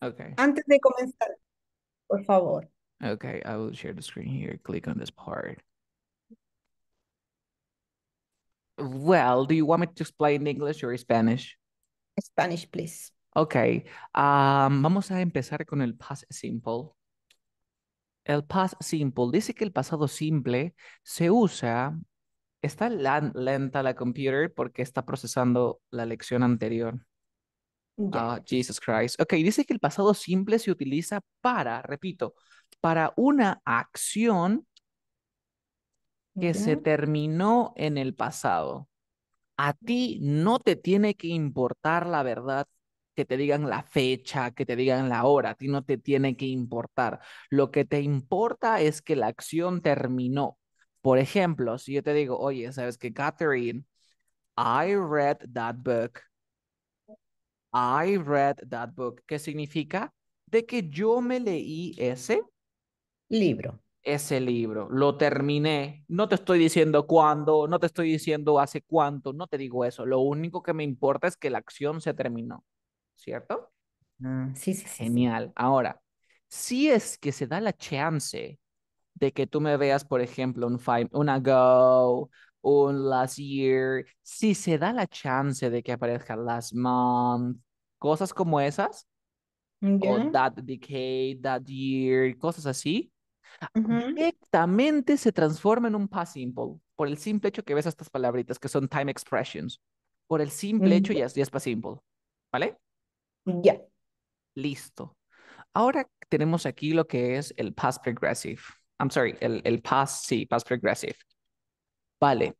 Okay. Antes de comenzar, por favor. Okay, I will share the screen here. Click on this part. Well, do you want me to explain in English or Spanish? Spanish, please. Okay. Um, vamos a empezar con el past simple. El past simple dice que el pasado simple se usa. Está lenta la computer porque está procesando la lección anterior. Ah, Jesus Christ. Ok, dice que el pasado simple se utiliza para, repito, para una acción que se terminó en el pasado. A ti no te tiene que importar la verdad que te digan la fecha, que te digan la hora, a ti no te tiene que importar. Lo que te importa es que la acción terminó. Por ejemplo, si yo te digo, oye, ¿sabes que Catherine? I read that book I read that book, ¿qué significa de que yo me leí ese libro. Ese libro, lo terminé. No te estoy diciendo cuándo, no te estoy diciendo hace cuánto, no te digo eso. Lo único que me importa es que la acción se terminó, ¿cierto? Ah, sí, sí, sí. Genial. Ahora, si es que se da la chance de que tú me veas, por ejemplo, un una Go, last year, si se da la chance de que aparezca last month, cosas como esas. O that decade, that year, cosas así. Directamente se transforma en un past simple por el simple hecho que ves estas palabritas que son time expressions. Por el simple hecho ya, es past simple. ¿Vale? Ya. Listo. Ahora tenemos aquí lo que es el past progressive. I'm sorry, el, el past, sí, past progressive. Vale.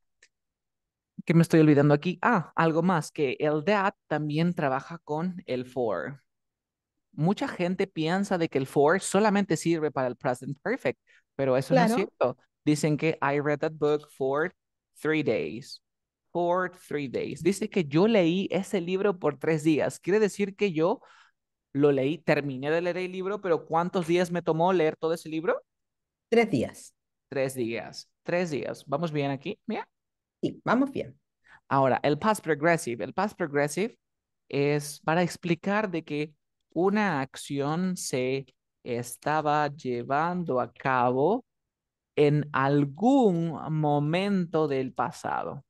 ¿Qué me estoy olvidando aquí? Ah, algo más, que el that también trabaja con el for. Mucha gente piensa de que el for solamente sirve para el present perfect, pero eso no es cierto. Dicen que I read that book for three days. For three days. Dice que yo leí ese libro por tres días. Quiere decir que yo lo leí, terminé de leer el libro, pero ¿cuántos días me tomó leer todo ese libro? Tres días. Tres días tres días. ¿Vamos bien aquí? mira Sí, vamos bien. Ahora, el past progressive. El past progressive es para explicar de que una acción se estaba llevando a cabo en algún momento del pasado.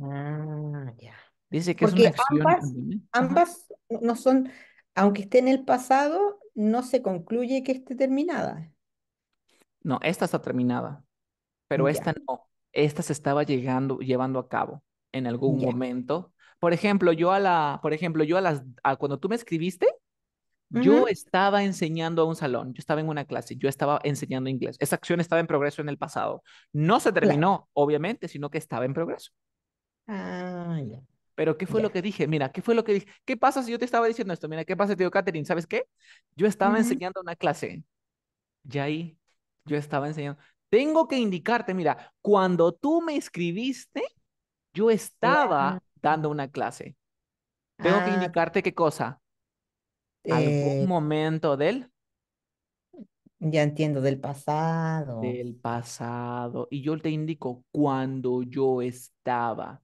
Ah, ya. Dice que es una acción... ¿eh? ambas no son, aunque esté en el pasado, no se concluye que esté terminada. No, esta está terminada pero esta no, esta se estaba llegando, llevando a cabo en algún momento. Por ejemplo, yo a la, por ejemplo, yo a las, a cuando tú me escribiste, yo estaba enseñando a un salón, yo estaba en una clase, yo estaba enseñando inglés. Esa acción estaba en progreso en el pasado. No se terminó, obviamente, sino que estaba en progreso. Ah, ya. Pero ¿qué fue lo que dije? Mira, ¿qué fue lo que dije? ¿Qué pasa si yo te estaba diciendo esto? Mira, ¿qué pasa tío Catherine? ¿Sabes qué? Yo estaba enseñando una clase. ya ahí yo estaba enseñando. Tengo que indicarte, mira, cuando tú me escribiste, yo estaba dando una clase. Tengo que ah. indicarte qué cosa. Algún eh. momento del. Ya entiendo, del pasado. Del pasado. Y yo te indico cuando yo estaba.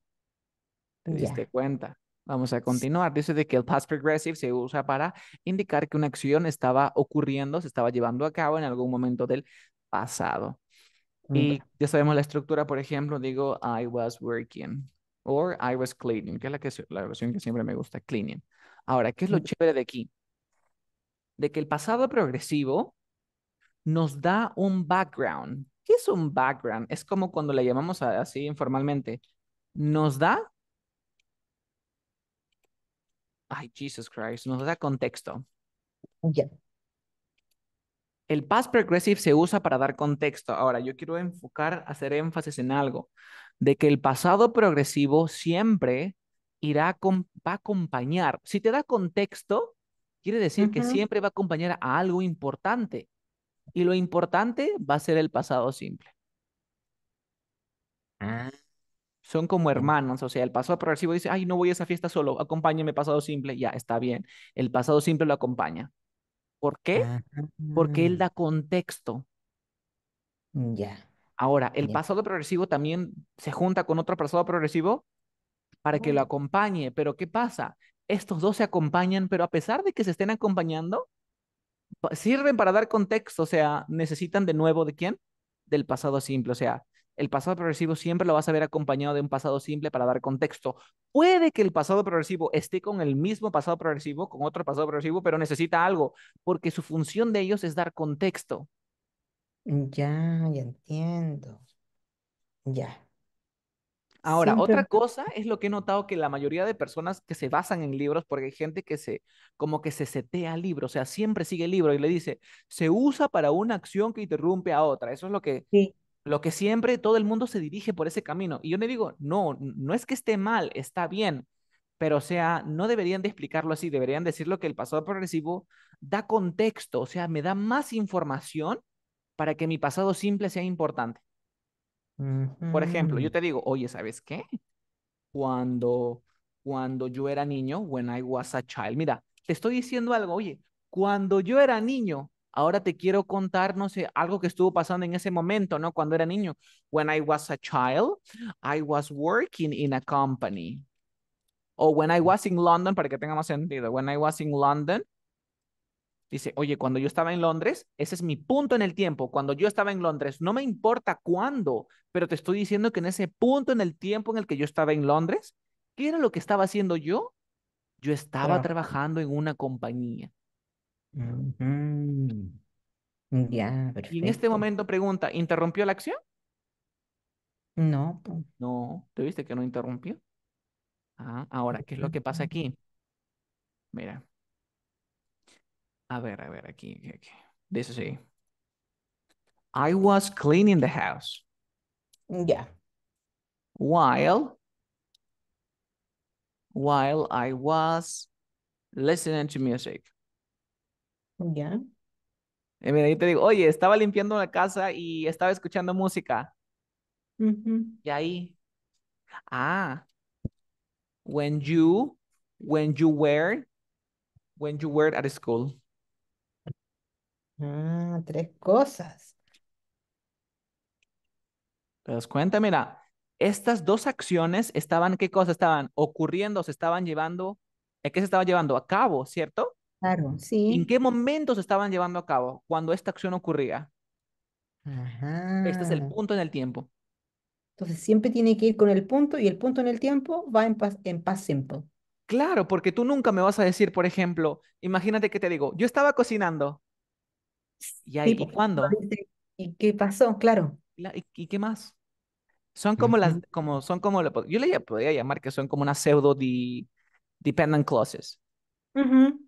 ¿Te diste cuenta? Vamos a continuar. Dice de que el past progressive se usa para indicar que una acción estaba ocurriendo, se estaba llevando a cabo en algún momento del pasado. Y ya sabemos la estructura, por ejemplo, digo I was working or I was cleaning, que es la, que, la versión que siempre me gusta, cleaning. Ahora, ¿qué es lo chévere de aquí? De que el pasado progresivo nos da un background. ¿Qué es un background? Es como cuando le llamamos así informalmente. Nos da... Ay, Jesus Christ, nos da contexto. Ya. El past progressive se usa para dar contexto. Ahora, yo quiero enfocar, hacer énfasis en algo, de que el pasado progresivo siempre irá va a acompañar. Si te da contexto, quiere decir que siempre va a acompañar a algo importante. Y lo importante va a ser el pasado simple. Ah. Son como em. hermanos, o sea, el pasado progresivo dice, ay, no voy a esa fiesta solo, acompáñame pasado simple, ya, está bien. El pasado simple lo acompaña. ¿Por qué? Porque él da contexto. Mm, ya, Ahora, el pasado progresivo también se junta con otro pasado progresivo para que lo acompañe, pero ¿qué pasa? Estos dos se acompañan, pero a pesar de que se estén acompañando, sirven para dar contexto, o sea, necesitan de nuevo de quién? Del pasado simple, o sea, el pasado progresivo siempre lo vas a ver acompañado de un pasado simple para dar contexto. Puede que el pasado progresivo esté con el mismo pasado progresivo, con otro pasado progresivo, pero necesita algo, porque su función de ellos es dar contexto. Ya, ya entiendo. Ya. Ahora, otra cosa es lo que he notado que la mayoría de personas que se basan en libros, porque hay gente que se, como que se setea al libro, o sea, siempre sigue el libro y le dice, se usa para una acción que interrumpe a otra. Eso es lo que lo que siempre todo el mundo se dirige por ese camino. Y yo le digo, no, no es que esté mal, está bien, pero o sea, no deberían de explicarlo así, deberían decirlo que el pasado progresivo da contexto, o sea, me da más información para que mi pasado simple sea importante. Por ejemplo, yo te digo, oye, ¿sabes qué? Cuando, cuando yo era niño, when I was a child, mira, te estoy diciendo algo, oye, cuando yo era niño, Ahora te quiero contar, no sé, algo que estuvo pasando en ese momento, ¿no? Cuando era niño. When I was a child, I was working in a company. O when I was in London, para que tenga más sentido. When I was in London, Dice, oye, cuando yo estaba en Londres, ese es mi punto en el tiempo. Cuando yo estaba en Londres, no me importa cuándo, pero te estoy diciendo que en ese punto en el tiempo en el que yo estaba en Londres, ¿qué era lo que estaba haciendo yo? Yo estaba trabajando en una compañía. Ya, Y en este momento pregunta, ¿interrumpió la acción? No, No, ¿te viste que no interrumpió? Ah, ahora, ¿qué es lo que pasa aquí? Mira, a ver, a ver, aquí, aquí, aquí. I was cleaning the house Ya. while while I was listening to music. Ya. mira, ahí te digo, oye, estaba limpiando la casa y estaba escuchando música. Y ahí, ah, when you, when you were, when you were at school. Ah, tres cosas. ¿Te das cuenta? Mira, estas dos acciones estaban, ¿qué cosas estaban ocurriendo? Se estaban llevando, qué se estaba llevando? A cabo, ¿cierto? Claro, sí. ¿En qué momentos estaban llevando a cabo cuando esta acción ocurría? Ajá. Este es el punto en el tiempo. Entonces siempre tiene que ir con el punto y el punto en el tiempo va en paz en simple. Claro, porque tú nunca me vas a decir, por ejemplo, imagínate que te digo, yo estaba cocinando. ¿Y ahí sí, cuándo? ¿Y qué pasó? Claro. ¿Y, qué más? Son como las, como, son como, yo le podría llamar que son como unas pseudo dependent clauses. Uh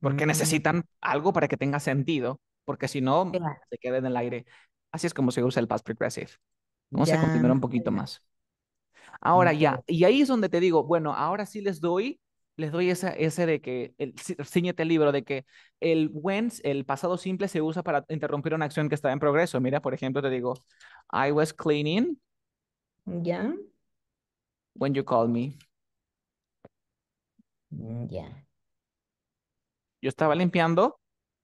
porque mm. necesitan algo para que tenga sentido, porque si no, se queda en el aire. Así es como se usa el past progressive. Vamos a continuar un poquito más. Ahora ya, y ahí es donde te digo, bueno, ahora sí les doy, les doy ese de que, el, ciñete el libro, de que el when, el pasado simple se usa para interrumpir una acción que está en progreso. Mira, por ejemplo, te digo, I was cleaning. Ya. When you called me. Mm, ya. Yo estaba limpiando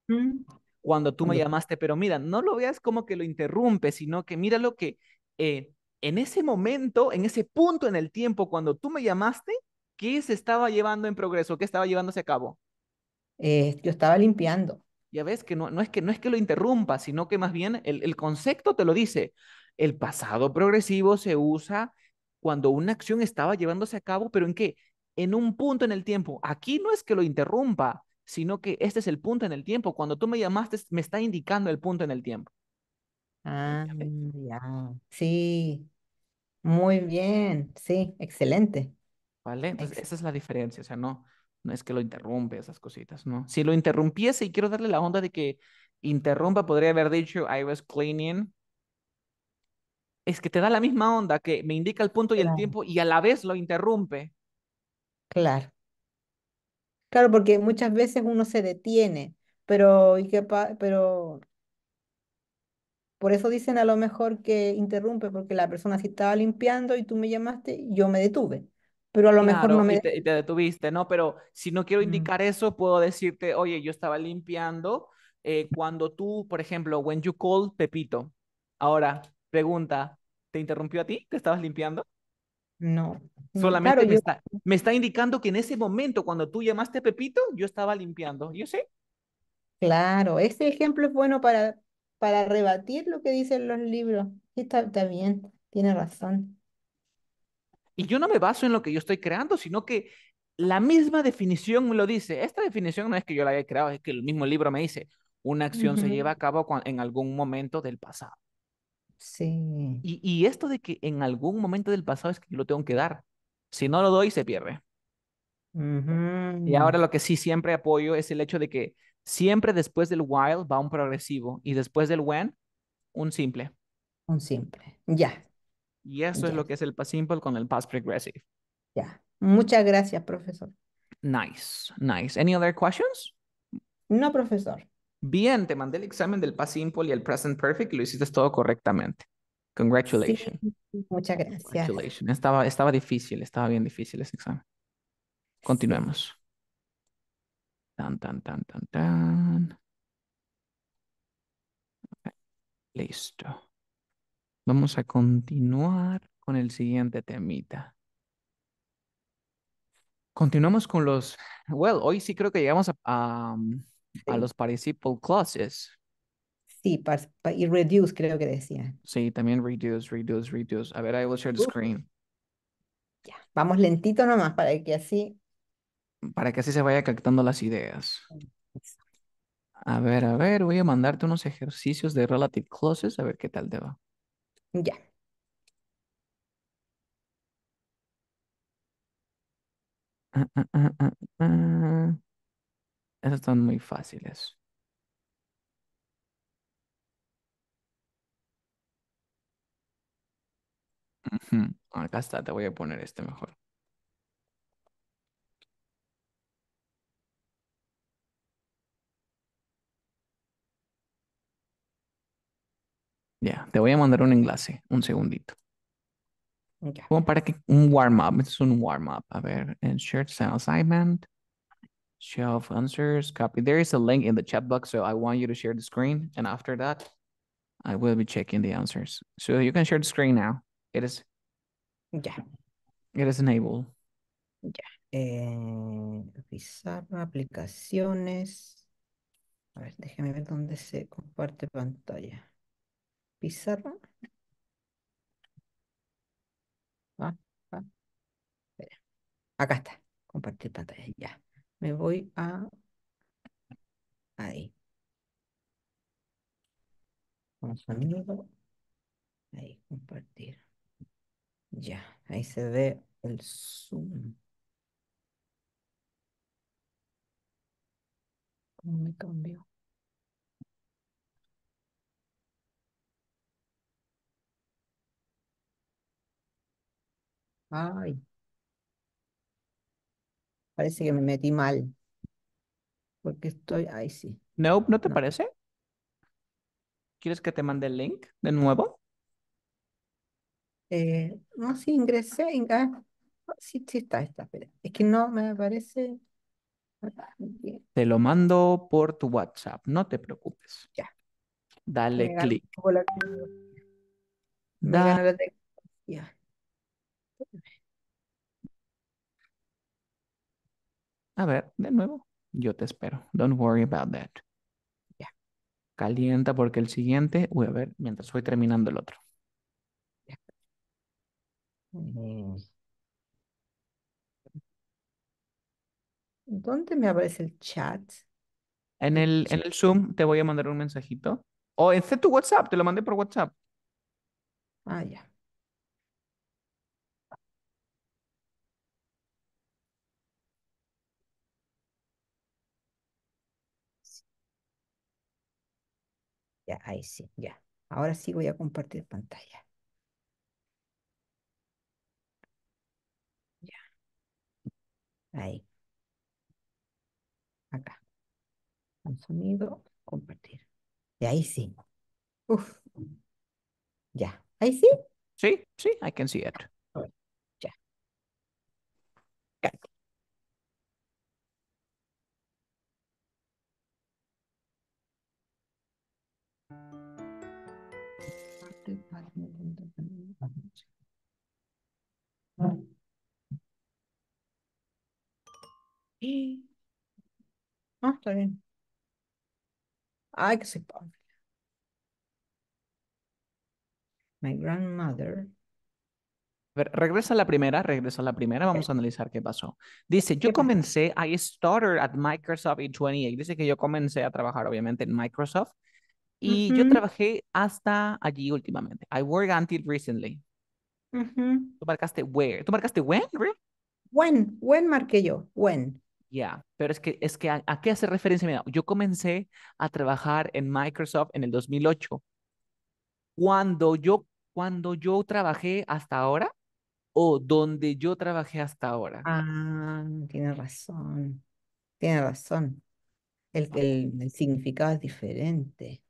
mm. cuando tú me llamaste, pero mira, no lo veas como que lo interrumpe, sino que mira lo que eh, en ese momento, en ese punto en el tiempo, cuando tú me llamaste, ¿qué se estaba llevando en progreso? ¿Qué estaba llevándose a cabo? Eh, yo estaba limpiando. Ya ves que no, no, es que no es que lo interrumpa, sino que más bien el, el concepto te lo dice. El pasado progresivo se usa cuando una acción estaba llevándose a cabo, pero ¿en qué? En un punto en el tiempo. Aquí no es que lo interrumpa, sino que este es el punto en el tiempo. Cuando tú me llamaste, me está indicando el punto en el tiempo. Ah, ya. Sí. Muy bien. Sí, excelente. Vale, esa es la diferencia. O sea, no, no es que lo interrumpe esas cositas, ¿no? Si lo interrumpiese y quiero darle la onda de que interrumpa, podría haber dicho I was cleaning. Es que te da la misma onda que me indica el punto y el tiempo y a la vez lo interrumpe. Claro. Claro, porque muchas veces uno se detiene, pero, ¿y qué pero por eso dicen a lo mejor que interrumpe, porque la persona sí estaba limpiando y tú me llamaste yo me detuve, pero a lo mejor no me... te, y te detuviste, ¿no? Pero si no quiero mm. indicar eso, puedo decirte, oye, yo estaba limpiando eh, cuando tú, por ejemplo, when you called Pepito. Ahora, pregunta, ¿te interrumpió a ti que estabas limpiando? No. Mm, Solamente me, está, indicando que en ese momento, cuando tú llamaste Pepito, yo estaba limpiando. Yo sé. Claro, ese ejemplo es bueno para, para rebatir lo que dicen los libros. Está, bien, tiene razón. Y yo no me baso en lo que yo estoy creando, sino que la misma definición lo dice. Esta definición no es que yo la haya creado, es que el mismo libro me dice, una acción se lleva a cabo en algún momento del pasado. Sí. Y, esto de que en algún momento del pasado es que lo tengo que dar. Si no lo doy, se pierde. Y ahora lo que sí siempre apoyo es el hecho de que siempre después del while va un progresivo y después del when, un simple. Un simple, ya. Y eso es lo que es el past simple con el past progressive. Ya. Muchas gracias, profesor. Nice, nice. Any other questions? No, profesor. Bien, te mandé el examen del past simple y el present perfect y lo hiciste todo correctamente. Congratulations. muchas gracias. Congratulations. Estaba, estaba difícil, estaba bien difícil ese examen. Continuemos. Tan, tan, tan, tan, tan. Listo. Vamos a continuar con el siguiente temita. Continuamos con los... Well, hoy sí creo que llegamos a a los participle clauses. Sí, y reduce creo que decía. Sí, también reduce, reduce, reduce. A ver, I will share the screen. Ya, vamos lentito nomás para que así... Para que así se vaya captando las ideas. A ver, a ver, voy a mandarte unos ejercicios de relative clauses, a ver qué tal te va. Ya. Ah, ah, ah, esas están muy fáciles. Acá está, te voy a poner este mejor. Ya, te voy a mandar un enlace, un segundito. Como para que un warm-up, este es un warm-up. A ver, en shirt Sound Assignment. 12 answers, copy. There is a link in the chat box, so I want you to share the screen. And after that, I will be checking the answers. So you can share the screen now. It is. Yeah. It is enabled. Yeah. Eh, pizarra, aplicaciones. A ver, déjeme ver dónde se comparte pantalla. Pizarra. Ah, ah. Acá está, compartir pantalla, ya. me voy a ahí. Vamos a Ahí, compartir. Ya, ahí se ve el zoom. ¿Cómo me cambió? Ay, Parece que me metí mal. Porque estoy, ahí sí. Nope, ¿no te parece? ¿Quieres que te mande el link de nuevo? Eh, no, sí, ingresé. sí, sí, está, está. Es que no me parece. Te lo mando por tu WhatsApp, no te preocupes. Ya. Dale clic. Dale A ver, de nuevo, yo te espero. Don't worry about that. Calienta porque el siguiente, voy a ver, mientras voy terminando el otro. ¿Dónde me aparece el chat? En el, en el Zoom te voy a mandar un mensajito. O en este tu WhatsApp, te lo mandé por WhatsApp. Ah, ya. Ya, ahí sí, ya. Ahora sí voy a compartir pantalla. Ya. Ahí. Acá. Un sonido, compartir. Y ahí sí. Uf. Ya. ¿Ahí sí? Sí, sí, I can see it. Este, ah, está bien. Ay, se My grandmother. regresa a la primera, regresa a la primera, vamos a analizar qué pasó. Dice, yo comencé, I started at Microsoft in 28. Dice que yo comencé a trabajar obviamente en Microsoft y yo trabajé hasta allí últimamente. I worked until recently. Tú marcaste where. ¿Tú marcaste when, When, when marqué yo, when. Ya, yeah. pero es que, es que a, qué hace referencia? Mira, yo comencé a trabajar en Microsoft en el 2008. Cuando yo, cuando yo trabajé hasta ahora, o donde yo trabajé hasta ahora. Ah, tiene razón. Tiene razón. El, el, el significado es diferente.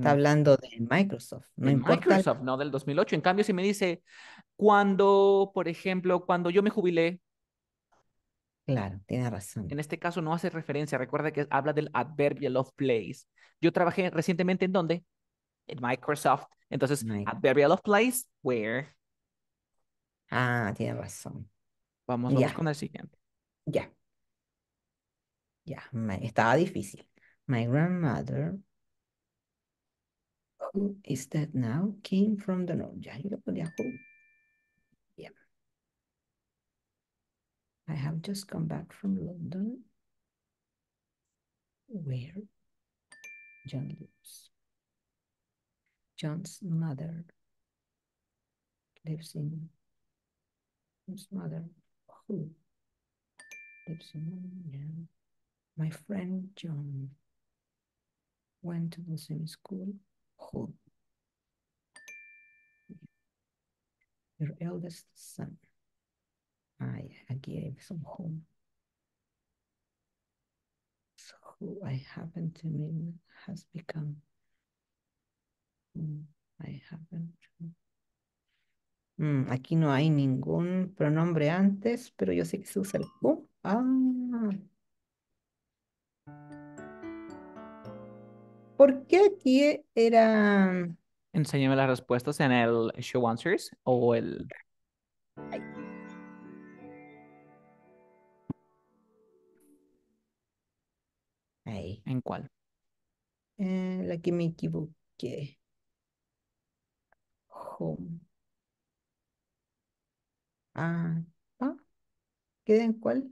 Está hablando de Microsoft. No importa. Microsoft, no del 2008. En cambio, si me dice, cuando, por ejemplo, cuando yo me jubilé. Claro, tiene razón. En este caso no hace referencia. Recuerda que habla del adverbial of place. Yo trabajé recientemente en dónde? En Microsoft. Entonces, adverbial of place, where. Ah, tiene razón. Vamos, vamos con el siguiente. Ya. Ya, estaba difícil. My grandmother Who is that now? Came from the north. Yahoo. Yeah. I have just come back from London. Where? John lives. John's mother lives in John's mother. Who lives in London? My friend John went to the same school Who? Your eldest son. Ay, aquí some home. So who I happen to mean has become I happen to. Mm, aquí no hay ningún pronombre antes, pero yo sé que se usa el ah. ¿Por qué aquí era...? Mm? Enséñame las respuestas en el Show Answers o el... ¿En cuál? Eh, la que me equivoqué. Home. Ah, ¿ah? ¿Queda en cuál?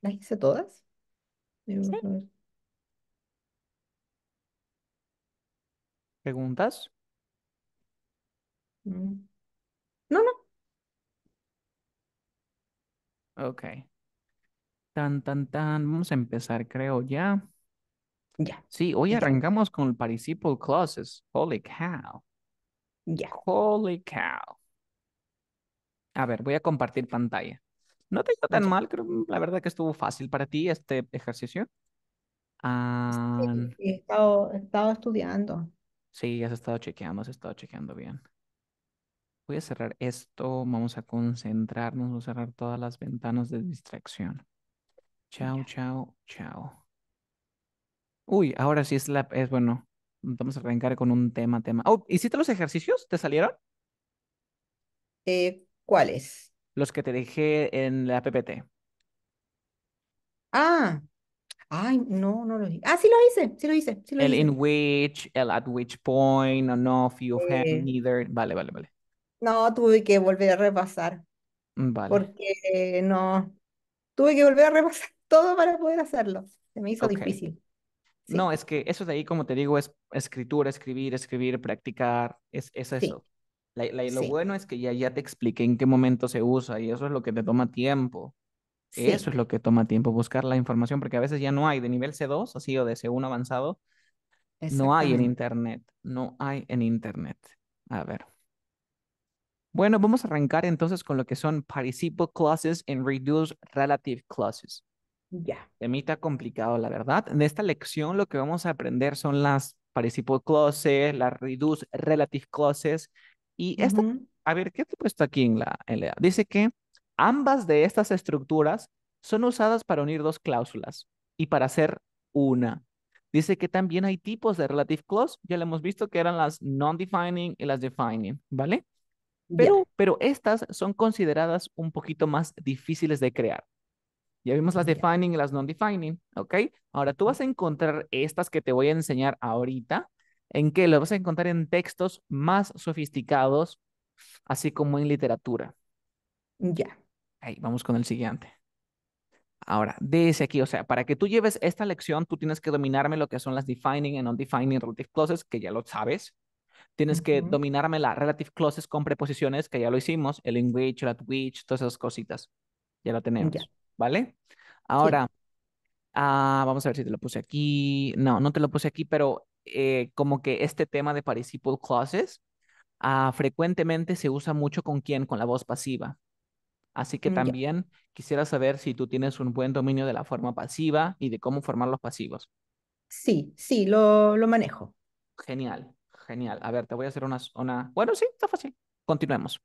¿Las hice todas? ¿Preguntas? Mm. No, no. Ok. Tan, tan, tan. Vamos a empezar, creo, ya. Ya, Sí, hoy arrancamos con el participle clauses. Holy cow. ya. Holy cow. A ver, voy a compartir pantalla. No te ido tan mal, creo, mm, la verdad que estuvo fácil para ti este ejercicio. Sí, he estado, he estado estudiando. sí, has estado chequeando, has estado chequeando bien. Voy a cerrar esto, vamos a concentrarnos, vamos a cerrar todas las ventanas de distracción. Chao, chao, chao. Uy, ahora sí es la, es bueno, vamos a arrancar con un tema, tema. Oh, ¿hiciste los ejercicios? ¿Te salieron? Eh, ¿cuáles? los que te dejé en la PPT. Ah, ay, no, no lo hice. Ah, sí lo hice, sí lo hice, sí lo el in which, el at which point, no, few of neither. Vale, vale, vale. No, tuve que volver a repasar. Mm, vale. Porque no, tuve que volver a repasar todo para poder hacerlo. Se me hizo difícil. No, es que eso de ahí, como te digo, es escritura, escribir, escribir, practicar, es, es eso. Lo bueno es que ya, ya te expliqué en qué momento se usa y eso es lo que te toma tiempo. Eso es lo que toma tiempo, buscar la información, porque a veces ya no hay de nivel C2, así o de C1 avanzado. No hay en Internet, no hay en Internet. A ver. Bueno, vamos a arrancar entonces con lo que son participle clauses and reduce relative clauses. Ya. mí está complicado, la verdad. En esta lección lo que vamos a aprender son las participle clauses, las reduce relative clauses, y esta, a ver, ¿qué te he puesto aquí en la, en la? Dice que ambas de estas estructuras son usadas para unir dos cláusulas y para hacer una. Dice que también hay tipos de relative clause, ya le hemos visto que eran las non-defining y las defining, ¿vale? Pero, pero estas son consideradas un poquito más difíciles de crear. Ya vimos las defining y las non-defining, ¿ok? Ahora tú vas a encontrar estas que te voy a enseñar ahorita, en qué? lo vas a encontrar en textos más sofisticados, así como en literatura. Ya. Ahí, vamos con el siguiente. Ahora, dice aquí, o sea, para que tú lleves esta lección, tú tienes que dominarme lo que son las defining and defining relative clauses, que ya lo sabes. Tienes que dominarme las relative clauses con preposiciones, que ya lo hicimos, el in which, el at which, todas esas cositas. Ya lo tenemos, ¿vale? Ahora, ah, vamos a ver si te lo puse aquí. No, no te lo puse aquí, pero eh, como que este tema de participle clauses ah, frecuentemente se usa mucho con quién, con la voz pasiva. Así que mm, también quisiera saber si tú tienes un buen dominio de la forma pasiva y de cómo formar los pasivos. Sí, sí, lo, lo manejo. Genial, genial. A ver, te voy a hacer una, una... Bueno, sí, está fácil. Continuemos.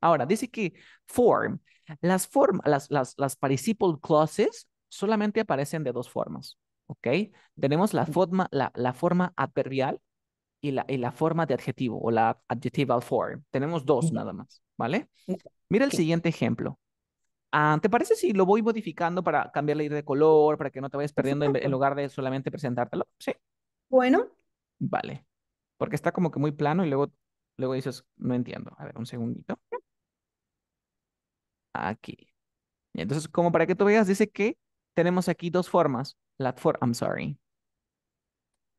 Ahora, dice que form. Las, form, las, las, las participle clauses solamente aparecen de dos formas. ¿ok? Tenemos la forma, la, la forma adverbial y la, la forma de adjetivo o la adjectival form. Tenemos dos nada más, ¿vale? Mira el siguiente ejemplo. Ah, ¿Te parece si lo voy modificando para cambiarle de color, para que no te vayas perdiendo en, lugar de solamente presentártelo? ¿Sí? Bueno. Vale. Porque está como que muy plano y luego, luego dices, no entiendo. A ver, un segundito. Aquí. Entonces, como para que tú veas, dice que tenemos aquí dos formas. I'm sorry.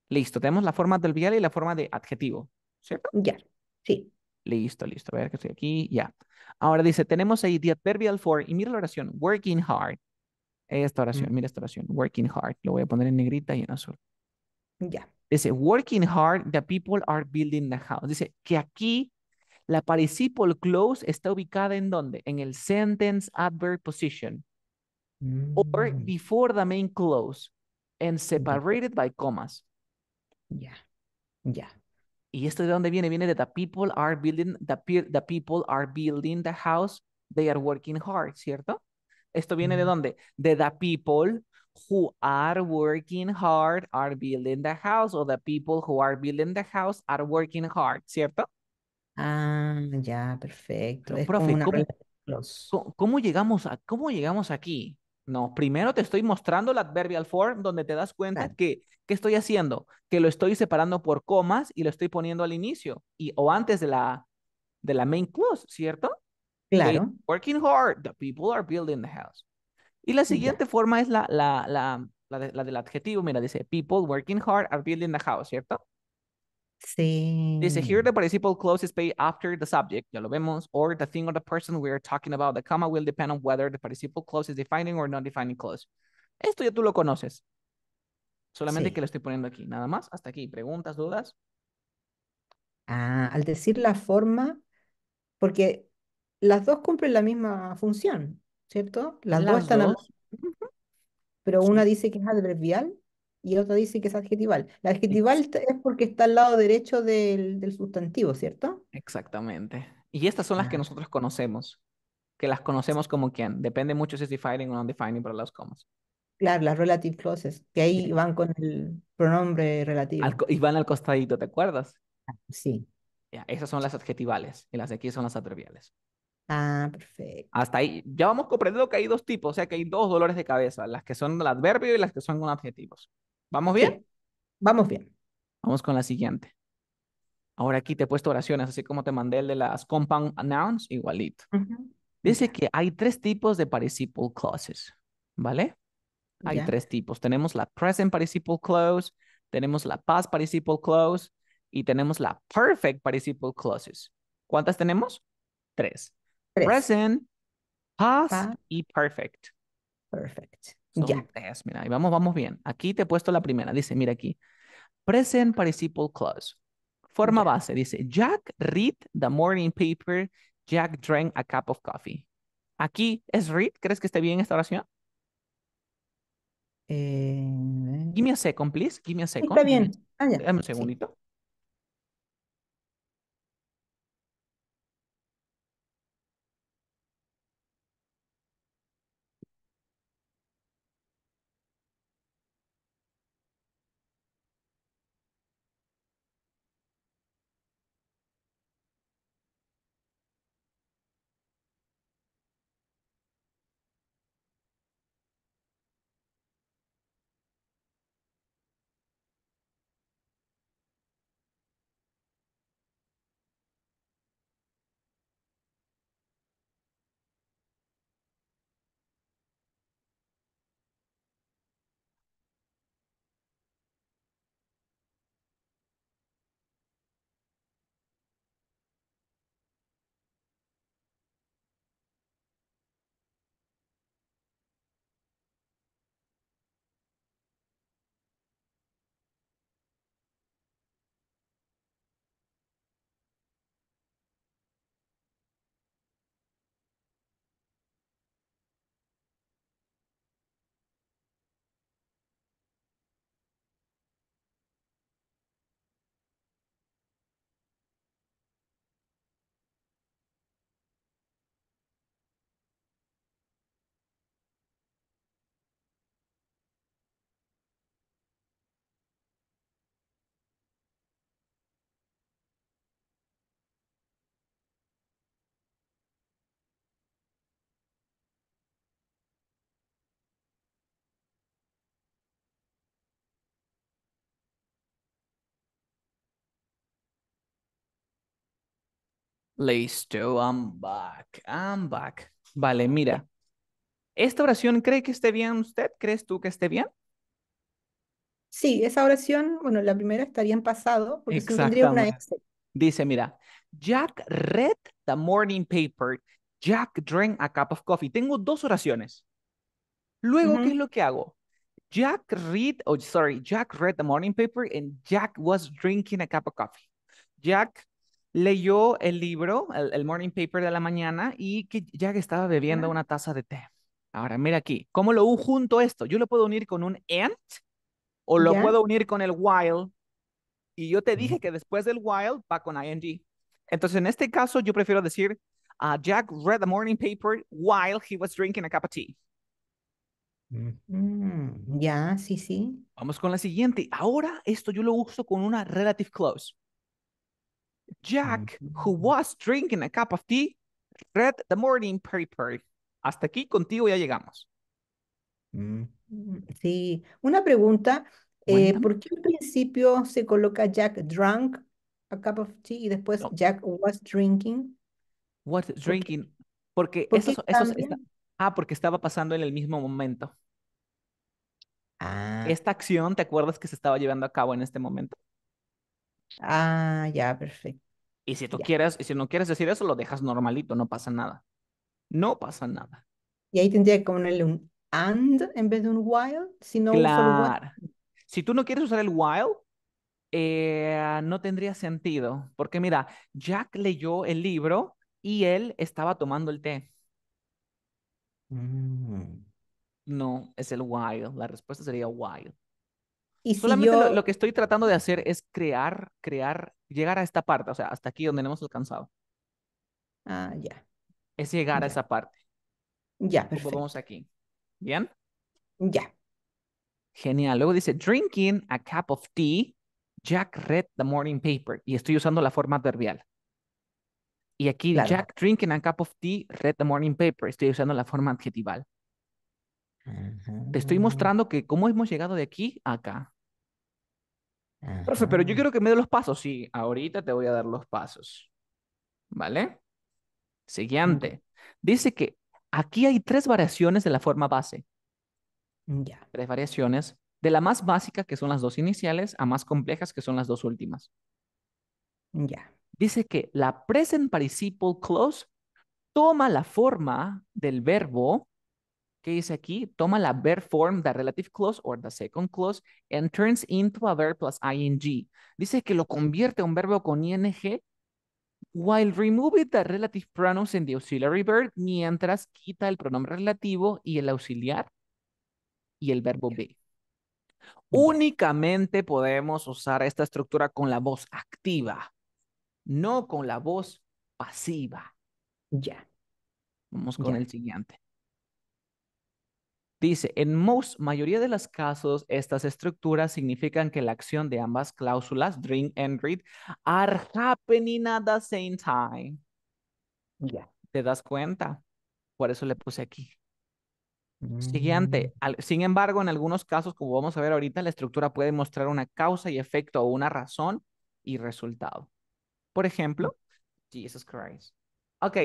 Listo, tenemos la forma del adverbial y la forma de adjetivo, ¿cierto? Ya, sí. Listo, listo, a ver que estoy aquí, ya. Ahora dice, tenemos ahí the adverbial for, y mira la oración, working hard. Esta oración, mm. mira esta oración, working hard. Lo voy a poner en negrita y en azul. Ya. Dice, working hard, the people are building the house. Dice que aquí la participle close está ubicada en dónde? En el sentence adverb position or mm. before the main clause and separated by commas. ya ya. ¿Y esto de dónde viene? Viene de the people are building, the, the people are building the house, they are working hard, ¿cierto? ¿Esto viene de mm. dónde? De the people who are working hard are building the house, or the people who are building the house are working hard, ¿cierto? Ah, ya, perfecto. ¿cómo, llegamos a, ¿cómo llegamos aquí? No, primero te estoy mostrando la adverbial form donde te das cuenta que, ¿qué estoy haciendo? Que lo estoy separando por comas y lo estoy poniendo al inicio y o antes de la, de la main clause, ¿cierto? Claro. Working hard, the people are building the house. Y la siguiente forma es la, la, la, la, la del adjetivo, mira, dice people working hard are building the house, ¿cierto? Sí. Dice, here the participle is paid after the subject, ya lo vemos, or the thing or the person we are talking about. The comma will depend on whether the participle clause is defining or not defining clause. Esto ya tú lo conoces. Solamente que lo estoy poniendo aquí, nada más. Hasta aquí. ¿Preguntas, dudas? Ah, al decir la forma, porque las dos cumplen la misma función, ¿cierto? Las, dos están... Dos. A... Pero una dice que es adverbial y el otro dice que es adjetival. La adjetival es porque está al lado derecho del, sustantivo, ¿cierto? Exactamente. Y estas son las que nosotros conocemos, que las conocemos como quien. Depende mucho si es defining o non defining para los comas. Claro, las relative clauses, que ahí van con el pronombre relativo. y van al costadito, ¿te acuerdas? Ah, sí. esas son las adjetivales y las de aquí son las adverbiales. Ah, perfecto. Hasta ahí, ya vamos comprendiendo que hay dos tipos, o sea que hay dos dolores de cabeza, las que son el adverbio y las que son con adjetivos. ¿Vamos bien? vamos bien. Vamos con la siguiente. Ahora aquí te he puesto oraciones, así como te mandé el de las compound nouns, igualito. Dice que hay tres tipos de participle clauses, ¿vale? Hay tres tipos. Tenemos la present participle clause, tenemos la past participle clause y tenemos la perfect participle clauses. ¿Cuántas tenemos? Tres. Present, past, y perfect. Perfect mira, vamos, vamos bien. Aquí te he puesto la primera, dice, mira aquí. Present participle clause. Forma base, dice, Jack read the morning paper, Jack drank a cup of coffee. Aquí es read, ¿crees que esté bien esta oración? Eh, Give me a second, please. Give me a second. Está bien. Ah, un segundito. Listo, I'm back, I'm back. Vale, mira. ¿Esta oración cree que esté bien usted? ¿Crees tú que esté bien? Sí, esa oración, bueno, la primera estaría en pasado, porque tendría una Dice, mira, Jack read the morning paper. Jack drank a cup of coffee. Tengo dos oraciones. Luego, ¿qué es lo que hago? Jack read, oh, sorry, Jack read the morning paper and Jack was drinking a cup of coffee. Jack leyó el libro, el, morning paper de la mañana, y que Jack estaba bebiendo una taza de té. Ahora, mira aquí, ¿cómo lo junto esto? Yo lo puedo unir con un and o lo puedo unir con el while. Y yo te dije que después del while va con ing. Entonces, en este caso, yo prefiero decir, ah, Jack read the morning paper while he was drinking a cup of tea. ya, sí, sí. Vamos con la siguiente. Ahora esto yo lo uso con una relative close. Jack, who was drinking a cup of tea, read the morning paper. Hasta aquí contigo ya llegamos. Mm, sí, una pregunta. Eh, ¿Por qué al principio se coloca Jack drunk, a cup of tea, y después Jack was drinking? Was drinking. Porque, eso ah, porque estaba pasando en el mismo momento. Ah. Esta acción, ¿te acuerdas que se estaba llevando a cabo en este momento? Ah, ya, perfecto. Y si tú quieres, si no quieres decir eso, lo dejas normalito, no pasa nada. No pasa nada. Y ahí tendría que ponerle un and en vez de un while, si no claro. si tú no quieres usar el while, eh, no tendría sentido. Porque mira, Jack leyó el libro y él estaba tomando el té. Mm. No, es el while. La respuesta sería while. Solamente lo, que estoy tratando de hacer es crear, crear, llegar a esta parte, o sea, hasta aquí donde hemos alcanzado. Ah, ya. Es llegar a esa parte. Ya, perfecto. Vamos aquí. ¿Bien? Ya. Genial. Luego dice, drinking a cup of tea, Jack read the morning paper. Y estoy usando la forma adverbial. Y aquí, Jack drinking a cup of tea, read the morning paper. Estoy usando la forma adjetival. Te estoy mostrando que cómo hemos llegado de aquí a acá. Profe, pero yo quiero que me dé los pasos. Sí, ahorita te voy a dar los pasos. ¿Vale? Siguiente. Dice que aquí hay tres variaciones de la forma base. Ya. Tres variaciones. De la más básica, que son las dos iniciales, a más complejas, que son las dos últimas. Ya. Dice que la present participle clause toma la forma del verbo ¿Qué dice aquí? Toma la verb form, the relative clause or the second clause, and turns into a verb plus ing. Dice que lo convierte a un verbo con ing while removing the relative pronouns in the auxiliary verb, mientras quita el pronombre relativo y el auxiliar y el verbo be. Únicamente podemos usar esta estructura con la voz activa, no con la voz pasiva. Ya. Vamos con el siguiente. Dice, en most, mayoría de los casos, estas estructuras significan que la acción de ambas cláusulas, drink and read, are happening at the same time. ¿Te das cuenta? Por eso le puse aquí. Siguiente. Mm. sin embargo, en algunos casos, como vamos a ver ahorita, la estructura puede mostrar una causa y efecto o una razón y resultado. Por ejemplo, Jesus Christ. Ok,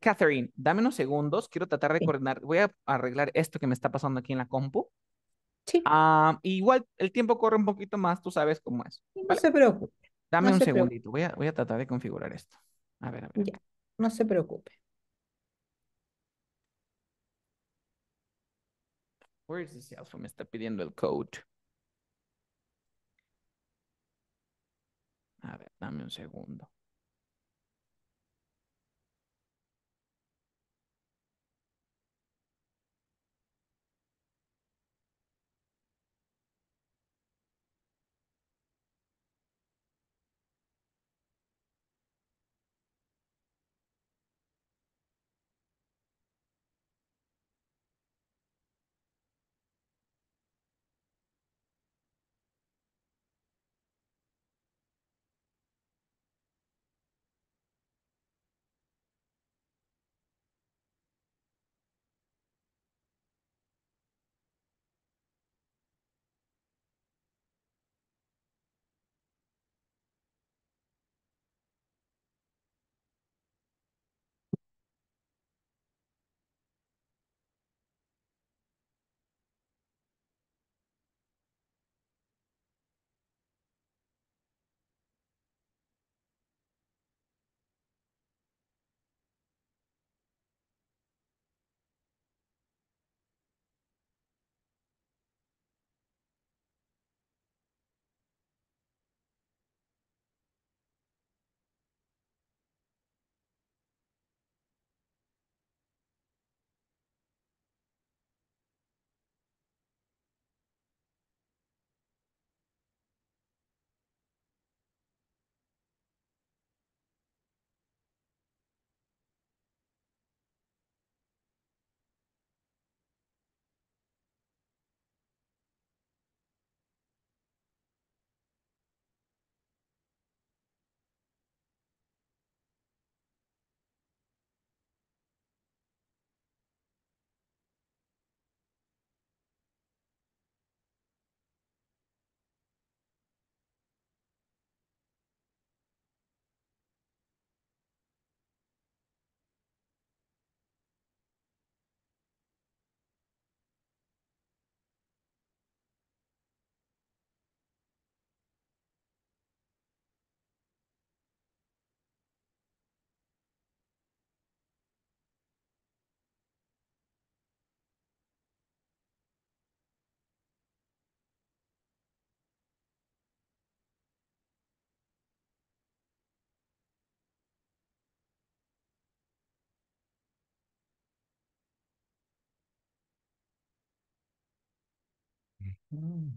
Catherine, dame unos segundos. Quiero tratar de coordinar. Voy a arreglar esto que me está pasando aquí en la compu. Sí. igual el tiempo corre un poquito más, tú sabes cómo es. No se preocupe. Dame un segundito. Voy a, voy a, tratar de configurar esto. A ver, a ver. Ya, no se preocupe. Where is el phone? Me está pidiendo el code. A ver, dame un segundo. Hum.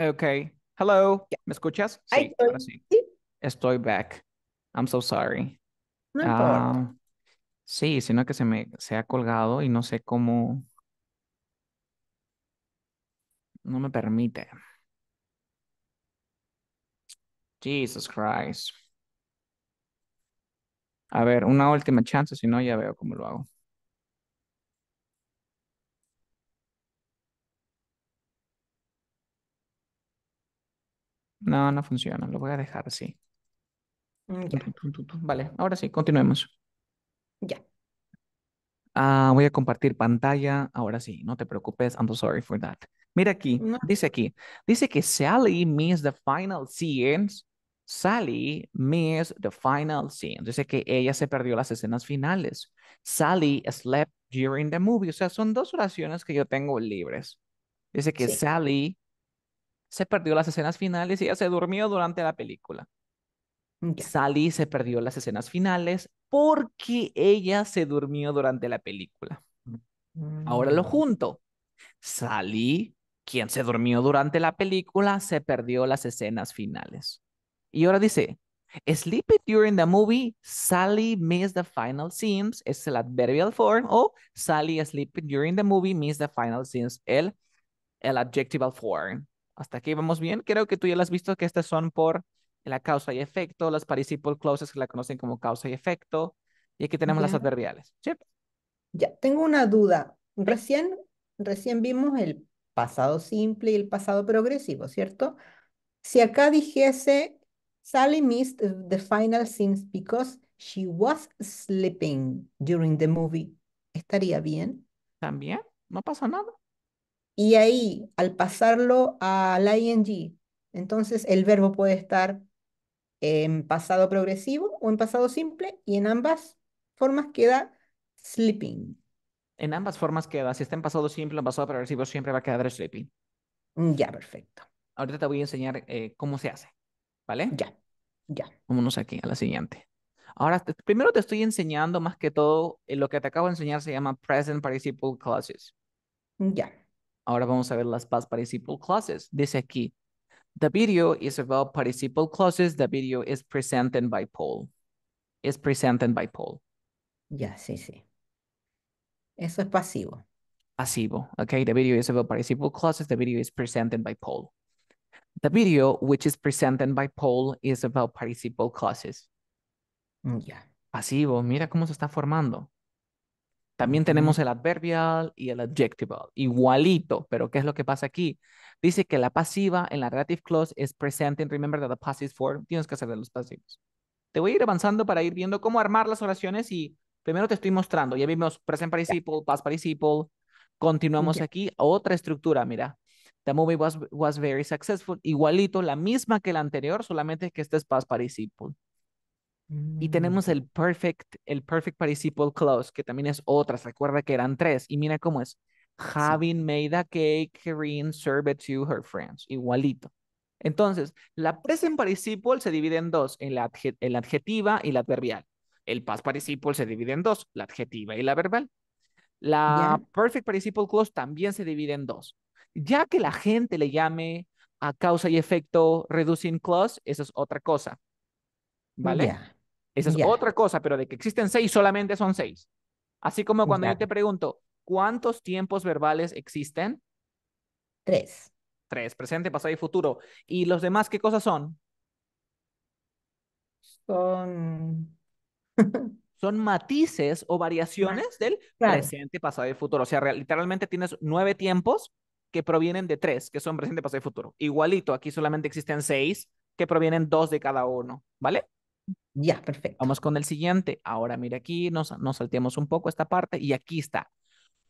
Ok. Hello. ¿Me escuchas? Sí, estoy... back. I'm so sorry. No ah, sí, sino que se me se ha colgado y no sé cómo. No me permite. Jesus Christ. A ver, una última chance, si no ya veo cómo lo hago. No, no funciona, lo voy a dejar así. Mm, vale, ahora sí, continuemos. Ya. Ah, voy a compartir pantalla. Ahora sí, no te preocupes. I'm sorry for that. Mira aquí, dice aquí. Dice que Sally missed the final scenes. Sally missed the final scenes. Dice que ella se perdió las escenas finales. Sally slept during the movie. O sea, son dos oraciones que yo tengo libres. Dice que Sally se perdió las escenas finales y ella se durmió durante la película. Sally se perdió las escenas finales porque ella se durmió durante la película. Ahora lo mm. junto. Sally, quien se durmió durante la película, se perdió las escenas finales. Y ahora dice, sleepy during the movie, Sally missed the final scenes, es el adverbial form, o Sally sleep during the movie missed the final scenes, el, el adjectival form. Hasta aquí vamos bien. Creo que tú ya las has visto que estas son por la causa y efecto, las participle clauses que la conocen como causa y efecto. Y aquí tenemos las adverbiales. Ya, tengo una duda. Recién, recién vimos el pasado simple y el pasado progresivo, ¿cierto? Si acá dijese, Sally missed the final scenes because she was sleeping during the movie, ¿estaría bien? También, no pasa nada. Y ahí, al pasarlo al ing, entonces el verbo puede estar en pasado progresivo o en pasado simple y en ambas formas queda sleeping. En ambas formas queda, si está en pasado simple o en pasado progresivo, siempre va a quedar sleeping. Mm, ya, perfecto. Ahorita te voy a enseñar eh, cómo se hace, ¿vale? Ya, ya. Vámonos aquí a la siguiente. Ahora, primero te estoy enseñando más que todo, eh, lo que te acabo de enseñar se llama Present Participle Clauses. Ya. Ahora vamos a ver las past participle clauses. Dice aquí, the video is about participle clauses. The video is presented by Paul. Is presented by Paul. Ya, sí, sí. Eso es pasivo. Pasivo. Okay, the video is about participle clauses. The video is presented by Paul. The video, which is presented by Paul, is about participle clauses. Mm, ya. Pasivo. Mira cómo se está formando. También tenemos el adverbial y el adjectival, igualito, pero ¿qué es lo que pasa aquí? Dice que la pasiva en la relative clause es present in, remember that the passive form. Tienes que hacer de los pasivos. Te voy a ir avanzando para ir viendo cómo armar las oraciones y primero te estoy mostrando. Ya vimos present participle, past participle. Continuamos aquí otra estructura, mira. The movie was, was very successful. Igualito, la misma que la anterior, solamente que este es past participle. Y mm. tenemos el perfect, el perfect participle clause, que también es otra. Recuerda que eran tres. Y mira cómo es. Having made a cake, Karine served it to her friends. Igualito. Entonces, la present participle se divide en dos, en la, adjetiva y la adverbial. El past participle se divide en dos, la adjetiva y la verbal. La perfect participle clause también se divide en dos. Ya que la gente le llame a causa y efecto reducing clause, eso es otra cosa. ¿Vale? Esa es otra cosa, pero de que existen seis, solamente son seis. Así como cuando yo te pregunto, ¿cuántos tiempos verbales existen? Tres. Tres, presente, pasado y futuro. ¿Y los demás qué cosas son? Son... son matices o variaciones del presente, pasado y futuro. O sea, literalmente tienes nueve tiempos que provienen de tres, que son presente, pasado y futuro. Igualito, aquí solamente existen seis que provienen dos de cada uno, ¿vale? Ya, perfecto. Vamos con el siguiente. Ahora, mire aquí, nos, salteamos un poco esta parte y aquí está.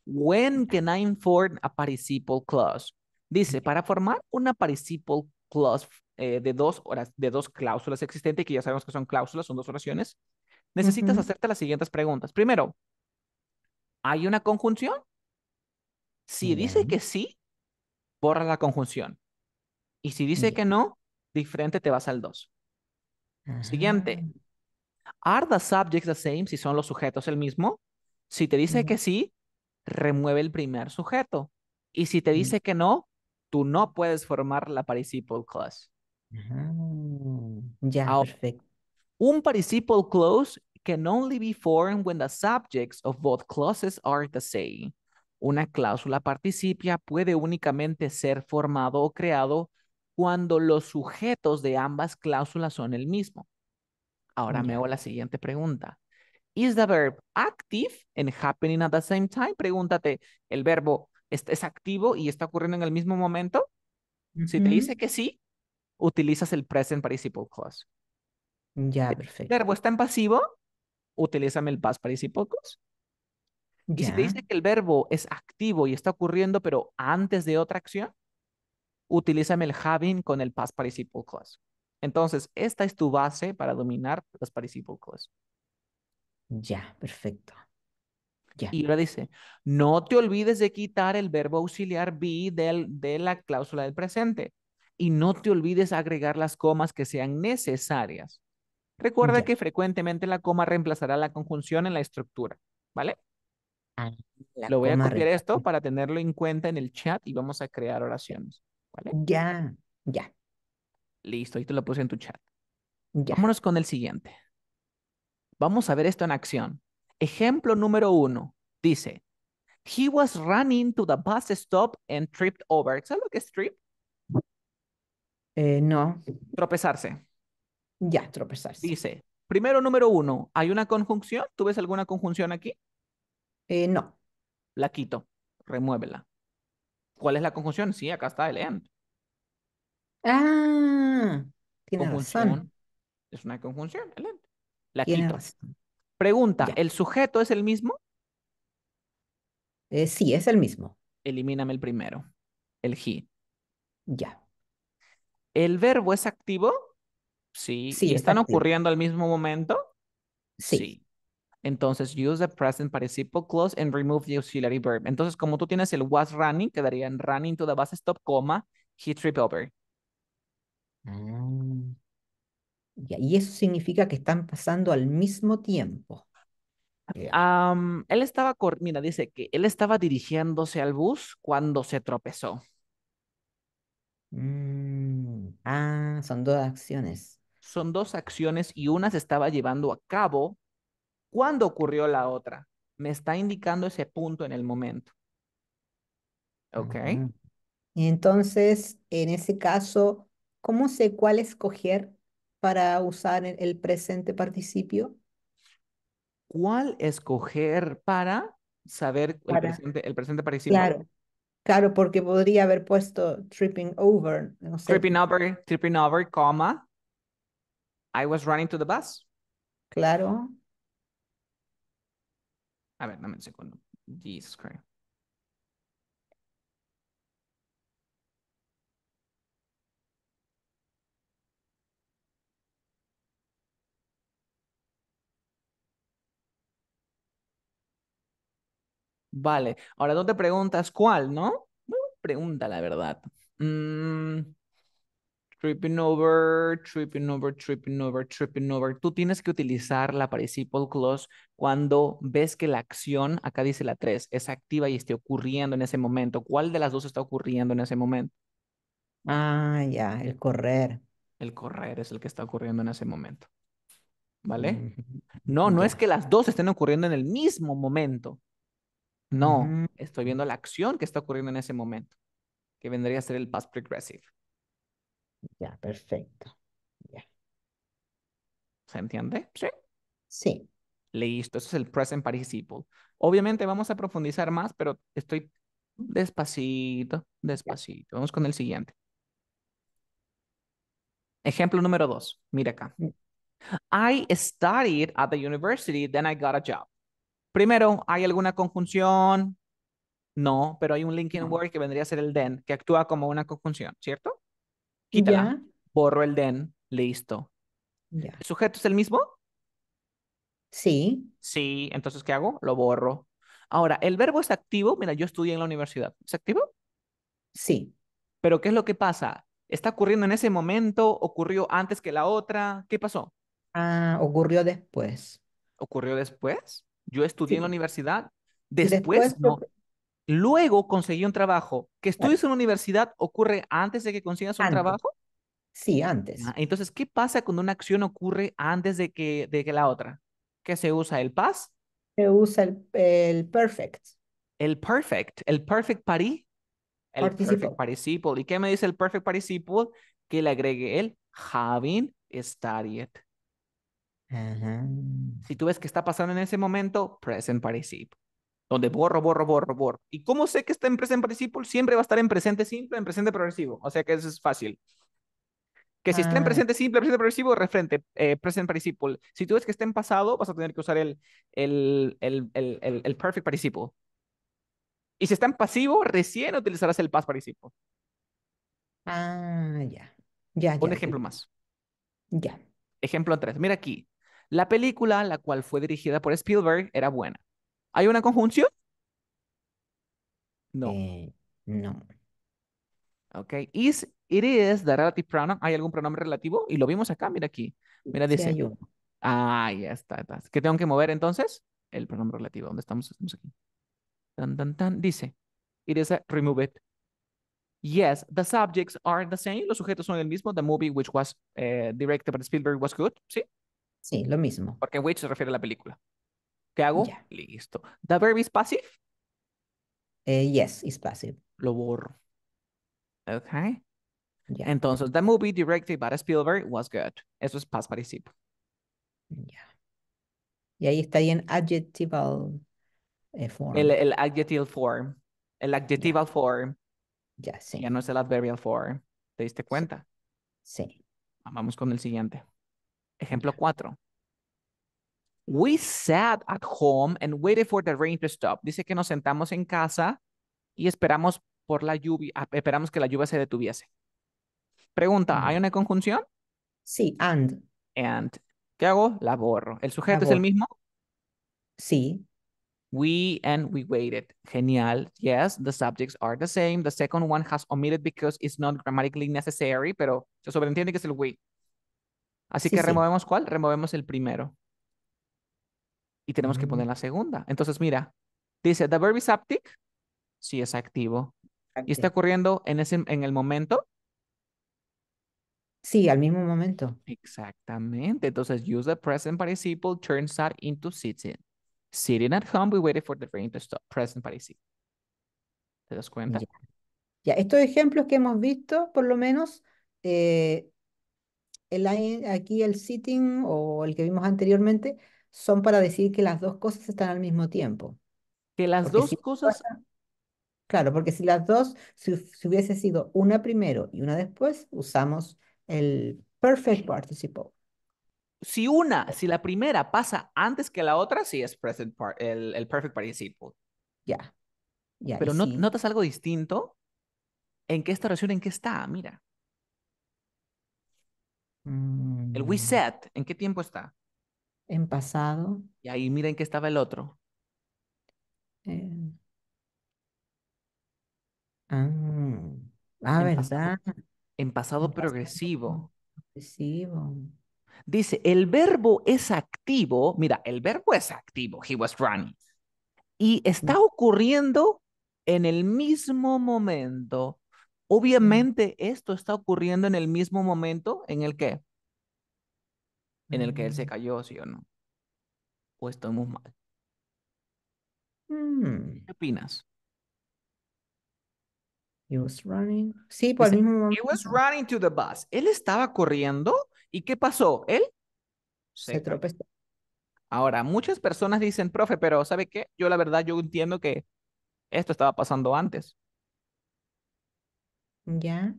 When can I inform a participle clause? Dice, para formar una participle clause eh, de, dos horas, de dos cláusulas existentes, que ya sabemos que son cláusulas, son dos oraciones, necesitas hacerte las siguientes preguntas. Primero, ¿hay una conjunción? Si dice que sí, borra la conjunción. Y si dice que no, diferente te vas al 2. Siguiente. Ah. ¿Are the subjects the same? Si son los sujetos el mismo. Si te dice que sí, remueve el primer sujeto. Y si te dice que no, tú no puedes formar la participle clause. Ah, ya, perfecto. Un participle clause can only be formed when the subjects of both clauses are the same. Una cláusula participia puede únicamente ser formado o creado cuando los sujetos de ambas cláusulas son el mismo. Ahora me hago la siguiente pregunta. ¿Is the verb active en happening at the same time? Pregúntate, ¿el verbo es, activo y está ocurriendo en el mismo momento? Si te dice que sí, utilizas el present participle clause. Ya, perfecto. ¿El verbo está en pasivo? Utilízame el past participle clause. Y si te dice que el verbo es activo y está ocurriendo, pero antes de otra acción, utilízame el having con el past participle clause. Entonces, esta es tu base para dominar los participle clause. Ya, perfecto. Ya. Y ahora dice, no te olvides de quitar el verbo auxiliar be del, de la cláusula del presente y no te olvides agregar las comas que sean necesarias. Recuerda que frecuentemente la coma reemplazará la conjunción en la estructura, ¿vale? Ah, Lo voy a copiar esto para tenerlo en cuenta en el chat y vamos a crear oraciones. Ya, ya. Listo, ahí te lo puse en tu chat. Vámonos con el siguiente. Vamos a ver esto en acción. Ejemplo número uno. Dice, he was running to the bus stop and tripped over. ¿Sabes lo que es trip? Eh, no. Tropezarse. Ya, tropezarse. Dice, primero número uno, ¿hay una conjunción? ¿Tú ves alguna conjunción aquí? Eh, no. La quito, remuévela. ¿Cuál es la conjunción? Sí, acá está el end. Ah, conjunción Es una conjunción, el end. La tiene Pregunta, ¿el sujeto es el mismo? Eh, sí, es el mismo. Elimíname el primero, el he. Ya. ¿El verbo es activo? Sí. sí ¿Y están ocurriendo al mismo momento? Sí. sí. Entonces, use the present participle clause and remove the auxiliary verb. Entonces, como tú tienes el was running, quedaría en running to the bus stop, coma, he tripped over. Mm. Y eso significa que están pasando al mismo tiempo. él estaba, mira, dice que él estaba dirigiéndose al bus cuando se tropezó. Mm, ah, son dos acciones. Son dos acciones y una se estaba llevando a cabo cuándo ocurrió la otra. Me está indicando ese punto en el momento. ¿Ok? Entonces, en ese caso, ¿cómo sé cuál escoger para usar el presente participio? ¿Cuál escoger para saber El, presente, participio? Claro, Claro, porque podría haber puesto tripping over. Tripping over, tripping over, coma. I was running to the bus. Claro. A ver, dame un segundo. Jesus Christ. Vale, ahora tú te preguntas cuál, ¿no? pregunta, la verdad. Mm, Tripping over, tripping over, tripping over, tripping over. Tú tienes que utilizar la participle clause cuando ves que la acción, acá dice la 3, es activa y esté ocurriendo en ese momento. ¿Cuál de las dos está ocurriendo en ese momento? Ah, ya, el correr. El correr es el que está ocurriendo en ese momento. ¿Vale? No, no es que las dos estén ocurriendo en el mismo momento. No, estoy viendo la acción que está ocurriendo en ese momento, que vendría a ser el past progressive. Ya, perfecto. ¿Se entiende? Sí. Sí. Listo, eso es el present participle. Obviamente vamos a profundizar más, pero estoy despacito, despacito. Vamos con el siguiente. Ejemplo número dos. Mira acá. Mm. I studied at the university, then I got a job. Primero, ¿hay alguna conjunción? No, pero hay un Linking word que vendría a ser el then, que actúa como una conjunción, ¿cierto? Quítala. Ya. Borro el den. Listo. Ya. ¿El sujeto es el mismo? Sí. Sí. Entonces, ¿qué hago? Lo borro. Ahora, el verbo es activo. Mira, yo estudié en la universidad. ¿Es activo? Sí. Pero, ¿qué es lo que pasa? ¿Está ocurriendo en ese momento? ¿Ocurrió antes que la otra? ¿Qué pasó? Ah, ocurrió después. ¿Ocurrió después? Yo estudié en la universidad. Después, después no luego conseguí un trabajo. ¿Que estudias en una universidad ocurre antes de que consigas un trabajo? Sí, antes. Ah, entonces, ¿qué pasa cuando una acción ocurre antes de que, de la otra? ¿Qué se usa? ¿El PAS? Se usa el, el perfect. El perfect. El perfect party. El participle. perfect participle. ¿Y qué me dice el perfect participle? Que le agregue el having studied. Si tú ves qué está pasando en ese momento, present participle donde borro, borro, borro, borro. ¿Y cómo sé que esta empresa en participo? Siempre va a estar en presente simple, en presente progresivo. O sea que eso es fácil. Que si está en ah. presente simple, presente progresivo, referente, eh, presente present participle. Si tú ves que está en pasado, vas a tener que usar el, el, el, el, perfect participle. Y si está en pasivo, recién utilizarás el past participle. Ah, ya. ya, Un ejemplo más. Ya. Ejemplo 3. Mira aquí. La película, la cual fue dirigida por Spielberg, era buena. ¿Hay una conjunción? No. Eh, no. Ok. Is, it is the relative pronoun. ¿Hay algún pronombre relativo? Y lo vimos acá, mira aquí. Mira, dice. Ah, ya está, ¿Qué tengo que mover entonces? El pronombre relativo. ¿Dónde estamos? Estamos aquí. Tan, tan, tan. Dice. It is a remove it. Yes, the subjects are the same. Los sujetos son el mismo. The movie, which was eh, directed by Spielberg, was good. ¿Sí? Sí, lo mismo. Porque which se refiere a la película. ¿Qué hago? Listo. ¿The verb is passive? Eh, yes, it's passive. Lo borro. Ok. Entonces, the movie directed by Spielberg was good. Eso es past particip. Ya. Y ahí está en adjectival eh, form. El, el, adjectival form. El adjectival form. Ya, sí. Ya no es el adverbial form. ¿Te diste cuenta? Sí. sí. Vamos con el siguiente. Ejemplo 4. We sat at home and waited for the rain to stop. Dice que nos sentamos en casa y esperamos por la lluvia, ah, esperamos que la lluvia se detuviese. Pregunta, mm. ¿hay una conjunción? Sí, and. And. ¿Qué hago? La borro. ¿El sujeto es el mismo? Sí. We and we waited. Genial. Yes, the subjects are the same. The second one has omitted because it's not grammatically necessary, pero se sobreentiende que es el we. Así que removemos cuál? Removemos el primero y tenemos que poner la segunda. Entonces, mira, dice, the verb is aptic. Sí, es activo. ¿Y está ocurriendo en, ese, en el momento? Sí, al mismo momento. Exactamente. Entonces, use the present participle, turns that into sitting. Sitting at home, we waited for the rain to stop. Present participle. ¿Te das cuenta? Ya. estos ejemplos que hemos visto, por lo menos, eh, el, aquí el sitting o el que vimos anteriormente, son para decir que las dos cosas están al mismo tiempo. Que las dos cosas... claro, porque si las dos, si, hubiese sido una primero y una después, usamos el perfect participle. Si una, si la primera pasa antes que la otra, sí es present part, el, perfect participle. Ya. Pero notas algo distinto en qué esta oración, en qué está, mira. El mm. we set, ¿en qué tiempo está? en pasado. Y ahí miren que estaba el otro. Ah, ah ¿verdad? en pasado progresivo. progresivo. Dice, el verbo es activo. Mira, el verbo es activo. He was running. Y está ocurriendo en el mismo momento. Obviamente, esto está ocurriendo en el mismo momento en el que en el que mm. él se cayó, sí o no. O estoy mal. Mm. ¿Qué opinas? He was running. Sí, por pues, He was running to the bus. Él estaba corriendo. ¿Y qué pasó? Él se, se tropezó. Ahora, muchas personas dicen, profe, pero ¿sabe qué? Yo la verdad, yo entiendo que esto estaba pasando antes. Ya.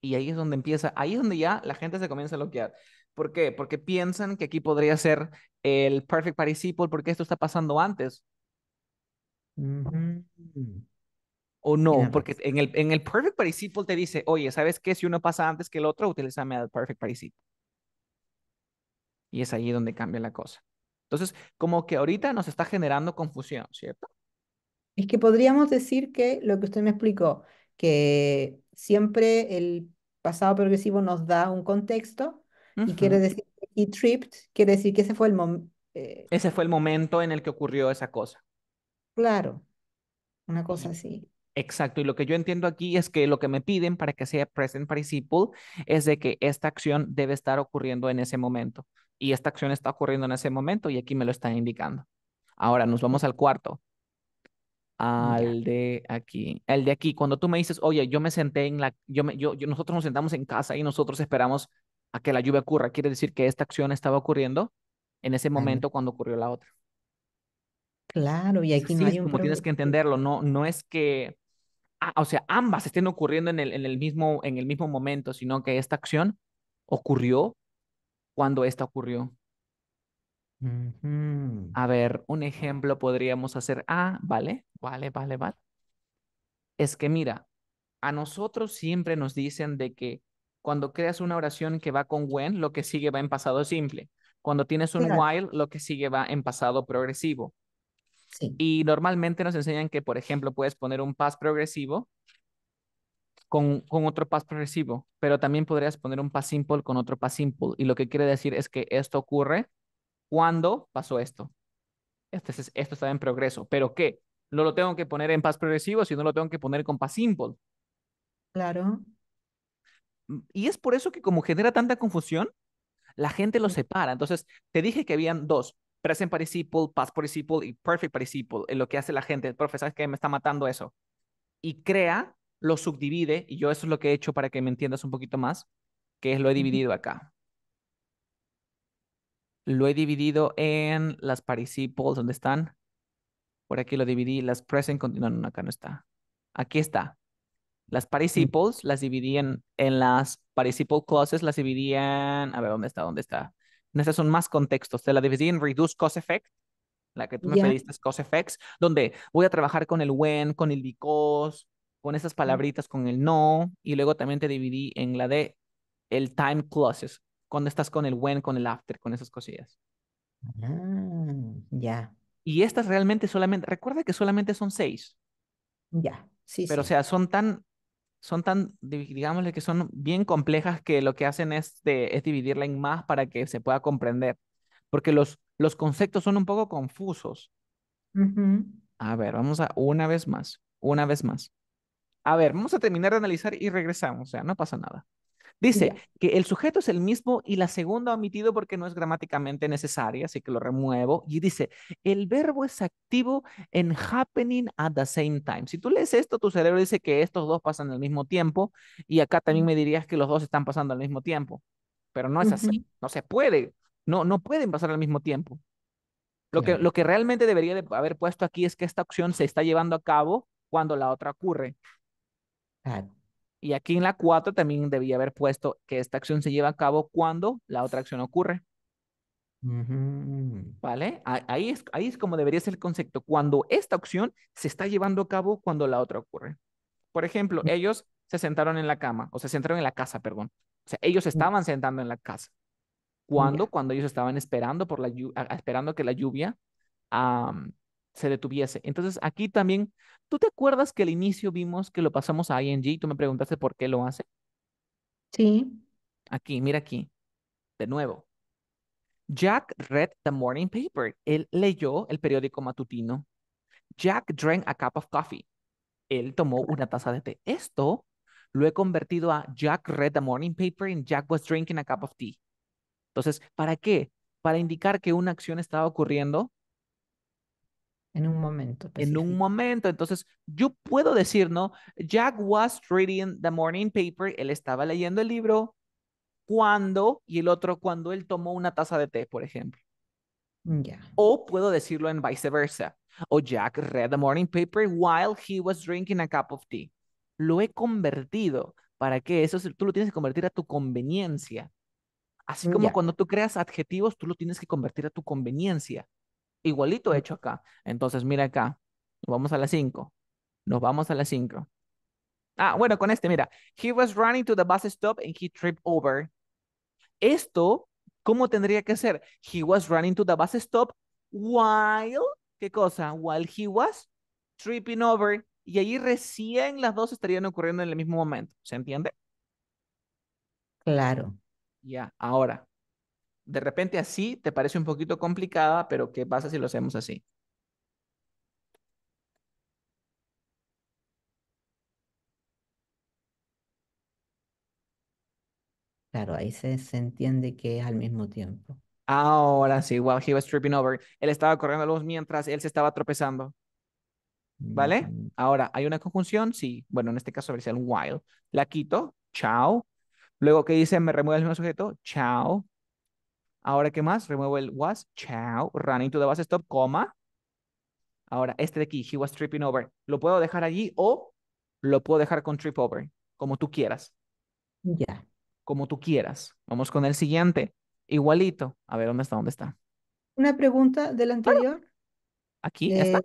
Y ahí es donde empieza, ahí es donde ya la gente se comienza a bloquear. ¿Por qué? Porque piensan que aquí podría ser el perfect participle porque esto está pasando antes. O no, porque en el, en el perfect participle te dice, oye, ¿sabes qué? Si uno pasa antes que el otro, utilízame el perfect participle. Y es ahí donde cambia la cosa. Entonces, como que ahorita nos está generando confusión, ¿cierto? Es que podríamos decir que lo que usted me explicó, que siempre el pasado progresivo nos da un contexto y quiere decir que he tripped, quiere decir que ese fue el momento. Eh, ese fue el momento en el que ocurrió esa cosa. Claro, una cosa así. Exacto, y lo que yo entiendo aquí es que lo que me piden para que sea present participle es de que esta acción debe estar ocurriendo en ese momento. Y esta acción está ocurriendo en ese momento y aquí me lo están indicando. Ahora nos vamos al cuarto. Al de aquí, el de aquí, cuando tú me dices, oye, yo me senté en la, yo me, yo, yo, nosotros nos sentamos en casa y nosotros esperamos a que la lluvia ocurra. Quiere decir que esta acción estaba ocurriendo en ese momento cuando ocurrió la otra. Claro, y aquí no hay como tienes que entenderlo, no, no es que, ah, o sea, ambas estén ocurriendo en el, en, el mismo, en el mismo momento, sino que esta acción ocurrió cuando esta ocurrió. A ver, un ejemplo podríamos hacer, ah, vale, vale, vale, vale. Es que mira, a nosotros siempre nos dicen de que cuando creas una oración que va con when, lo que sigue va en pasado simple. Cuando tienes un while, lo que sigue va en pasado progresivo. Y normalmente nos enseñan que, por ejemplo, puedes poner un past progresivo con, con, otro past progresivo, pero también podrías poner un past simple con otro past simple. Y lo que quiere decir es que esto ocurre cuando pasó esto. Este esto está en progreso. ¿Pero qué? No lo tengo que poner en past progresivo, sino lo tengo que poner con past simple. Claro y es por eso que como genera tanta confusión, la gente lo separa. Entonces, te dije que habían dos, present participle, past participle y perfect participle, en lo que hace la gente, profe, ¿sabes qué? Me está matando eso. Y crea, lo subdivide, y yo eso es lo que he hecho para que me entiendas un poquito más, que es lo he dividido acá. Lo he dividido en las participles, ¿dónde están? Por aquí lo dividí, las present, no, no, acá no está. Aquí está. Las participles las dividí en las participle clauses, las dividían, a ver, ¿dónde está? ¿Dónde está? esas son más contextos. Te la dividí en reduce cause effect, la que tú me pediste es effects, donde voy a trabajar con el when, con el because, con esas mm. palabritas, con el no, y luego también te dividí en la de el time clauses, cuando estás con el when, con el after, con esas cosillas. Mm, ya. Y estas realmente solamente, recuerda que solamente son seis. Ya, sí. Pero o sea, son tan son tan, digámosle que son bien complejas que lo que hacen es, de, es dividirla en más para que se pueda comprender, porque los, los conceptos son un poco confusos. A ver, vamos a una vez más, una vez más. A ver, vamos a terminar de analizar y regresamos, o sea, no pasa nada. Dice que el sujeto es el mismo y la segunda omitido porque no es gramáticamente necesaria, así que lo remuevo. Y dice, el verbo es activo en happening at the same time. Si tú lees esto, tu cerebro dice que estos dos pasan al mismo tiempo y acá también me dirías que los dos están pasando al mismo tiempo, pero no es así, no se puede, no, no pueden pasar al mismo tiempo. Lo, que, lo que realmente debería haber puesto aquí es que esta opción se está llevando a cabo cuando la otra ocurre. Y aquí en la 4 también debía haber puesto que esta acción se lleva a cabo cuando la otra acción ocurre. ¿Vale? Ahí es, ahí es como debería ser el concepto. Cuando esta acción se está llevando a cabo cuando la otra ocurre. Por ejemplo, mm. ellos se sentaron en la cama, o se sentaron en la casa, perdón. O sea, ellos mm. estaban sentando en la casa. ¿Cuándo? Cuando ellos estaban esperando, por la, esperando que la lluvia se detuviese. Entonces aquí también, ¿tú te acuerdas que al inicio vimos que lo pasamos a ING y tú me preguntaste por qué lo hace? Sí. Aquí, mira aquí, de nuevo. Jack read the morning paper. Él leyó el periódico matutino. Jack drank a cup of coffee. Él tomó una taza de té. Esto lo he convertido a Jack read the morning paper and Jack was drinking a cup of tea. Entonces, ¿para qué? Para indicar que una acción estaba ocurriendo en un momento. En un momento. Entonces, yo puedo decir, ¿no? Jack was reading the morning paper. Él estaba leyendo el libro cuando, y el otro cuando él tomó una taza de té, por ejemplo. Ya. O puedo decirlo en viceversa. O Jack read the morning paper while he was drinking a cup of tea. Lo he convertido para que eso tú lo tienes que convertir a tu conveniencia. Así como cuando tú creas adjetivos, tú lo tienes que convertir a tu conveniencia igualito hecho acá. Entonces, mira acá. Vamos a las 5. Nos vamos a las 5. Ah, bueno, con este, mira. He was running to the bus stop and he tripped over. Esto, ¿cómo tendría que ser? He was running to the bus stop while, ¿qué cosa? While he was tripping over. Y ahí recién las dos estarían ocurriendo en el mismo momento. ¿Se entiende? Claro. Ya, ahora, de repente así te parece un poquito complicada, pero ¿qué pasa si lo hacemos así? Claro, ahí se, entiende que es al mismo tiempo. Ahora sí, while he was tripping over, él estaba corriendo los mientras él se estaba tropezando. ¿Vale? Ahora, ¿hay una conjunción? Sí. Bueno, en este caso sido un while. La quito, chao. Luego, ¿qué dice? Me remueve el mismo sujeto, chao. Ahora, ¿qué más? Remuevo el was, chao, running to the bus stop, coma. Ahora, este de aquí, he was tripping over. Lo puedo dejar allí o lo puedo dejar con trip over, como tú quieras. Ya. Como tú quieras. Vamos con el siguiente. Igualito. A ver, ¿dónde está? ¿Dónde está? Una pregunta del anterior. Aquí eh, está.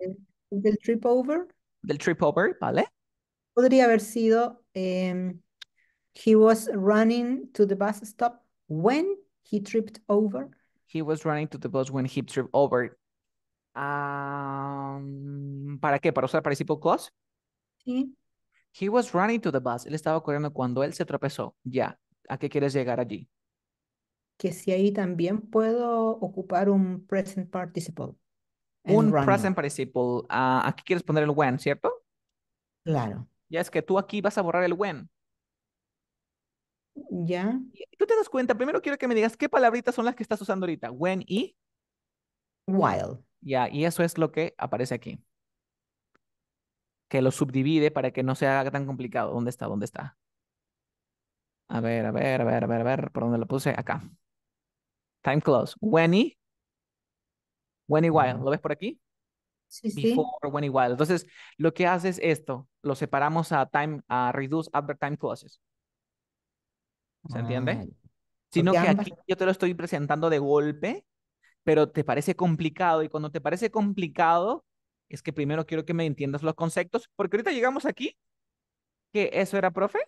Del trip over. Del trip over, ¿vale? Podría haber sido, em, he was running to the bus stop when He tripped over. He was running to the bus when he tripped over. Um, ¿Para qué? ¿Para usar participle clause? Sí. He was running to the bus. Él estaba corriendo cuando él se tropezó. Ya. ¿A qué quieres llegar allí? Que si ahí también puedo ocupar un present participle. Un present participle. Ah, aquí quieres poner el when, ¿cierto? Claro. Ya es que tú aquí vas a borrar el when. Ya. Tú te das cuenta, primero quiero que me digas qué palabritas son las que estás usando ahorita. When y while. Ya, y eso es lo que aparece aquí. Que lo subdivide para que no se haga tan complicado. ¿Dónde está? ¿Dónde está? A ver, a ver, a ver, a ver, a ver, ¿por dónde lo puse? Acá. Time close. When y when y while. ¿Lo ves por aquí? Sí, sí. Before, when y while. Entonces, lo que hace es esto. Lo separamos a time, a reduce adverb time clauses. ¿Se entiende? Sino que aquí yo te lo estoy presentando de golpe, pero te parece complicado y cuando te parece complicado es que primero quiero que me entiendas los conceptos, porque ahorita llegamos aquí, que eso era, profe,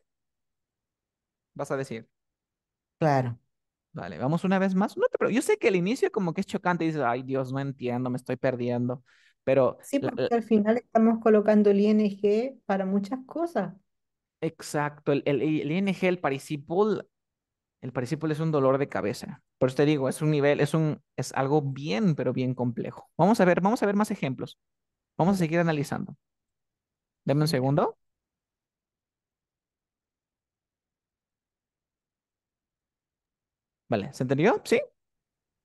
vas a decir. Claro. Vale, vamos una vez más. No pero yo sé que el inicio como que es chocante y dices, ay Dios, no entiendo, me estoy perdiendo, pero... Sí, porque al final estamos colocando el ING para muchas cosas. Exacto, el, el, el ING, el participle, el es un dolor de cabeza. Por eso te digo, es un nivel, es un, es algo bien, pero bien complejo. Vamos a ver, vamos a ver más ejemplos. Vamos a seguir analizando. Dame un segundo. Vale, ¿se entendió? ¿Sí?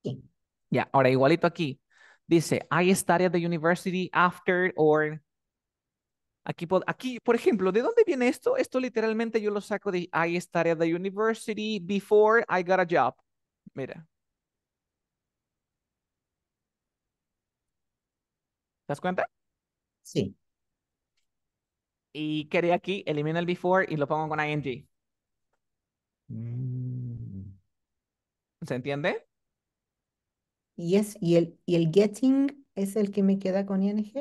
Sí. Ya, ahora igualito aquí. Dice, I study at the university after or Aquí, aquí, por ejemplo, ¿de dónde viene esto? Esto literalmente yo lo saco de I studied at the university before I got a job. Mira. ¿Te das cuenta? Sí. Y quería aquí, elimina el before y lo pongo con ing. Mm. ¿Se entiende? Yes, y el, y el getting es el que me queda con ing.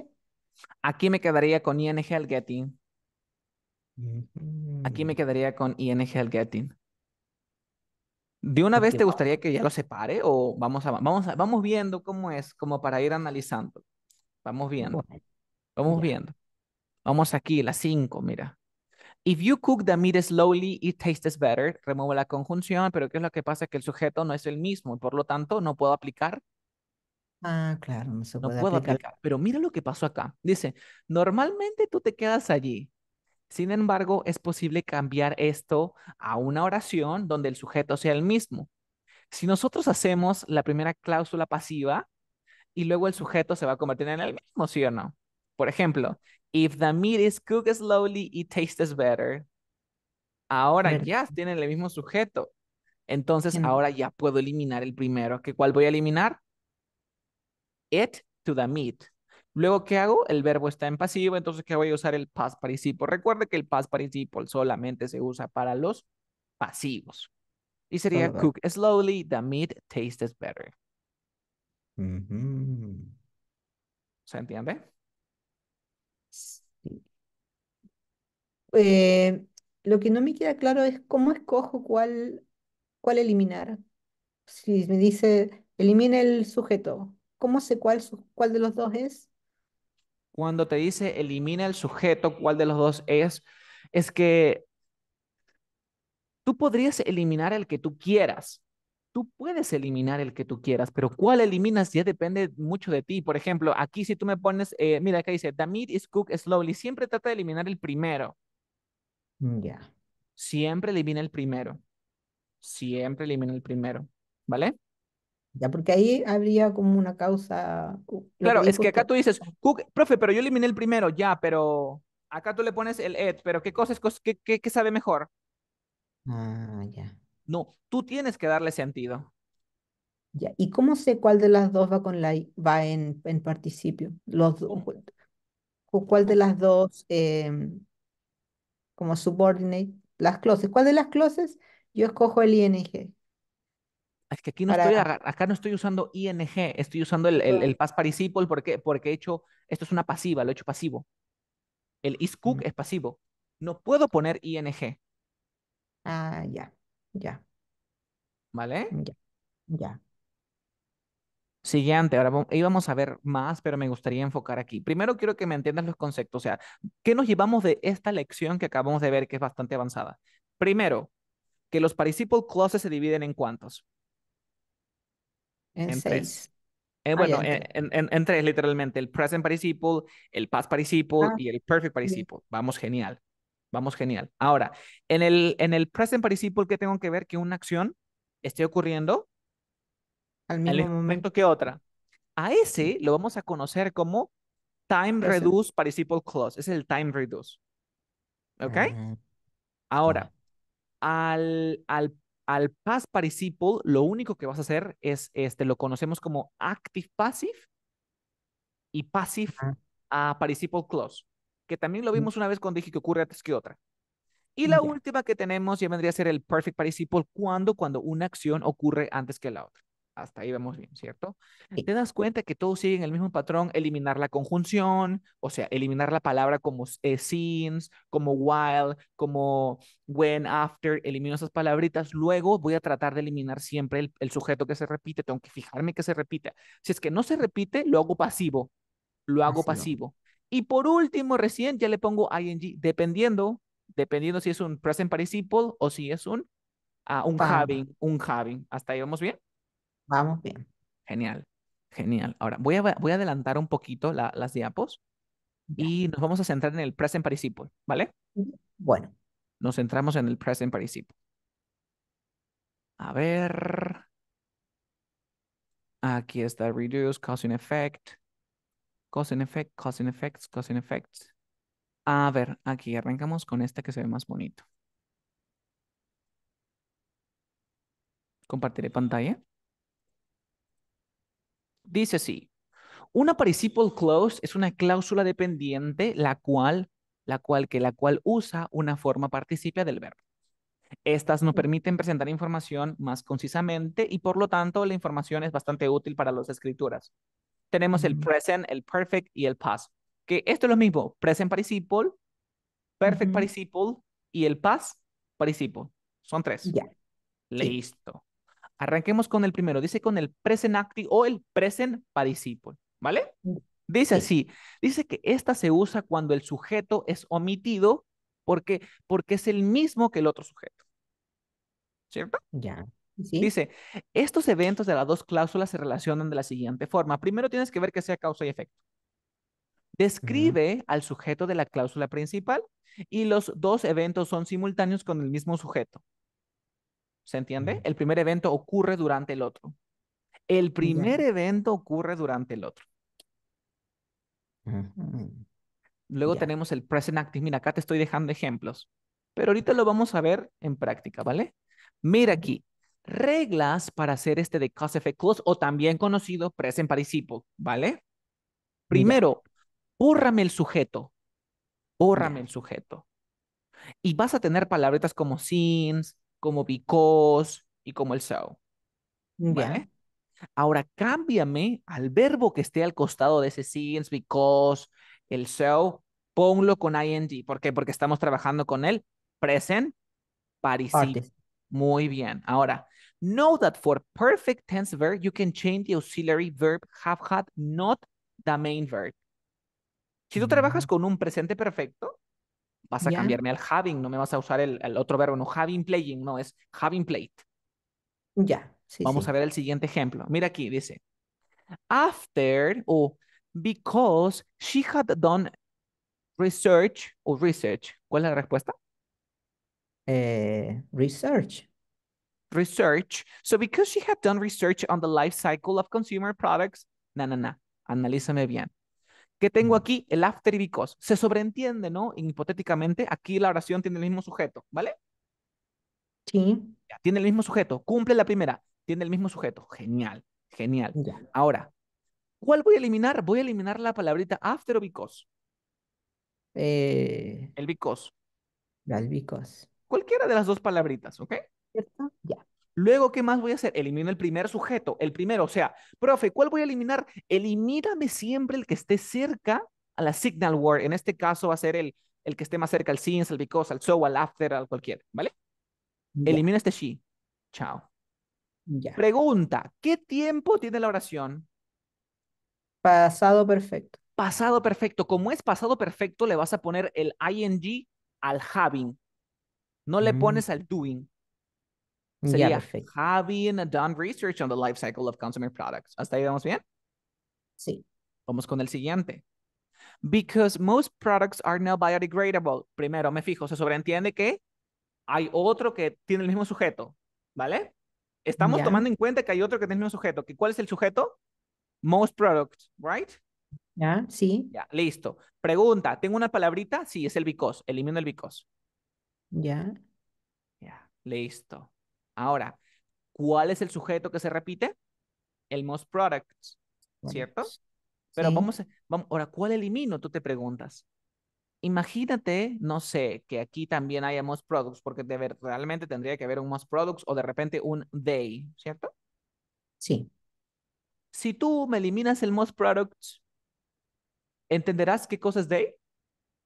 Aquí me quedaría con ING getting. Aquí me quedaría con ING getting. ¿De una vez te gustaría que ya lo separe o vamos, a, vamos, vamos viendo cómo es, como para ir analizando? Vamos viendo. Vamos viendo. Vamos aquí, la 5, mira. If you cook the meat slowly, it tastes better. Remuevo la conjunción, pero ¿qué es lo que pasa? Que el sujeto no es el mismo y por lo tanto no puedo aplicar Ah, claro, no se puede puedo Pero mira lo que pasó acá. Dice, normalmente tú te quedas allí. Sin embargo, es posible cambiar esto a una oración donde el sujeto sea el mismo. Si nosotros hacemos la primera cláusula pasiva y luego el sujeto se va a convertir en el mismo, ¿sí o no? Por ejemplo, if the meat is cooked slowly, it tastes better. Ahora ya tienen el mismo sujeto. Entonces, ahora ya puedo eliminar el primero. ¿Qué cuál voy a eliminar? it to the meat. Luego, ¿qué hago? El verbo está en pasivo, entonces ¿qué voy a usar el past participle. Recuerde que el past participle solamente se usa para los pasivos. Y sería cook slowly, the meat tastes better. ¿Se entiende? Sí. Eh, lo que no me queda claro es cómo escojo cuál, cuál eliminar. Si me dice, elimine el sujeto, ¿Cómo sé cuál, de los dos es? Cuando te dice elimina el sujeto, cuál de los dos es, es que tú podrías eliminar el que tú quieras. Tú puedes eliminar el que tú quieras, pero cuál eliminas ya depende mucho de ti. Por ejemplo, aquí si tú me pones, eh, mira, acá dice, the meat is cooked slowly. Siempre trata de eliminar el primero. Mm, ya. Siempre elimina el primero. Siempre elimina el primero. ¿Vale? Ya, porque ahí habría como una causa. Claro, es que acá tú dices, profe, pero yo eliminé el primero, ya, pero acá tú le pones el ed, pero ¿qué cosas, qué, sabe mejor? Ah, ya. No, tú tienes que darle sentido. Ya, ¿y cómo sé cuál de las dos va con la va en, en participio? Los dos, em, ¿Cuál de las dos como subordinate? Las clauses. ¿Cuál de las clauses? Yo escojo el ING. Es que aquí no, estoy, acá no estoy usando ING, estoy usando el, el, past participle porque, porque he hecho, esto es una pasiva, lo he hecho pasivo. El is cook es pasivo. No puedo poner ING. Ah, ya, ya. ¿Vale? Ya, ya. Siguiente, ahora íbamos a ver más, pero me gustaría enfocar aquí. Primero quiero que me entiendas los conceptos, o sea, ¿qué nos llevamos de esta lección que acabamos de ver que es bastante avanzada? Primero, que los participle clauses se dividen en cuántos? En, tres. bueno, en, tres literalmente, el present participle, el past participle ah, y el perfect participle. Vamos genial, vamos genial. Ahora, en el, en el present participle, ¿qué tengo que ver? Que una acción esté ocurriendo al mismo momento, que otra. A ese lo vamos a conocer como time reduce participle clause. Es el time reduce. ¿Ok? Ahora, al, al al past participle, lo único que vas a hacer es, este, lo conocemos como active passive y passive a participle clause, que también lo mm. vimos una vez cuando dije que ocurre antes que otra. Y la última que tenemos ya vendría a ser el perfect participle cuando, cuando una acción ocurre antes que la otra hasta ahí vamos bien, ¿cierto? Y Te das cuenta que todos siguen el mismo patrón, eliminar la conjunción, o sea, eliminar la palabra como eh, como while, como when, after, elimino esas palabritas, luego voy a tratar de eliminar siempre el, sujeto que se repite, tengo que fijarme que se repita. Si es que no se repite, lo hago pasivo, lo hago pasivo. Y por último, recién ya le pongo ing, dependiendo, dependiendo si es un present participle o si es un, ah, un having, un having. ¿Hasta ahí vamos bien? Vamos bien. Genial, genial. Ahora, voy a, voy a adelantar un poquito las diapos y nos vamos a centrar en el present participle, ¿vale? Bueno. Nos centramos en el present participle. A ver. Aquí está reduce, cause effect. Cause effect, cause effects, cause effects. A ver, aquí arrancamos con este que se ve más bonito. Compartiré pantalla. Dice así, una participle clause es una cláusula dependiente la cual, la cual, que la cual usa una forma participia del verbo. Estas nos permiten presentar información más concisamente y por lo tanto la información es bastante útil para las escrituras. Tenemos el present, el perfect y el past. Que esto es lo mismo, present participle, perfect participle y el past participle. Son tres. Listo. Arranquemos con el primero. Dice con el present active o el present participle, ¿vale? Mm, dice así. Dice que esta se usa cuando el sujeto es omitido porque, porque es el mismo que el otro sujeto. ¿Cierto? Ya. Dice, estos eventos de las dos cláusulas se relacionan de la siguiente forma. Primero tienes que ver que sea causa y efecto. Describe al sujeto de la cláusula principal y los dos eventos son simultáneos con el mismo sujeto. ¿Se entiende? El primer evento ocurre durante el otro. El primer evento ocurre durante el otro. Luego tenemos el present active. Mira, acá te estoy dejando ejemplos, pero ahorita lo vamos a ver en práctica, ¿vale? Mira aquí, reglas para hacer este de cause effect clause o también conocido present participo, ¿vale? Primero, yeah. el sujeto. Bórrame el sujeto. Y vas a tener palabritas como sins, como because y como el so. Bien. Ahora cámbiame al verbo que esté al costado de ese since, because, el so, ponlo con ing. ¿Por qué? Porque estamos trabajando con el present participle. Muy bien. Ahora, know that for perfect tense verb, you can change the auxiliary verb have had, not the main verb. Si tú trabajas con un presente perfecto, Vas a cambiarme al having, no me vas a usar el, otro verbo, no having playing, no, es having played. Ya. Sí, Vamos a ver el siguiente ejemplo. Mira aquí, dice, after o oh, because she had done research o research. ¿Cuál es la respuesta? Eh, research. Research. So because she had done research on the life cycle of consumer products, na, na, na, analízame bien. ¿Qué tengo aquí? El after y because. Se sobreentiende, ¿no? Hipotéticamente, aquí la oración tiene el mismo sujeto, ¿vale? Sí. tiene el mismo sujeto. Cumple la primera. Tiene el mismo sujeto. Genial, genial. Ahora, ¿cuál voy a eliminar? Voy a eliminar la palabrita after o because. Eh. El because. El because. Cualquiera de las dos palabritas, ¿ok? ¿Cierto? Ya. Luego, ¿qué más voy a hacer? Elimino el primer sujeto, el primero, o sea, profe, ¿cuál voy a eliminar? Elimíname siempre el que esté cerca a la signal word. En este caso va a ser el, el que esté más cerca al since, al because, al so, al after, al cualquier, ¿vale? Elimina este she. Chao. Pregunta, ¿qué tiempo tiene la oración? Pasado perfecto. Pasado perfecto. Como es pasado perfecto, le vas a poner el ing al having. No le mm. pones al doing. Sería having done research on the life cycle of consumer products. ¿Hasta ahí vamos bien? Sí. Vamos con el siguiente. Because most products are now biodegradable. Primero, me fijo, se sobreentiende que hay otro que tiene el mismo sujeto, ¿vale? Estamos tomando en cuenta que hay otro que tiene el mismo sujeto. ¿Que ¿Cuál es el sujeto? Most products, right? Ya, sí. Ya, listo. Pregunta, ¿tengo una palabrita? Sí, es el because. Elimino el because. Ya. Ya, listo. Ahora, ¿cuál es el sujeto que se repite? El most products, ¿cierto? Pero vamos, a, vamos, ahora, ¿cuál elimino? Tú te preguntas. Imagínate, no sé, que aquí también haya most products, porque de ver, realmente tendría que haber un most products o de repente un they, ¿cierto? Sí. Si tú me eliminas el most products, ¿entenderás qué cosa es they?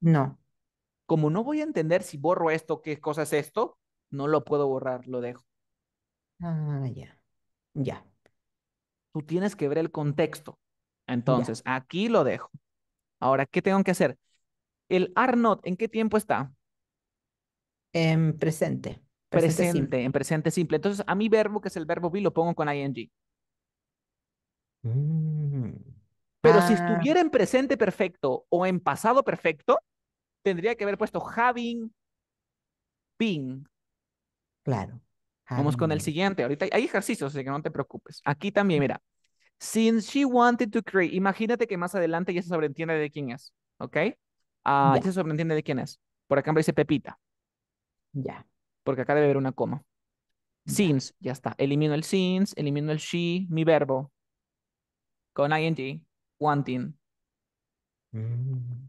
No. Como no voy a entender si borro esto, qué cosa es esto, no lo puedo borrar, lo dejo. Ah, ya. Ya. Tú tienes que ver el contexto. Entonces, aquí lo dejo. Ahora, ¿qué tengo que hacer? El are not, ¿en qué tiempo está? En presente. Presente, en presente simple. Entonces, a mi verbo, que es el verbo be, lo pongo con ing. Mm. Pero si ah. estuviera en presente perfecto o en pasado perfecto, tendría que haber puesto having, been. Claro. Vamos con el siguiente. Ahorita hay ejercicios, así que no te preocupes. Aquí también, mira. Since she wanted to create, imagínate que más adelante ya se sobreentiende de quién es, ¿ok? Ah, ya se sobreentiende de quién es. Por acá dice Pepita. Ya. Porque acá debe haber una coma. Since, ya está. Elimino el since, elimino el she, mi verbo. Con ing, wanting. Mm.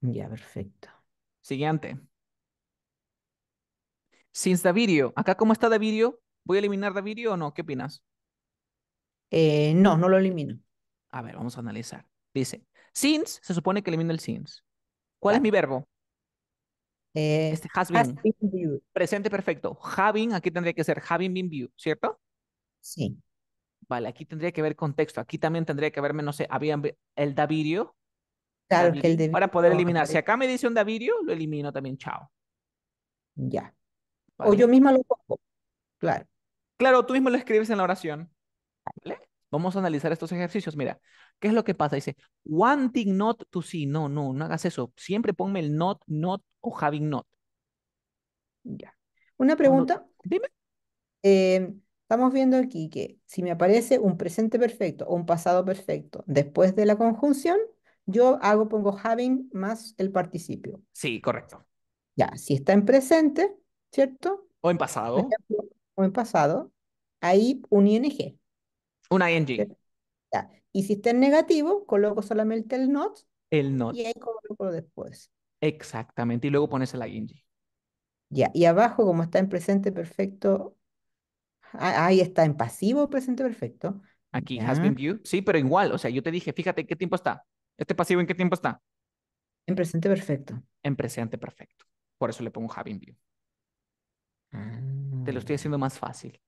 Ya, perfecto. Siguiente. Since Davidio. Acá, ¿cómo está Davidio? ¿Voy a eliminar Davidio o no? ¿Qué opinas? Eh, no, no lo elimino. A ver, vamos a analizar. Dice, since se supone que elimino el since. ¿Cuál es mi verbo? Eh, este has been. viewed. Presente perfecto. Having, aquí tendría que ser having been viewed, ¿cierto? Sí. Vale, aquí tendría que ver contexto. Aquí también tendría que verme, no sé, había el Davidio. Claro, el Davirio. Para poder eliminar. Si acá me dice un Davirio, lo elimino también. Chao. Ya. O yo misma lo pongo. Claro. Claro, tú mismo lo escribes en la oración. Vamos a analizar estos ejercicios. Mira, ¿qué es lo que pasa? Dice, wanting not to see. No, no, no hagas eso. Siempre ponme el not, not o having not. Ya. Una pregunta. Dime. Em, estamos viendo aquí que si me aparece un presente perfecto o un pasado perfecto después de la conjunción, yo hago, pongo having más el participio. Sí, correcto. Ya, si está en presente, ¿cierto? O en pasado. o en pasado. Ahí un ING. Un ING. Y si está en negativo, coloco solamente el not. El not. Y ahí coloco después. Exactamente. Y luego pones el ING. Ya. Y abajo, como está en presente perfecto, ah, ahí está en pasivo presente perfecto. Aquí, has been viewed. Sí, pero igual. O sea, yo te dije, fíjate qué tiempo está. Este pasivo, ¿en qué tiempo está? En presente perfecto. En presente perfecto. Por eso le pongo having view viewed. Te lo estoy mm. haciendo más fácil.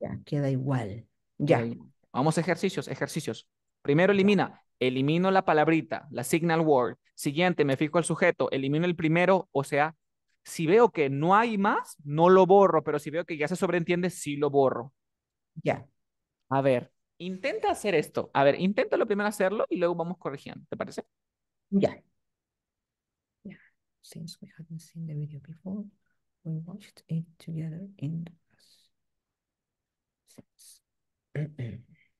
Ya, queda igual. Ya. Vamos a ejercicios, ejercicios. Primero elimina, elimino la palabrita, la signal word. Siguiente, me fijo al sujeto, elimino el primero, o sea, si veo que no hay más, no lo borro, pero si veo que ya se sobreentiende, sí lo borro. Ya. A ver, intenta hacer esto. A ver, lo primero hacerlo y luego vamos corrigiendo, ¿te parece? Ya. ya Since we seen video before. We watched it together in the class.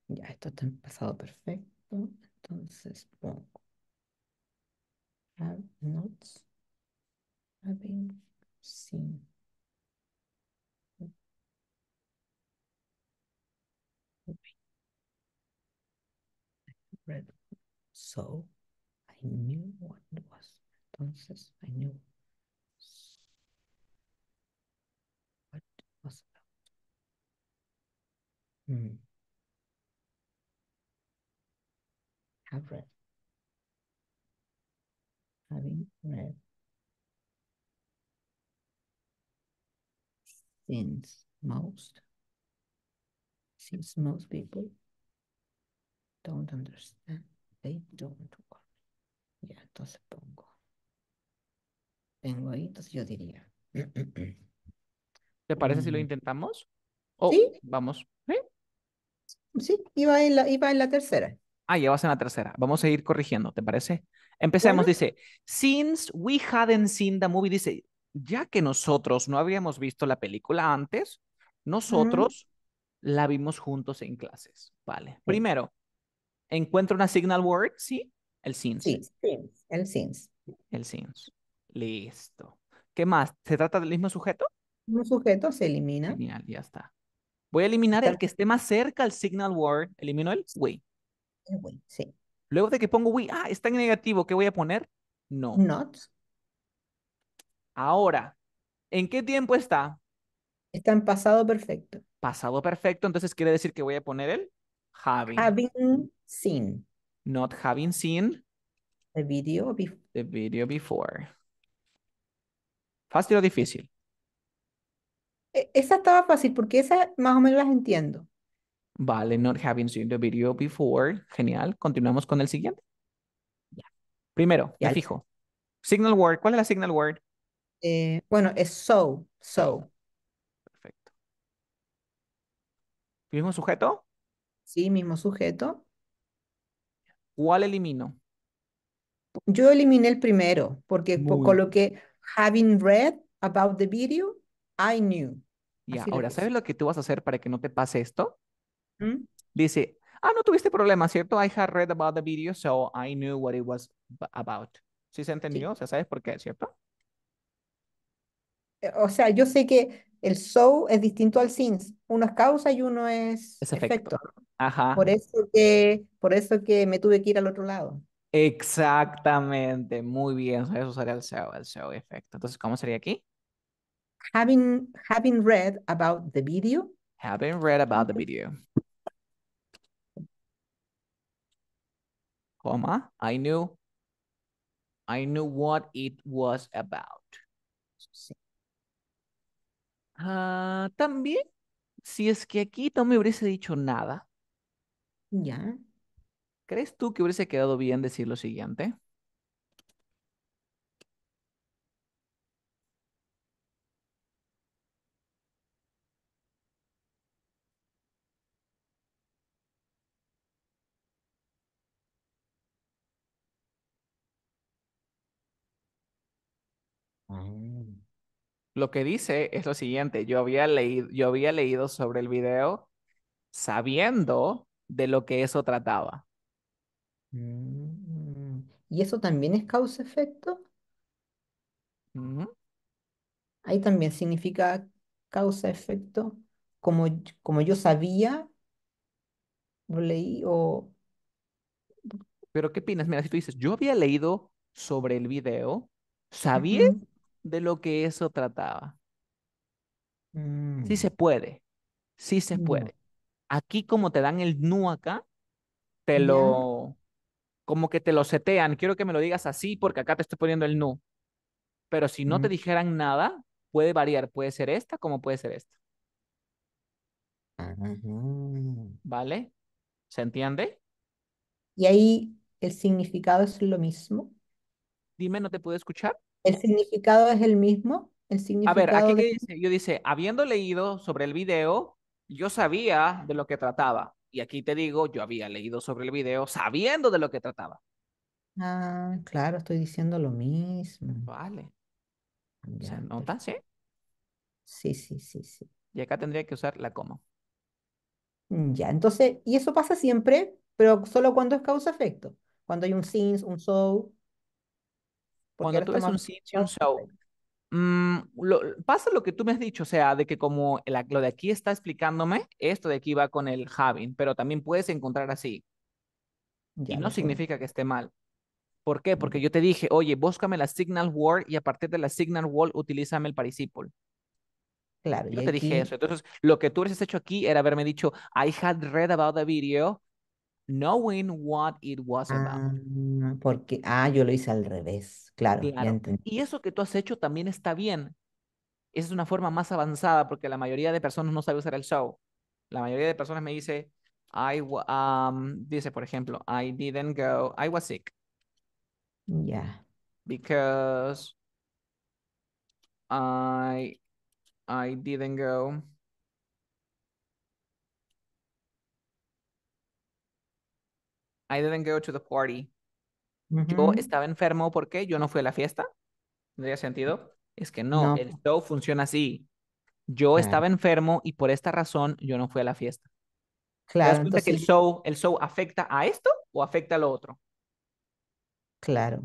ya, esto está en pasado perfecto. Entonces pongo have not having seen. Read. So I knew what it was. Entonces I knew Mm. have read. Having read. Since most. Since most people don't understand, they don't worry. Ya, entonces pongo. Tengo ahí, entonces yo diría. ¿Te parece si lo mm. intentamos? Oh, ¿Sí? Vamos. Sí, iba en la, tercera. Ah, ya vas en la tercera. Vamos a ir corrigiendo, ¿te parece? Empecemos, dice, since we hadn't seen the movie, dice, ya que nosotros no habíamos visto la película antes, nosotros mm. la vimos juntos en clases. Vale. Primero, encuentro una signal word, ¿sí? El since. Sí, El since. El since. Listo. ¿Qué más? ¿Se trata del mismo sujeto? Un sujeto se elimina. Genial, ya está. Voy a eliminar el que esté más cerca al signal word. Elimino el we. we, sí. Luego de que pongo we, ah, está en negativo, ¿qué voy a poner? No. Not. Ahora, ¿en qué tiempo está? Está en pasado perfecto. Pasado perfecto, entonces quiere decir que voy a poner el having. Having seen. Not having seen. The video before. The video before. ¿Fácil o difícil? E-, esa estaba fácil porque esa más o menos las entiendo. Vale, not having seen the video before. Genial. Continuamos con el siguiente. Primero, Ya. fijo. Signal word. ¿Cuál es la signal word? Eh, bueno, es so, so. Perfecto. Mismo sujeto. Sí, mismo sujeto. ¿Cuál elimino? Yo eliminé el primero porque con lo que having read about the video I knew. Y ahora, ¿sabes lo que tú vas a hacer para que no te pase esto? ¿Mm? Dice, ah, no tuviste problema, ¿cierto? I had read about the video, so I knew what it was about. ¿Sí se entendió? O sea, ¿sabes por qué, cierto? Eh, o sea, yo sé que el show es distinto al since. Uno es causa y uno es, efecto. Ajá. Por eso, que, por eso que me tuve que ir al otro lado. Exactamente, muy bien. ¿Sabes sería el show? el show, efecto? Entonces, ¿cómo sería aquí? having having read about the video. Having read about the video. coma I knew I knew what it was about. Ah, también, si es que aquí no me hubiese dicho nada. Ya. ¿Crees tú que hubiese quedado bien decir lo siguiente? Lo que dice es lo siguiente, yo había leído, yo había leído sobre el video sabiendo de lo que eso trataba. Mm, ¿Y eso también es causa-efecto? Ahí también significa causa-efecto. Como, como yo sabía, lo leí o... Pero ¿qué opinas? Mira, si tú dices, yo había leído sobre el video, sabía de lo que eso trataba. Sí mm. se puede, sí se mm. puede. Aquí como te dan el nu acá, te lo, como que te lo setean, quiero que me lo digas así porque acá te estoy poniendo el nu. Pero si no te mm. dijeran nada, puede variar, puede ser esta como puede ser esta. ¿Vale? ¿Se entiende? Y ahí el significado es lo mismo. Dime, no te puedo escuchar. El significado es el mismo. El a ver, aquí dice, yo dice, habiendo leído sobre el video, yo sabía de lo que trataba. Y aquí te digo, yo había leído sobre el video sabiendo de lo que trataba. Ah, claro, estoy diciendo lo mismo. Vale. ¿Se nota, sí? Sí, sí, sí, sí. Y acá tendría que usar la coma. Mm, ya, entonces, y eso pasa siempre, pero solo cuando es causa-efecto. Cuando hay un sins un so, cuando tú ves un sitio, un show, mm, pasa lo que tú me has dicho, o sea, de que como lo de aquí está explicándome, esto de aquí va con el having, pero también puedes encontrar así. y no significa que esté mal. ¿Por qué? Mm. Porque yo te dije, oye, búscame la signal word y a partir de la signal word utilízame el participle. Claro. Yo te dije eso. Entonces, lo que tú has hecho aquí era haberme dicho, I had read about the video knowing what it was about. Ah, porque, ah, yo lo hice al revés, claro. Y eso que tú has hecho también está bien. Esa es una forma más avanzada porque la mayoría de personas no sabe usar el show. La mayoría de personas me dice, I, dice, por ejemplo, I didn't go, I was sick. Yeah. Because I, I didn't go I didn't go to the party. Yo estaba enfermo porque yo no fui a la fiesta. ¿Tendría sentido? Es que no, el show funciona así. Yo estaba enfermo y por esta razón yo no fui a la fiesta. Claro. entonces... el show, el show afecta a esto o afecta a lo otro? Claro.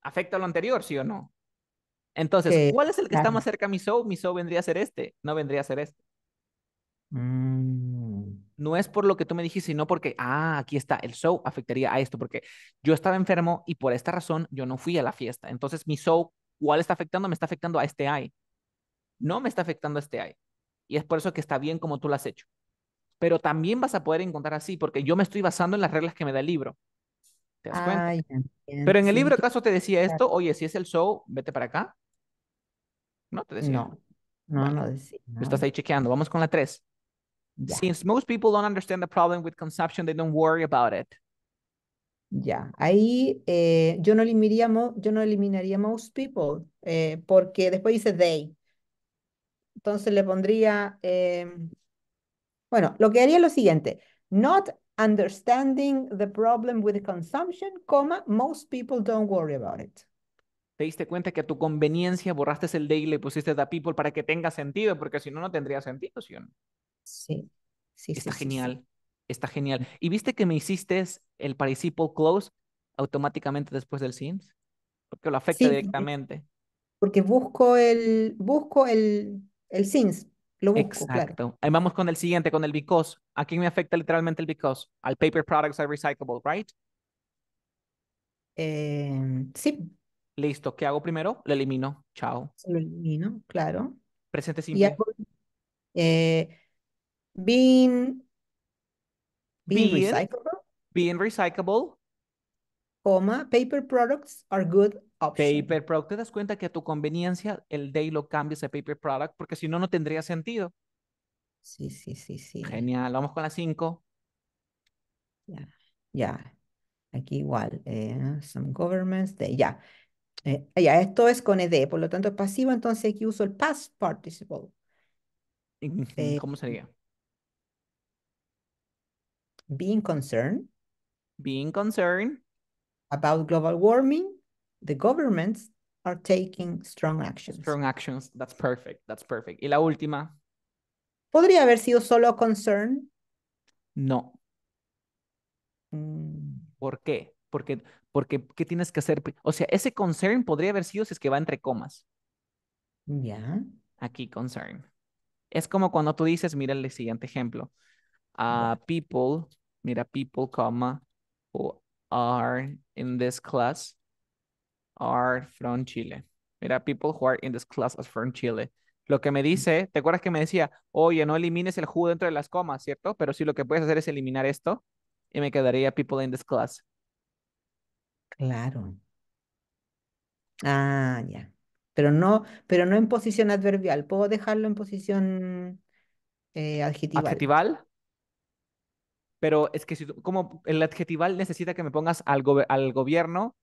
¿Afecta a lo anterior, sí o no? Entonces, ¿cuál es el que está más cerca de mi show? Mi show vendría a ser este, no vendría a ser este. Mm no es por lo que tú me dijiste, sino porque, ah, aquí está, el show afectaría a esto, porque yo estaba enfermo y por esta razón yo no fui a la fiesta. Entonces, mi show, ¿cuál está afectando? Me está afectando a este I. No me está afectando a este I. Y es por eso que está bien como tú lo has hecho. Pero también vas a poder encontrar así, porque yo me estoy basando en las reglas que me da el libro. ¿Te das cuenta? Pero en el libro, acaso te decía esto, oye, si es el show, vete para acá. No te decía. No, no, decía. Estás ahí chequeando. Vamos con la 3. Since most people don't understand the problem with consumption, they don't worry about it. Ya, ahí eh, yo, no eliminaría, yo no eliminaría most people, eh, porque después dice they. Entonces le pondría, em, bueno, lo que haría es lo siguiente, not understanding the problem with consumption, coma, most people don't worry about it. Te diste cuenta que a tu conveniencia borraste el they y le pusiste the people para que tenga sentido, porque si no, no tendría sentido, ¿sí o no? Sí, sí. Está genial, está genial. ¿Y viste que me hiciste el participle close automáticamente después del SINS? Porque lo afecta directamente. Porque busco el, busco el, el lo busco, Exacto. Ahí vamos con el siguiente, con el because. ¿A quién me afecta literalmente el because? Al paper products are recyclable, right? Em, sí. Listo, ¿qué hago primero? Lo elimino, chao. Lo elimino, claro. Presente simple. Eh, Being, being, recyclable. Being recyclable. Coma, paper products are good options. Paper product. Te das cuenta que a tu conveniencia el day lo cambias a paper product porque si no, no tendría sentido. Sí, sí, sí, sí. Genial. Vamos con la 5. Ya, ya. Aquí igual. Eh, some governments. Ya. Eh, ya, esto es con ed, por lo tanto es pasivo, entonces aquí uso el past participle. ¿Cómo eh, sería? being concerned. Being concerned. About global warming, the governments are taking strong actions. Strong actions, that's perfect, that's perfect. Y la última. ¿Podría haber sido solo concern? No. Mm. ¿Por qué? Porque, porque, ¿qué tienes que hacer? O sea, ese concern podría haber sido si es que va entre comas. Ya. Aquí, concern. Es como cuando tú dices, mira el siguiente ejemplo. Ah, A People mira, people, comma, who are in this class are from Chile. Mira, people who are in this class are from Chile. Lo que me mm. dice, ¿te acuerdas que me decía, oye, no elimines el jugo dentro de las comas, ¿cierto? Pero sí lo que puedes hacer es eliminar esto y me quedaría people in this class. Claro. Ah, ya. Pero no, pero no en posición adverbial. Puedo dejarlo en posición adjetiva. Eh, adjetival. Adjetival pero es que como el adjetival necesita que me pongas al, al gobierno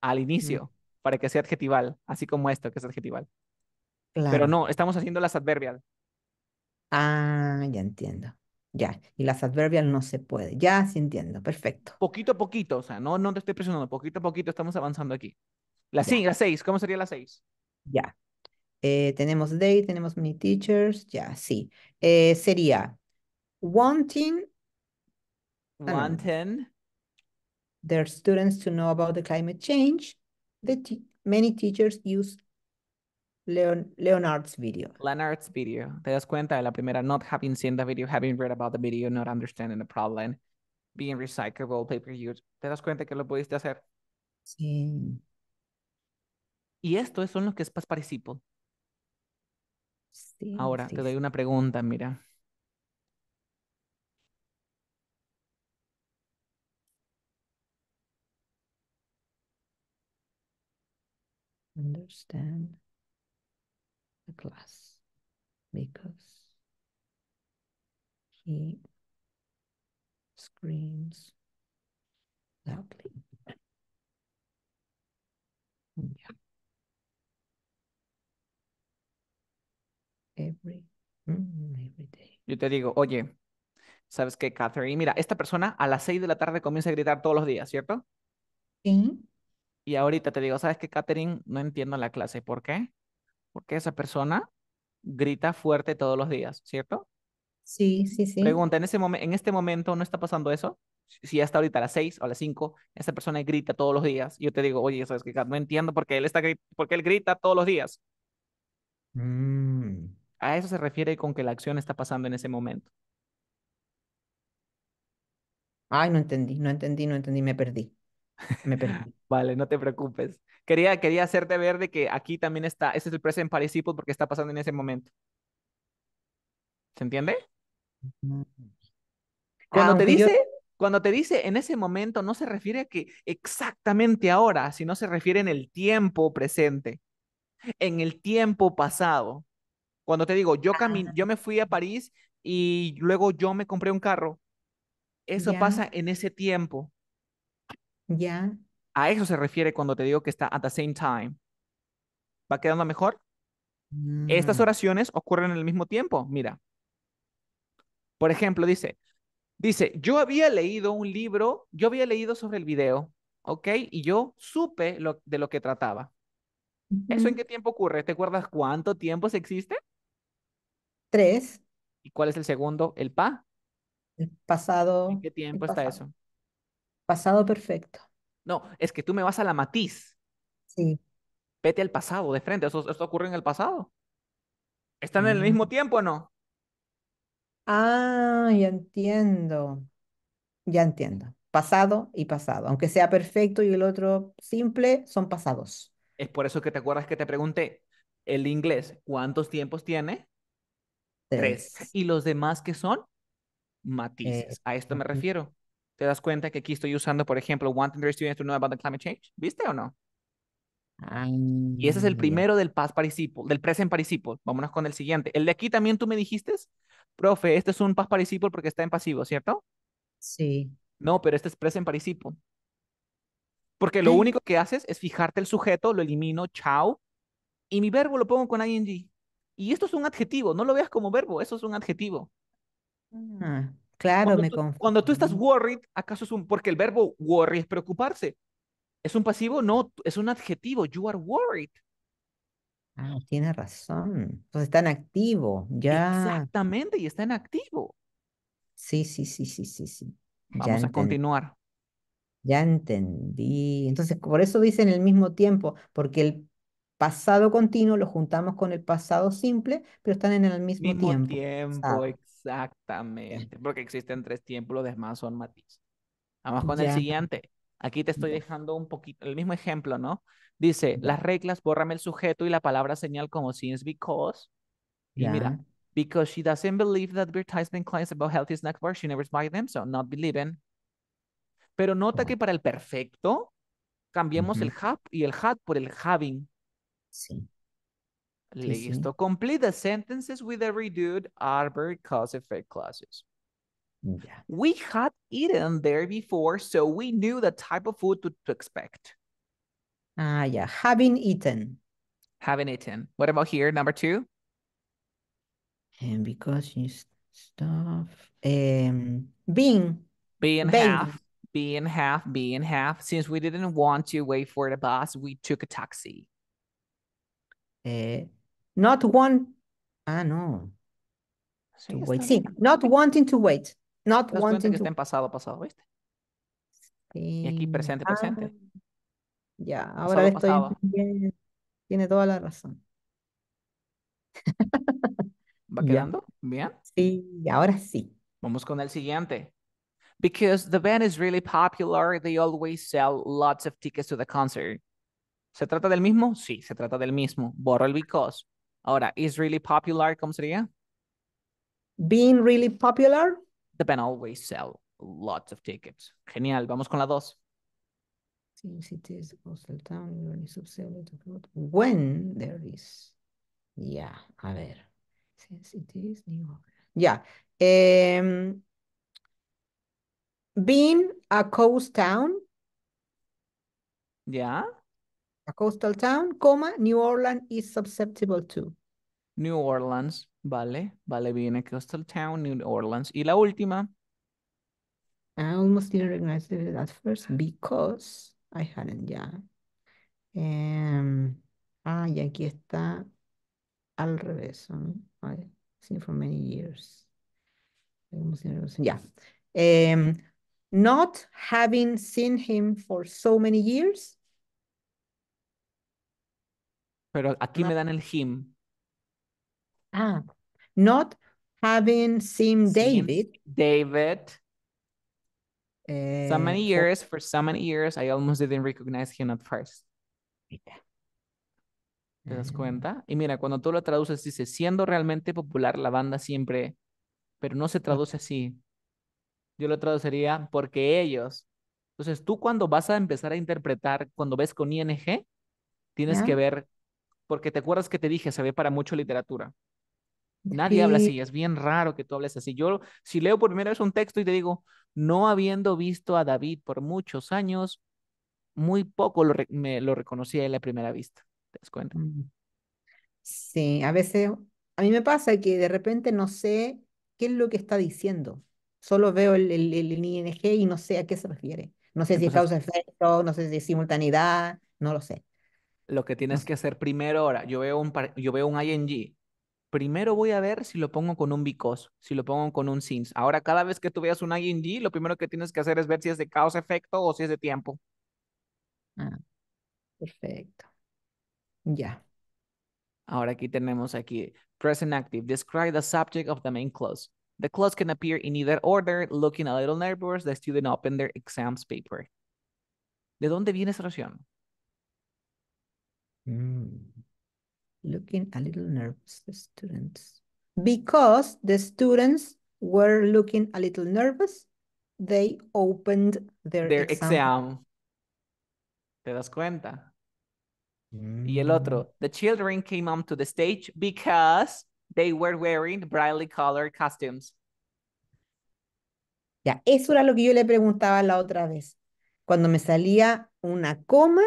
al inicio para que sea adjetival, así como esto que es adjetival. Pero no, estamos haciendo las adverbial. Ah, ya entiendo. Ya, y las adverbial no se puede. Ya sí entiendo, perfecto. Poquito a poquito, o sea, no, no te estoy presionando, poquito a poquito estamos avanzando aquí. La, sí, la seis, ¿cómo sería la seis? Ya. Eh, tenemos day, tenemos many teachers, ya, sí. Eh, sería wanting wanting their students to know about the climate change. The many teachers use Leonard's video. Leonard's video. Te das cuenta de la primera, not having seen the video, having read about the video, not understanding the problem, being recyclable, paper use. Te das cuenta que lo pudiste hacer. Sí. Y esto son los que es más Sí, Ahora te doy una pregunta, mira. the because he screams loudly. Mm, Yo te digo, oye, ¿sabes qué, Catherine? Mira, esta persona a las seis de la tarde comienza a gritar todos los días, ¿cierto? Sí y ahorita te digo, ¿sabes qué, Catherine? No entiendo la clase. ¿Por qué? Porque esa persona grita fuerte todos los días, ¿cierto? Sí, sí, sí. Pregunta, ¿en, ese en este momento no está pasando eso? Si ya está ahorita a las 6 o a las cinco, esa persona grita todos los días. Y yo te digo, oye, ¿sabes qué, Katherine? No entiendo por qué él, está porque él grita todos los días. Mm. A eso se refiere con que la acción está pasando en ese momento. Ay, no entendí, no entendí, no entendí, me perdí. Vale, no te preocupes. Quería, quería hacerte ver de que aquí también está, Ese es el present participle porque está pasando en ese momento. ¿Se entiende? Ah, cuando te dice, cuando te dice en ese momento, no se refiere a que exactamente ahora, sino se refiere en el tiempo presente, en el tiempo pasado. Cuando te digo, yo camin yo me fui a París y luego yo me compré un carro. Eso pasa en ese tiempo. Ya. A eso se refiere cuando te digo que está at the same time. ¿Va quedando mejor? Estas mm. oraciones ocurren en el mismo tiempo. Mira. Por ejemplo, dice, dice, yo había leído un libro, yo había leído sobre el video, ¿ok? Y yo supe de lo que trataba. ¿Eso en qué tiempo ocurre? ¿Te acuerdas cuánto tiempo se existe? Tres. ¿Y cuál es el segundo? El pa. El pasado. ¿En qué tiempo está eso? Pasado perfecto. No, es que tú me vas a la matiz. Sí. Vete al pasado de frente. Eso, ocurre en el pasado. ¿Están en el mm. mismo tiempo o no? Ah, ya entiendo. Ya entiendo. Pasado y pasado. Aunque sea perfecto y el otro simple, son pasados. Es por eso que te acuerdas que te pregunté el inglés, ¿cuántos tiempos tiene? Tres. ¿Y los demás que son? Matices. A esto me refiero te das cuenta que aquí estoy usando, por ejemplo, wanting their students to know about the climate change. ¿Viste o no? y ese es el primero del past participle, del present participle. Vámonos con el siguiente. El de aquí también tú me dijiste, profe, este es un past participle porque está en pasivo, ¿cierto? Sí. No, pero este es present participle. Porque lo único que haces es fijarte el sujeto, lo elimino, chao, y mi verbo lo pongo con ing. Y esto es un adjetivo, no lo veas como verbo, eso es un adjetivo. Ah. Claro, me Cuando tú estás worried, ¿acaso es un... Porque el verbo worry es preocuparse. ¿Es un pasivo? No, es un adjetivo. You are worried. Ah, tiene razón. Entonces pues está en activo, ya. Exactamente, y está en activo. Sí, sí, sí, sí, sí, sí. Vamos a continuar. Ya entendí. Entonces, por eso dicen el mismo tiempo, porque el pasado continuo lo juntamos con el pasado simple, pero están en el mismo, mismo tiempo. Exactamente, porque existen tres tiempos, los demás son matices. Vamos con el siguiente. Aquí te estoy dejando un poquito, el mismo ejemplo, ¿no? Dice, las reglas, bórrame el sujeto y la palabra señal como since because. Y mira, because she doesn't believe that advertisement clients about healthy snack bars, she never buy them, so not believing. Pero nota que para el perfecto, cambiemos el have y el had por el having. Sí. Listo. Sí. Complete the sentences with the reduced very cause effect clauses. Yeah. We had eaten there before, so we knew the type of food to, to expect. Ah, uh, yeah. Having eaten. Having eaten. What about here, number two? And because you stuff. Um, being. Being half. Being half. Being half. Since we didn't want to wait for the bus, we took a taxi. Uh, Not want. Ah, no. to wait. not wanting to wait. Not wanting que estén Está en pasado, pasado, ¿viste? Sí. Y aquí presente, presente. Ah, ya, ahora estoy. bien. Tiene toda la razón. ¿Va quedando? ¿Bien? Sí, ahora sí. Vamos con el siguiente. Because the band is really popular, they always sell lots of tickets to the concert. ¿Se trata del mismo? Sí, se trata del mismo. Borro el because. Ahora, is really popular, ¿cómo sería? Being really popular. The band always sell lots of tickets. Genial, vamos con la dos. When there is. Yeah, a ver. Since it is New Yeah. Um, being a coast town. Yeah a coastal town, coma, New Orleans is susceptible to. New Orleans, vale, vale, viene coastal town, New Orleans. Y la última. I almost didn't recognize it at first because I hadn't, Yeah. Um, ah, y aquí está al revés. ¿no? I've seen for many years. Yeah. Um, not having seen him for so many years Pero aquí me dan el him. Ah, not having seen David. David. so eh, many years, for so many years, I almost didn't recognize him at first. ¿Te das mm. cuenta? Y mira, cuando tú lo traduces, dice, siendo realmente popular la banda siempre, pero no se traduce así. Yo lo traduciría porque ellos. Entonces, tú cuando vas a empezar a interpretar, cuando ves con ING, tienes que ver porque te acuerdas que te dije, se ve para mucho literatura. Nadie habla así, es bien raro que tú hables así. Yo, si leo por primera vez un texto y te digo, no habiendo visto a David por muchos años, muy poco lo, me, lo reconocí a la primera vista. ¿Te das cuenta? Mm. Sí, a veces, a mí me pasa que de repente no sé qué es lo que está diciendo. Solo veo el, ING y no sé a qué se refiere. No sé si es causa-efecto, no sé si es simultaneidad, no lo sé. Lo que tienes que hacer primero ahora, yo veo un, yo veo ING, primero voy a ver si lo pongo con un bicos, si lo pongo con un sins. Ahora, cada vez que tú veas un ING, lo primero que tienes que hacer es ver si es de causa-efecto o si es de tiempo. Ah, perfecto. Ya. Ahora aquí tenemos aquí, present active, describe the subject of the main clause. The clause can appear in either order, looking a little nervous, the student opened their exams paper. ¿De dónde viene esa oración? Mm. Looking a little nervous, the students. Because the students were looking a little nervous, they opened their, exam. ¿Te das cuenta? Y el mm. otro, the children came on to the stage because they were wearing brightly colored costumes. Ya, eso era lo que yo le preguntaba la otra vez. Cuando me salía una coma,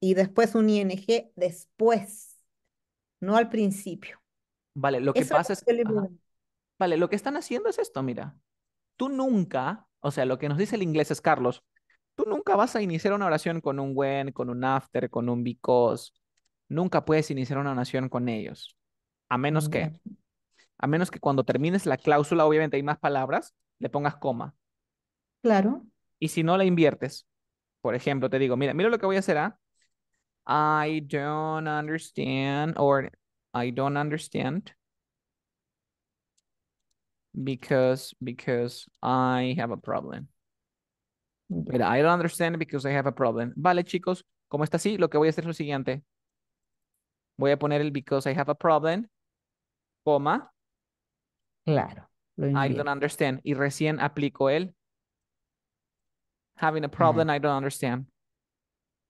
y después un ING después, no al principio. Vale, lo que pasa es... Que Vale, lo que están haciendo es esto, mira. Tú nunca, o sea, lo que nos dice el inglés es Carlos, tú nunca vas a iniciar una oración con un when, con un after, con un because. Nunca puedes iniciar una oración con ellos. A menos que, a menos que cuando termines la cláusula, obviamente hay más palabras, le pongas coma. Claro. Y si no la inviertes, por ejemplo, te digo, mira, mira lo que voy a hacer, ¿ah? I don't understand or I don't understand because because I have a problem. But I don't understand because I have a problem. Vale, chicos, como está así, lo que voy a hacer es lo siguiente. Voy a poner el because I have a problem, coma. Claro. Lo I don't understand. Y recién aplico el having a problem, I don't understand.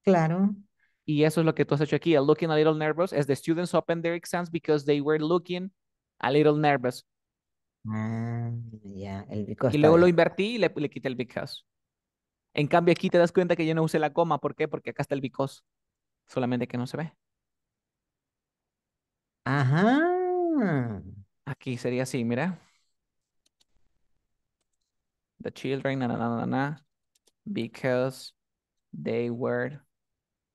Claro. Y eso es lo que tú has hecho aquí. Looking a little nervous as the students opened their exams because they were looking a little nervous. Mm, el because. Y luego lo invertí y le, quité el because. En cambio, aquí te das cuenta que yo no usé la coma. ¿Por qué? Porque acá está el because. Solamente que no se ve. Ajá. Aquí sería así, mira. The children, na, na, na, na, because they were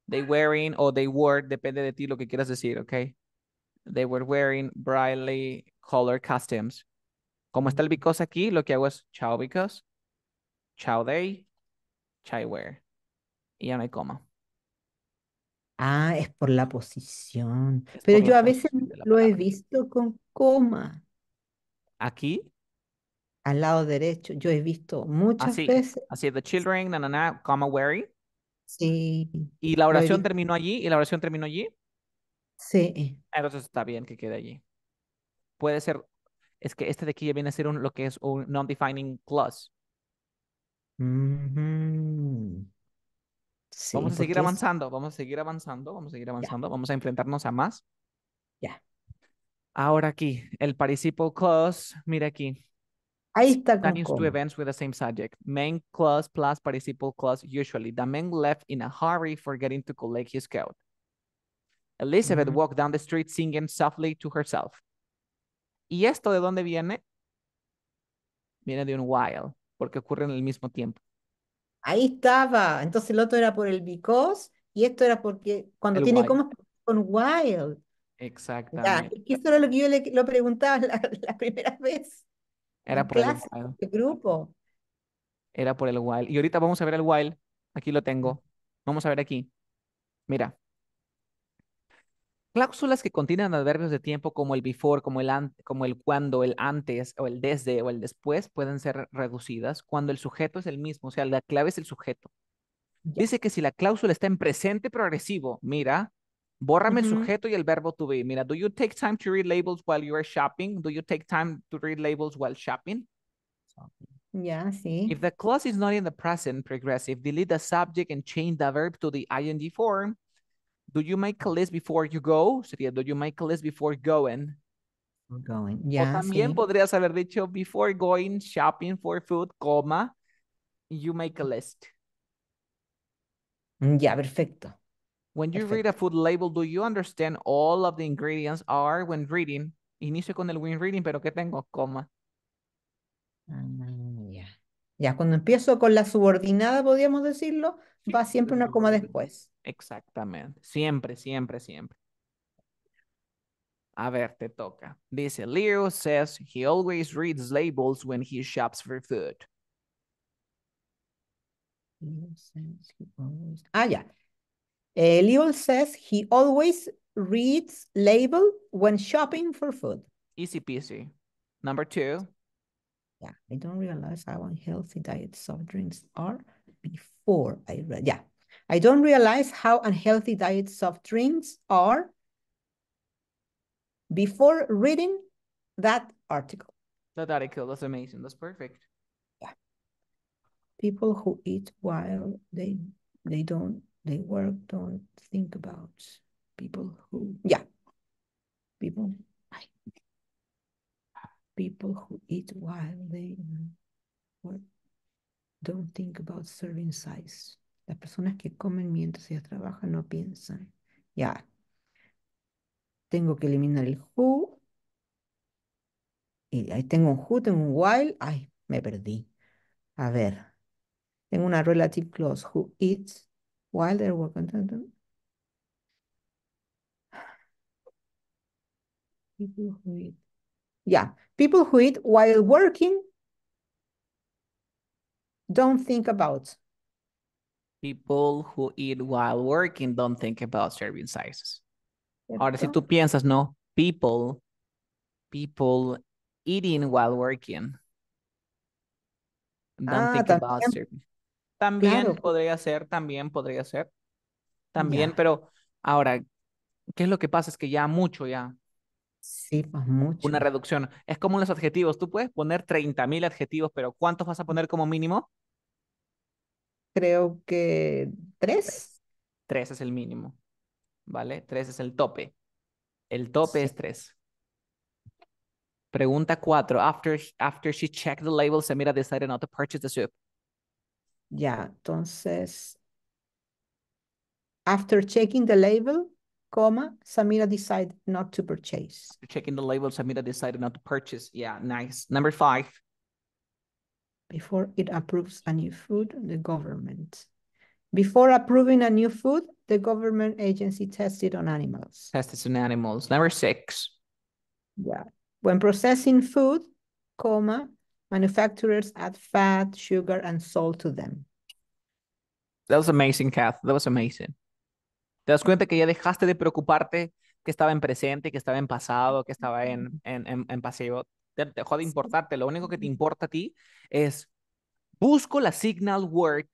They wearing o they were, depende de ti lo que quieras decir, ¿ok? They were wearing brightly colored costumes. Como está el because aquí, lo que hago es chao because, chao they, chai wear Y ya no hay coma. Ah, es por la posición. Pero yo a veces lo he visto con coma. ¿Aquí? Al lado derecho. Yo he visto muchas veces. Así, the children, na, na, na, comma, wearing. Sí. ¿Y la oración terminó allí? ¿Y la oración terminó allí? Sí. Entonces está bien que quede allí. Puede ser, es que este de aquí ya viene a ser lo que es un non-defining clause. vamos a seguir avanzando, vamos a seguir avanzando, vamos a seguir avanzando, vamos a enfrentarnos a más. Ya. Ahora aquí, el participle clause, mira aquí. Ahí está con used to events with the same subject. Main clause plus participle clause usually. The man left in a hurry forgetting to collect his coat. Elizabeth mm -hmm. walked down the street singing softly to herself. ¿Y esto de dónde viene? Viene de un while, porque ocurre en el mismo tiempo. Ahí estaba. Entonces el otro era por el because y esto era porque cuando el tiene while. como con while. Exactamente. Ya, eso era lo que yo le, lo preguntaba la, la primera vez. Era por el grupo. Era por el while. Y ahorita vamos a ver el while. Aquí lo tengo. Vamos a ver aquí. Mira. Cláusulas que contienen adverbios de tiempo como el before, como el, como el cuando, el antes o el desde o el después pueden ser reducidas cuando el sujeto es el mismo, o sea, la clave es el sujeto. Dice que si la cláusula está en presente progresivo, mira, Bórrame el sujeto y el verbo to be. Mira, do you take time to read labels while you are shopping? Do you take time to read labels while shopping? yeah, sí. If the clause is not in the present progressive, delete the subject and change the verb to the ing form. Do you make a list before you go? Sería, do you make a list before going? Going. Yeah, o también podrías haber dicho, before going shopping for food, coma, you make a list. Mm, ya, yeah, perfecto. When you read a food label, do you understand all of the ingredients are when reading? Inicio con el when reading, pero ¿qué tengo? Coma. Mm, ya. cuando empiezo con la subordinada, podríamos decirlo, va siempre una coma después. Exactamente. Siempre, siempre, siempre. A ver, te toca. Dice, Leo says he always reads labels when he shops for food. Ah, ya. Uh, eh, Leon says he always reads label when shopping for food. Easy peasy. Number two. Yeah, I don't realize how unhealthy diet soft drinks are before I read. Yeah, I don't realize how unhealthy diet soft drinks are before reading that article. That article, that's amazing. That's perfect. Yeah. People who eat while they they don't They work, don't think about people who, yeah, people, people who eat while they work, don't think about serving size. Las personas que comen mientras ellas trabajan no piensan. Ya. Tengo que eliminar el who. Y ahí tengo un who, tengo un while. Ay, me perdí. A ver. Tengo una relative clause. Who eats while they're working People who eat. Yeah, people who eat while working don't think about. People who eat while working don't think about serving sizes. ¿Cierto? Ahora, si tú piensas, no, people, people eating while working. Don't ah, think también. about serving. También podría ser, también podría ser. También, pero ahora, ¿qué es lo que pasa? Es que ya mucho, ya. Sí, pues mucho. Una reducción. Es como los adjetivos. Tú puedes poner mil adjetivos, pero ¿cuántos vas a poner como mínimo? Creo que tres. Tres es el mínimo. ¿Vale? Tres es el tope. El tope es tres. Pregunta cuatro. After, after she checked the label, Samira decided not to purchase the soup. Yeah. entonces, after checking the label, comma, Samira decided not to purchase. After checking the label, Samira decided not to purchase. Yeah, nice. Number five. Before it approves a new food, the government. Before approving a new food, the government agency tested on animals. Tested on animals. Number six. Yeah. When processing food, comma, Manufacturers add fat, sugar, and salt to them. That was amazing, Kath. That was amazing. ¿Te das cuenta que ya dejaste de preocuparte que estaba en presente, que estaba en pasado, que estaba en, en, en, pasivo? dejó de importarte. Lo único que te importa a ti es busco la signal word.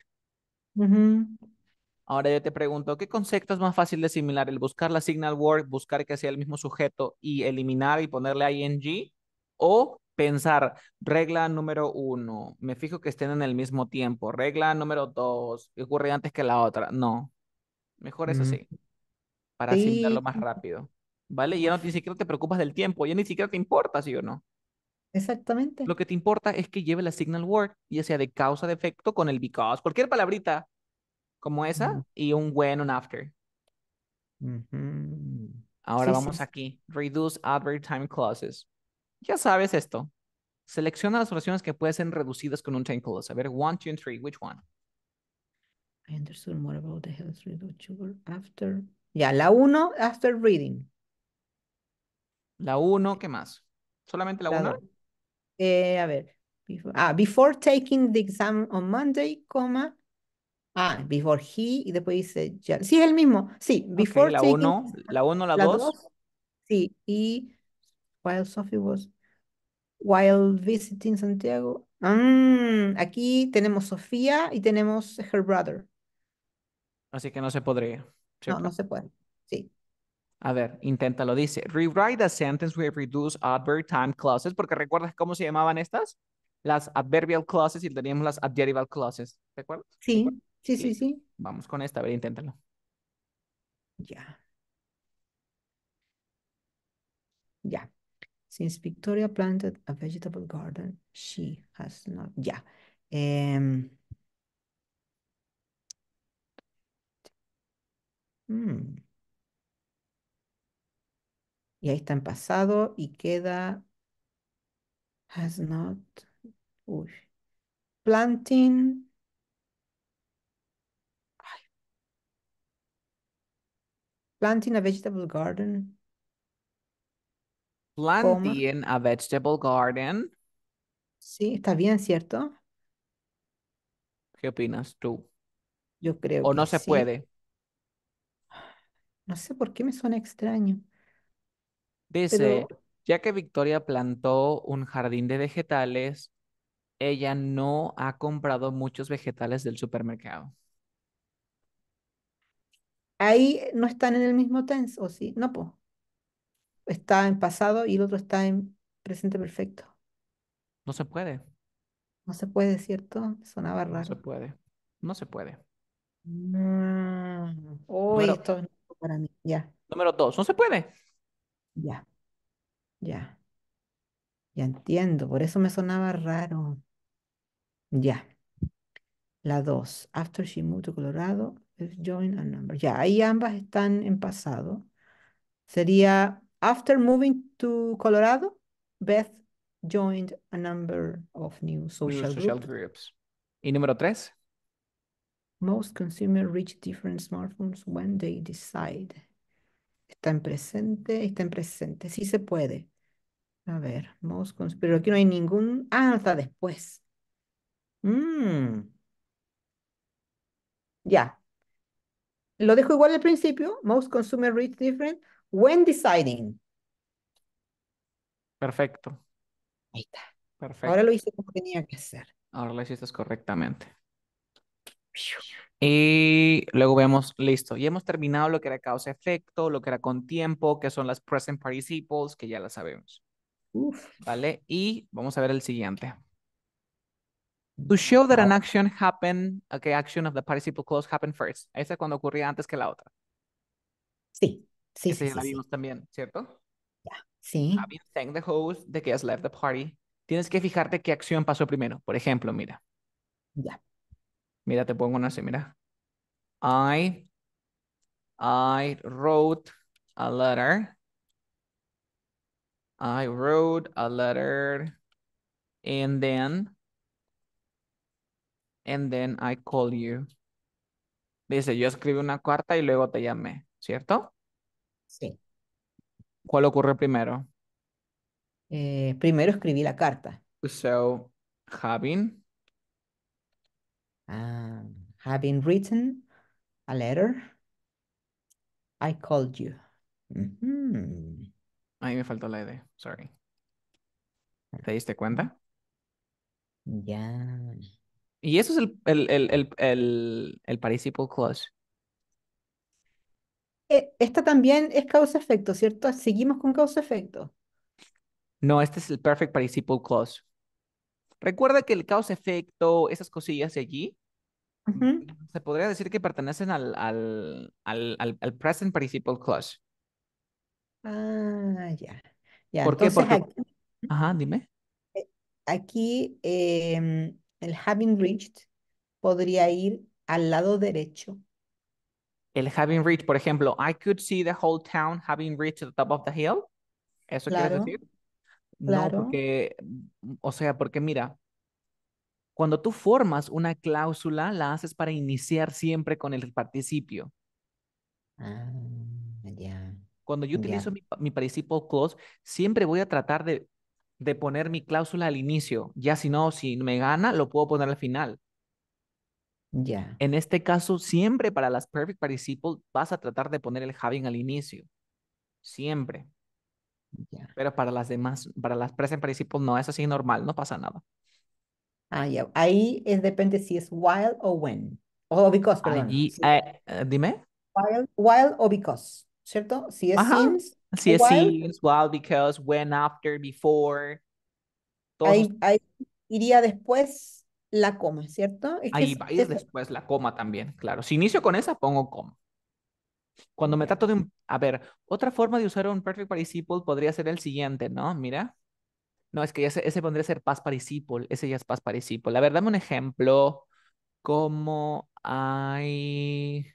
Ahora yo te pregunto, ¿qué concepto es más fácil de asimilar? ¿El buscar la signal word, buscar que sea el mismo sujeto y eliminar y ponerle ing? ¿O pensar, regla número uno, me fijo que estén en el mismo tiempo, regla número dos, ocurre antes que la otra. No, mejor es así, mm. para asignarlo más rápido. ¿Vale? Ya no ni siquiera te preocupas del tiempo, ya ni siquiera te importa, ¿sí o no? Exactamente. Lo que te importa es que lleve la signal word, ya sea de causa de efecto con el because, cualquier palabrita como esa, mm. y un when, un after. Ahora vamos aquí. Reduce adverb time clauses ya sabes esto. Selecciona las oraciones que pueden ser reducidas con un time clause. A ver, one, two, and three. Which one? I understood more about the health reducible after. Ya, la uno, after reading. La uno, ¿qué más? ¿Solamente la, 1. uno? Eh, a ver. ah, before taking the exam on Monday, coma. Ah, before he, y después dice, ya. sí, es el mismo. Sí, before la taking. la uno, la, dos. Sí, y While Sophie was. While visiting Santiago. Mm, aquí tenemos Sofía y tenemos her brother. Así que no se podría. No, no se puede. Sí. A ver, inténtalo. Dice, rewrite the sentence with reduced adverb time clauses. Porque recuerdas cómo se llamaban estas? Las adverbial clauses y teníamos las adverbial clauses. ¿De acuerdo? sí, sí, sí, sí. Vamos con esta. A ver, inténtalo. Ya. Ya. Since Victoria planted a vegetable garden, she has not, yeah. Um, hmm. Y ahí está en pasado y queda has not. Uy. Planting. Ay. Planting a vegetable garden Planting a vegetable garden. Sí, está bien, ¿cierto? ¿Qué opinas tú? Yo creo ¿O no se puede? No sé por qué me suena extraño. Dice, ya que Victoria plantó un jardín de vegetales, ella no ha comprado muchos vegetales del supermercado. Ahí no están en el mismo tenso, ¿o sí? No, puedo está en pasado y el otro está en presente perfecto. No se puede. No se puede, ¿cierto? Sonaba raro. No se puede. No se puede. Mm. número... esto para mí. Ya. Número dos, no se puede. Ya. Ya. Ya entiendo, por eso me sonaba raro. Ya. La dos, after she moved to Colorado, join a number. Ya, ahí ambas están en pasado. Sería After moving to Colorado, Beth joined a number of new social, groups. Y número tres. Most consumers reach different smartphones when they decide. Está en presente, está en presente. Sí se puede. A ver, most cons pero aquí no hay ningún. Ah, está después. Mmm. Ya. Lo dejo igual al principio. Most consumers reach different When deciding. Perfecto. Ahí está. Perfecto. Ahora lo hice como tenía que hacer. Ahora lo hiciste correctamente. Y luego vemos, listo, Y hemos terminado lo que era causa-efecto, lo que era con tiempo, que son las present participles, que ya las sabemos. Uf. ¿Vale? Y vamos a ver el siguiente. To show that an action happened, okay, action of the participle clause happened first. Esa cuando ocurría antes que la otra. Sí. Sí, sí, vimos también, ¿cierto? Sí. left the party. Tienes que fijarte qué acción pasó primero. Por ejemplo, mira. Ya. Mira, te pongo una así, mira. I, I wrote a letter. I wrote a letter and then and then I call you. Dice, yo escribí una carta y luego te llamé, ¿cierto? Sí. ¿Cuál ocurre primero? Eh, primero escribí la carta. So, having. Ah, having written a letter, I called you. Ahí me faltó la idea, sorry. ¿Te diste cuenta? Ya. Y eso es el, el, el, el, el participle clause. Eh, esta también es causa-efecto, ¿cierto? Seguimos con causa-efecto. No, este es el perfect participle clause. Recuerda que el causa-efecto, esas cosillas de allí, se podría decir que pertenecen al, al, al, al present participle clause. Ah, ya. ¿Por qué? Ajá, dime. Eh, aquí em, el having reached podría ir al lado derecho el having reached, por ejemplo, I could see the whole town having reached the top of the hill. ¿Eso quiere decir? Claro. o sea, porque mira, cuando tú formas una cláusula, la haces para iniciar siempre con el participio. Ah, ya. Cuando yo utilizo mi, mi, participle clause, siempre voy a tratar de, de poner mi cláusula al inicio. Ya si no, si me gana, lo puedo poner al final. Ya. En este caso, siempre para las perfect participle vas a tratar de poner el having al inicio. Siempre. Pero para las demás, para las present participle no es así normal, no pasa nada. Ah, ya. Ahí es, depende si es while o when. O because, perdón. Eh, eh, dime. While, while o because, ¿cierto? Si es since. Si es since, while, because, when, after, before. ahí iría después la coma, ¿cierto? Ahí va después la coma también, claro. Si inicio con esa, pongo coma. Cuando me trato de un... A ver, otra forma de usar un perfect participle podría ser el siguiente, ¿no? Mira. No, es que ese, ese podría ser past participle. Ese ya es past participle. A ver, dame un ejemplo. Como hay...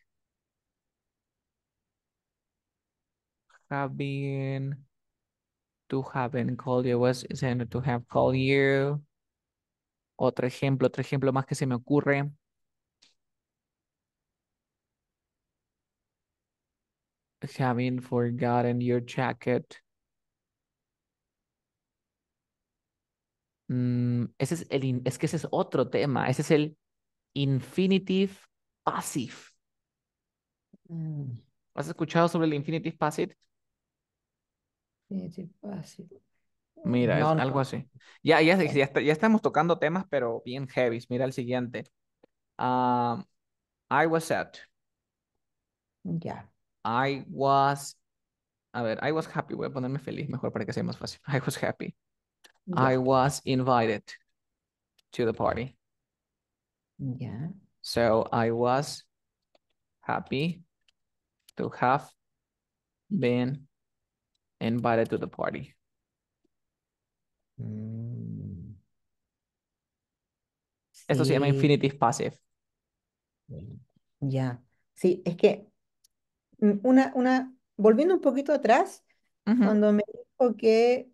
Having... To been called you. Was to have called you. Otro ejemplo, otro ejemplo más que se me ocurre. Having forgotten your jacket. Mm, ese es, el es que ese es otro tema. Ese es el infinitive passive. Mm. ¿Has escuchado sobre el infinitive passive? Infinitive passive. Mira, es algo así. Ya, ya, estamos tocando temas, pero bien heavy. Mira el siguiente. Ah, I was sad. Ya. I was. A ver, I was happy. Voy a ponerme feliz mejor para que sea más fácil. I was happy. I was invited to the party. Yeah. So I was happy to have been invited to the party. Eso mm. Esto se llama infinitive passive. ya. Sí, es que mm, una, una, volviendo un poquito atrás, cuando me dijo que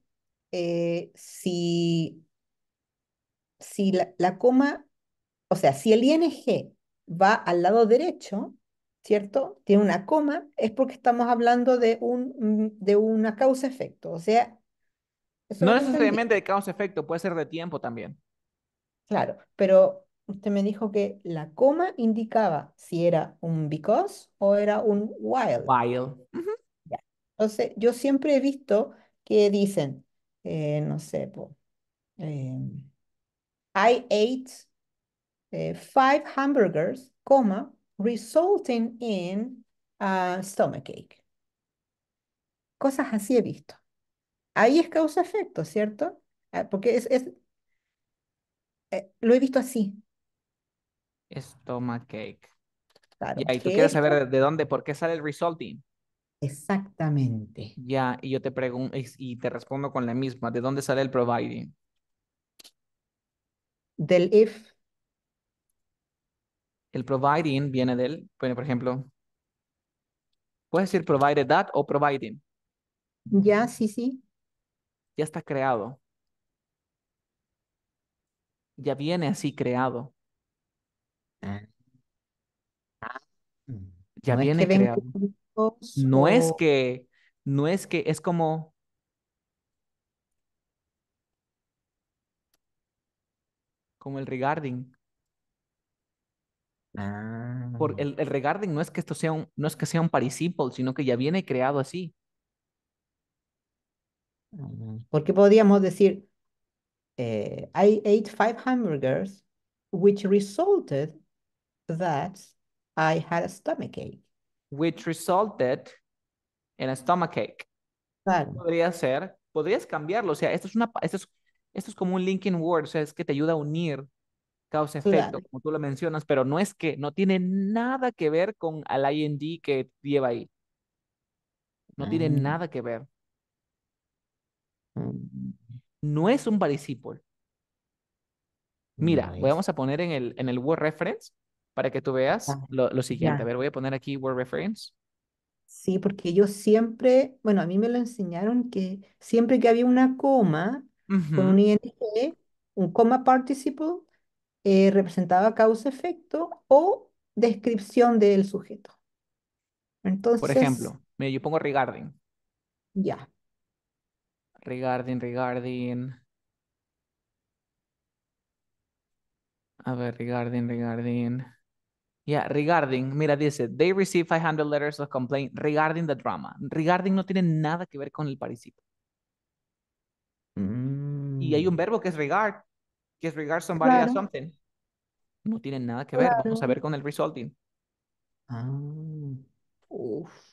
eh, si, si la, coma, o sea, si el ING va al lado derecho, ¿cierto? Tiene una coma, es porque estamos hablando de un, mm, de una causa-efecto, o sea, no necesariamente de causa-efecto, puede ser de tiempo también. Claro, pero usted me dijo que la coma indicaba si era un because o era un while. While. Entonces, yo siempre he visto que dicen, eh, no sé, em, I ate eh, five hamburgers, coma, resulting in a stomachache. Cosas así he visto ahí es causa-efecto, ¿cierto? Ah, porque es, eh, lo he visto así. Toma cake. y tú quieres saber de dónde, por qué sale el resulting. Exactamente. Ya, y yo te pregunto y te respondo con la misma, ¿de dónde sale el providing? Del if. El providing viene del, bueno, por ejemplo, puedes decir provided that o providing. Ya, sí, sí ya está creado. Ya viene así creado. Ah. Ah, mm. Ya viene creado. no es que, no es que, es como... Como el regarding. Por ah. el, regarding no es que esto sea un, no es que sea un participle, sino que ya viene creado así. Porque podríamos decir, eh, I ate five hamburgers, which resulted that I had a stomach Which resulted in a stomach ache. Podría ser, podrías cambiarlo, o sea, esto es una, esto esto es como un linking word, o sea, es que te ayuda a unir causa-efecto, como tú lo mencionas, pero no es que, no tiene nada que ver con al IND que lleva ahí. No tiene ah. nada que ver. Mm, no es un participle. Mira, vamos a poner en el, en el Word Reference para que tú veas ah, lo, siguiente. A ver, voy a poner aquí Word Reference. Sí, porque yo siempre, bueno, a mí me lo enseñaron que siempre que había una coma con un ING, un coma participle eh, representaba causa-efecto o descripción del sujeto. Entonces, Por ejemplo, yo pongo regarding. Ya. Regarding, regarding. A ver, regarding, regarding. Yeah, regarding. Mira, dice, they received 500 letters of complaint regarding the drama. Regarding no tiene nada que ver con el participio. Y hay un mm. verbo que es regard, que es regard somebody or something. No tiene nada que ver. Vamos a ver con el resulting. Ah. Uf.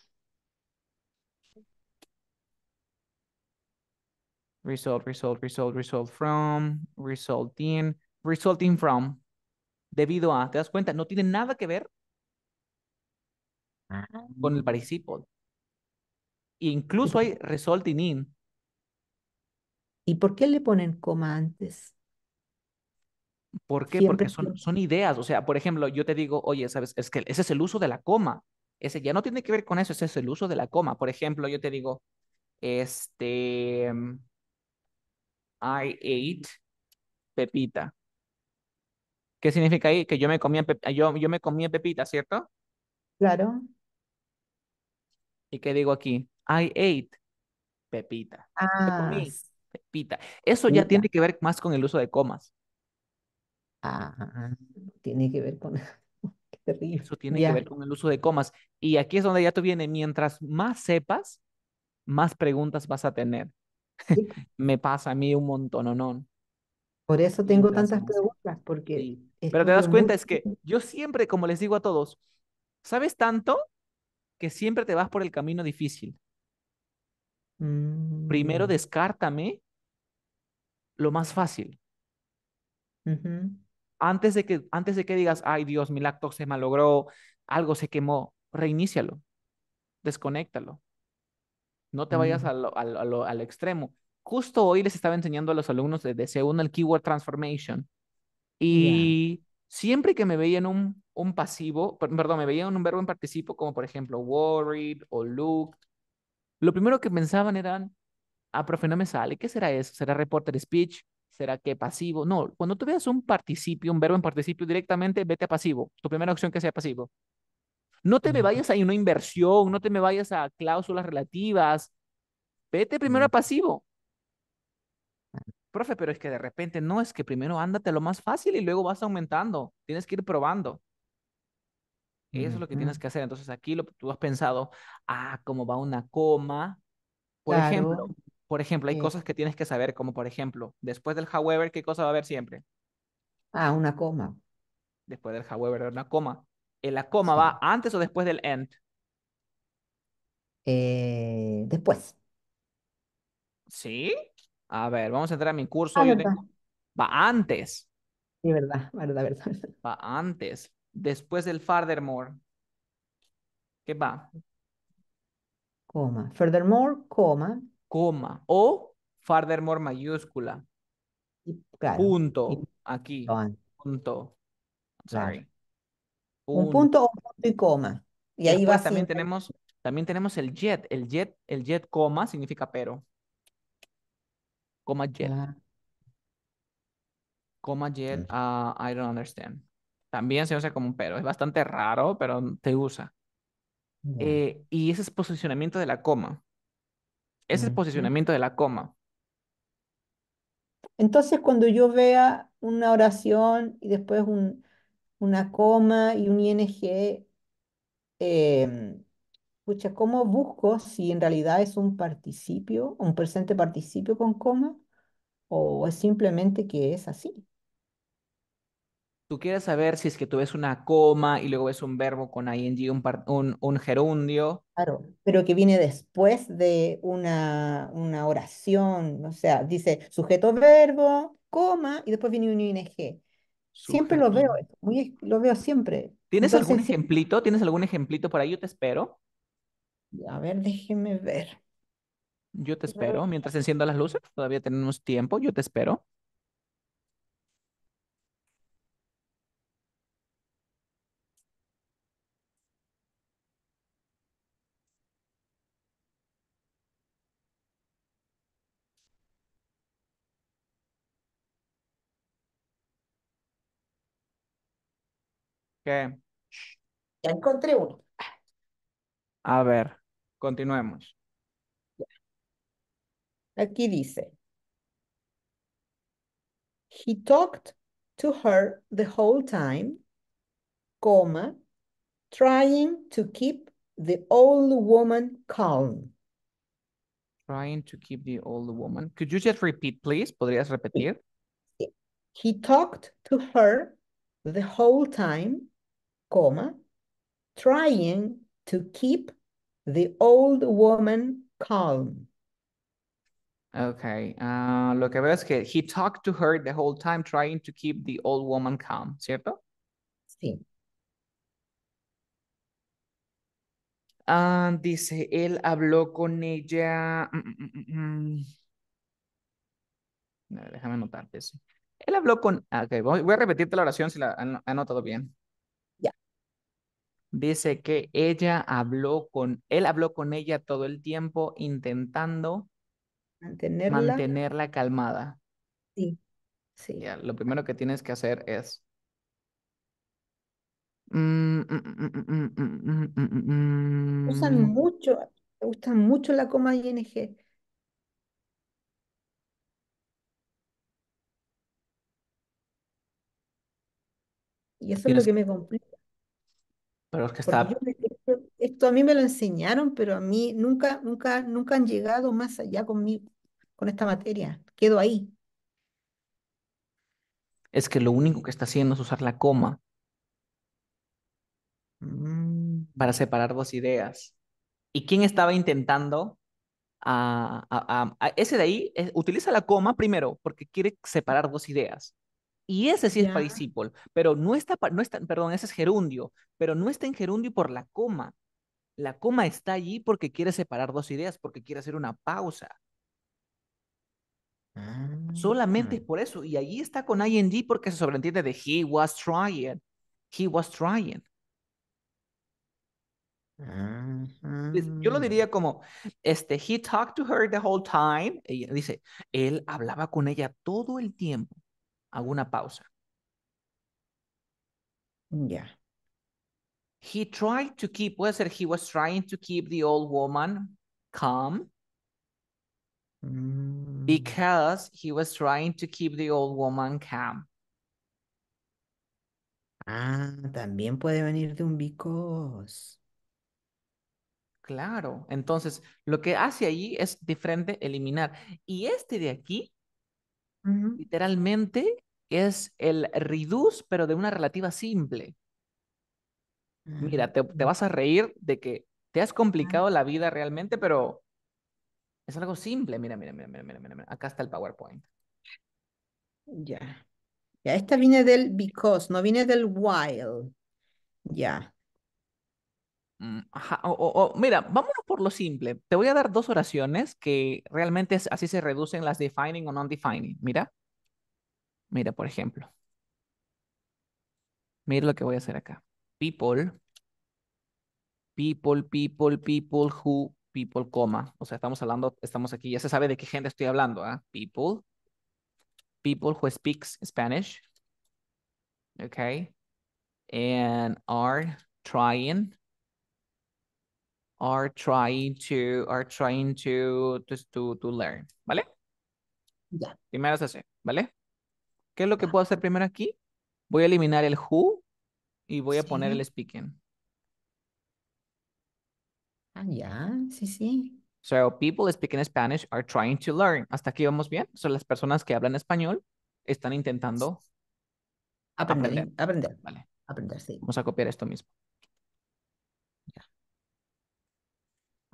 Result, result, result, result from, resulting, resulting from. Debido a, ¿te das cuenta? No tiene nada que ver con el ah. participo. Incluso hay resulting in. ¿Y por qué le ponen coma antes? ¿Por qué? Porque son, son ideas. O sea, por ejemplo, yo te digo, oye, ¿sabes? Es que ese es el uso de la coma. Ese ya no tiene que ver con eso, ese es el uso de la coma. Por ejemplo, yo te digo, este, I ate pepita. ¿Qué significa ahí? Que yo me comía, yo, yo me comía pepita, ¿cierto? Claro. ¿Y qué digo aquí? I ate pepita. Ah, pepita. Eso ya tiene que ver más con el uso de comas. Ah, tiene que ver con... Qué terrible. Eso tiene que ver con el uso de comas. Y aquí es donde ya tú viene, Mientras más sepas, más preguntas vas a tener. Me pasa a mí un montón, ¿no? Por eso tengo tantas preguntas, porque... Pero te das cuenta, es que yo siempre, como les digo a todos, sabes tanto que siempre te vas por el camino difícil. Primero mm. descártame lo más fácil. antes, de que, antes de que digas, ay Dios, mi laptop se malogró, algo se quemó, reinícialo, desconéctalo no te vayas mm. al, extremo. Justo hoy les estaba enseñando a los alumnos de, segundo el Keyword Transformation y siempre que me veían un, un pasivo, perdón, me veían un verbo en participo como por ejemplo worried o looked, lo primero que pensaban eran, ah, profe, no me sale, ¿qué será eso? ¿Será reporter speech? ¿Será que pasivo? No, cuando tú veas un participio, un verbo en participio directamente, vete a pasivo, tu primera opción que sea pasivo. No te me vayas a una inversión, no te me vayas a cláusulas relativas. Vete primero a pasivo. Profe, pero es que de repente no, es que primero ándate lo más fácil y luego vas aumentando. Tienes que ir probando. Eso es lo que tienes que hacer. Entonces aquí lo, tú has pensado, ah, cómo va una coma. Por ejemplo, por ejemplo, hay cosas que tienes que saber, como por ejemplo, después del however, ¿qué cosa va a haber siempre? Ah, una coma. Después del however, una coma. ¿la coma va antes o después del end? Eh, después. ¿Sí? A ver, vamos a entrar a mi curso. Ah, va antes. Sí, verdad, verdad, verdad, Va antes. Después del furthermore. ¿Qué va? Coma. Furthermore, coma. Coma. O furthermore mayúscula. punto. aquí. Punto. Sorry. Un, punto o punto y coma. Y ahí va también tenemos, también tenemos el jet. El jet, el jet coma significa pero. Coma jet. Coma jet, uh, I don't understand. También se usa como un pero. Es bastante raro, pero te usa. Eh, y ese es posicionamiento de la coma. Ese es posicionamiento de la coma. Entonces, cuando yo vea una oración y después un, una coma y un ING, eh, em, ¿cómo busco si en realidad es un participio, un presente participio con coma, o es simplemente que es así? Tú quieres saber si es que tú ves una coma y luego ves un verbo con ing, un, un, gerundio. Claro, pero que viene después de una, una oración, o sea, dice sujeto verbo, coma, y después viene un ing. Siempre lo veo, lo veo siempre. ¿Tienes algún ejemplito? ¿Tienes algún ejemplito por ahí? Yo te espero. A ver, déjeme ver. Yo te espero. Mientras enciendo las luces, todavía tenemos tiempo. Yo te espero. ¿Qué? Ya encontré uno. A ver, continuemos. Aquí dice. He talked to her the whole time, comma, trying to keep the old woman calm. Trying to keep the old woman. Could you just repeat, please? ¿Podrías repetir? He talked to her the whole time, coma, trying to keep the old woman calm. Okay, ah, lo que veo es que he talked to her the whole time trying to keep the old woman calm, ¿cierto? Sí. Ah, dice, él habló con ella. Mm, mm, mm, déjame anotarte eso. Él habló con. Ah, ok, voy, voy, a repetirte la oración si la han anotado bien dice que ella habló con, él habló con ella todo el tiempo intentando mantenerla, mantenerla calmada. Sí, sí. lo primero que tienes que hacer es... Usan mucho, me gusta mucho la coma ING. Y eso es lo que me complica está... esto, a mí me lo enseñaron, pero a mí nunca, nunca, nunca han llegado más allá con esta materia. Quedo ahí. Es que lo único que está haciendo es usar la coma mm. para separar dos ideas. ¿Y quién estaba intentando? A, a, ese de ahí eh, utiliza la coma primero porque quiere separar dos ideas. Y ese sí es es participle, pero no está, no está, perdón, ese es gerundio, pero no está en gerundio por la coma. La coma está allí porque quiere separar dos ideas, porque quiere hacer una pausa. Solamente es ah. por eso. Y allí está con ing porque se sobreentiende de he was trying. He was trying. Yo lo diría como, este, he talked to her the whole time. Ella dice, él hablaba con ella todo el tiempo. ¿Alguna pausa. Ya. He tried to keep, puede ser he was trying to keep the old woman calm. Mm. Because he was trying to keep the old woman calm. Ah, también puede venir de un because. Claro, entonces lo que hace allí es diferente eliminar. Y este de aquí Literalmente es el reduce, pero de una relativa simple. Ah, mira, te, vas a reír de que te has ah. complicado la vida realmente, pero es algo simple. Mira, mira, mira, mira, mira, mira. Acá está el PowerPoint. Ya. Ya, esta viene del because, no viene del while. Ya. Mm, mira, vámonos por lo simple. Te voy a dar dos oraciones que realmente así se reducen las defining o non-defining. Mira, mira, por ejemplo. Mira lo que voy a hacer acá. People, people, people, people who, people, coma. O sea, estamos hablando, estamos aquí, ya se sabe de qué gente estoy hablando, ¿ah? People, people who speaks Spanish, okay, and are trying are trying to are trying to to to, learn, ¿vale? Ya. Primero se hace ¿vale? ¿Qué es lo que puedo hacer primero aquí? Voy a eliminar el who y voy a poner el speaking. Ah, ya, sí, sí. So, people speaking Spanish are trying to learn. Hasta aquí vamos bien. Son las personas que hablan español están intentando aprender. Aprender. aprender. Vale. aprender sí. Vamos a copiar esto mismo.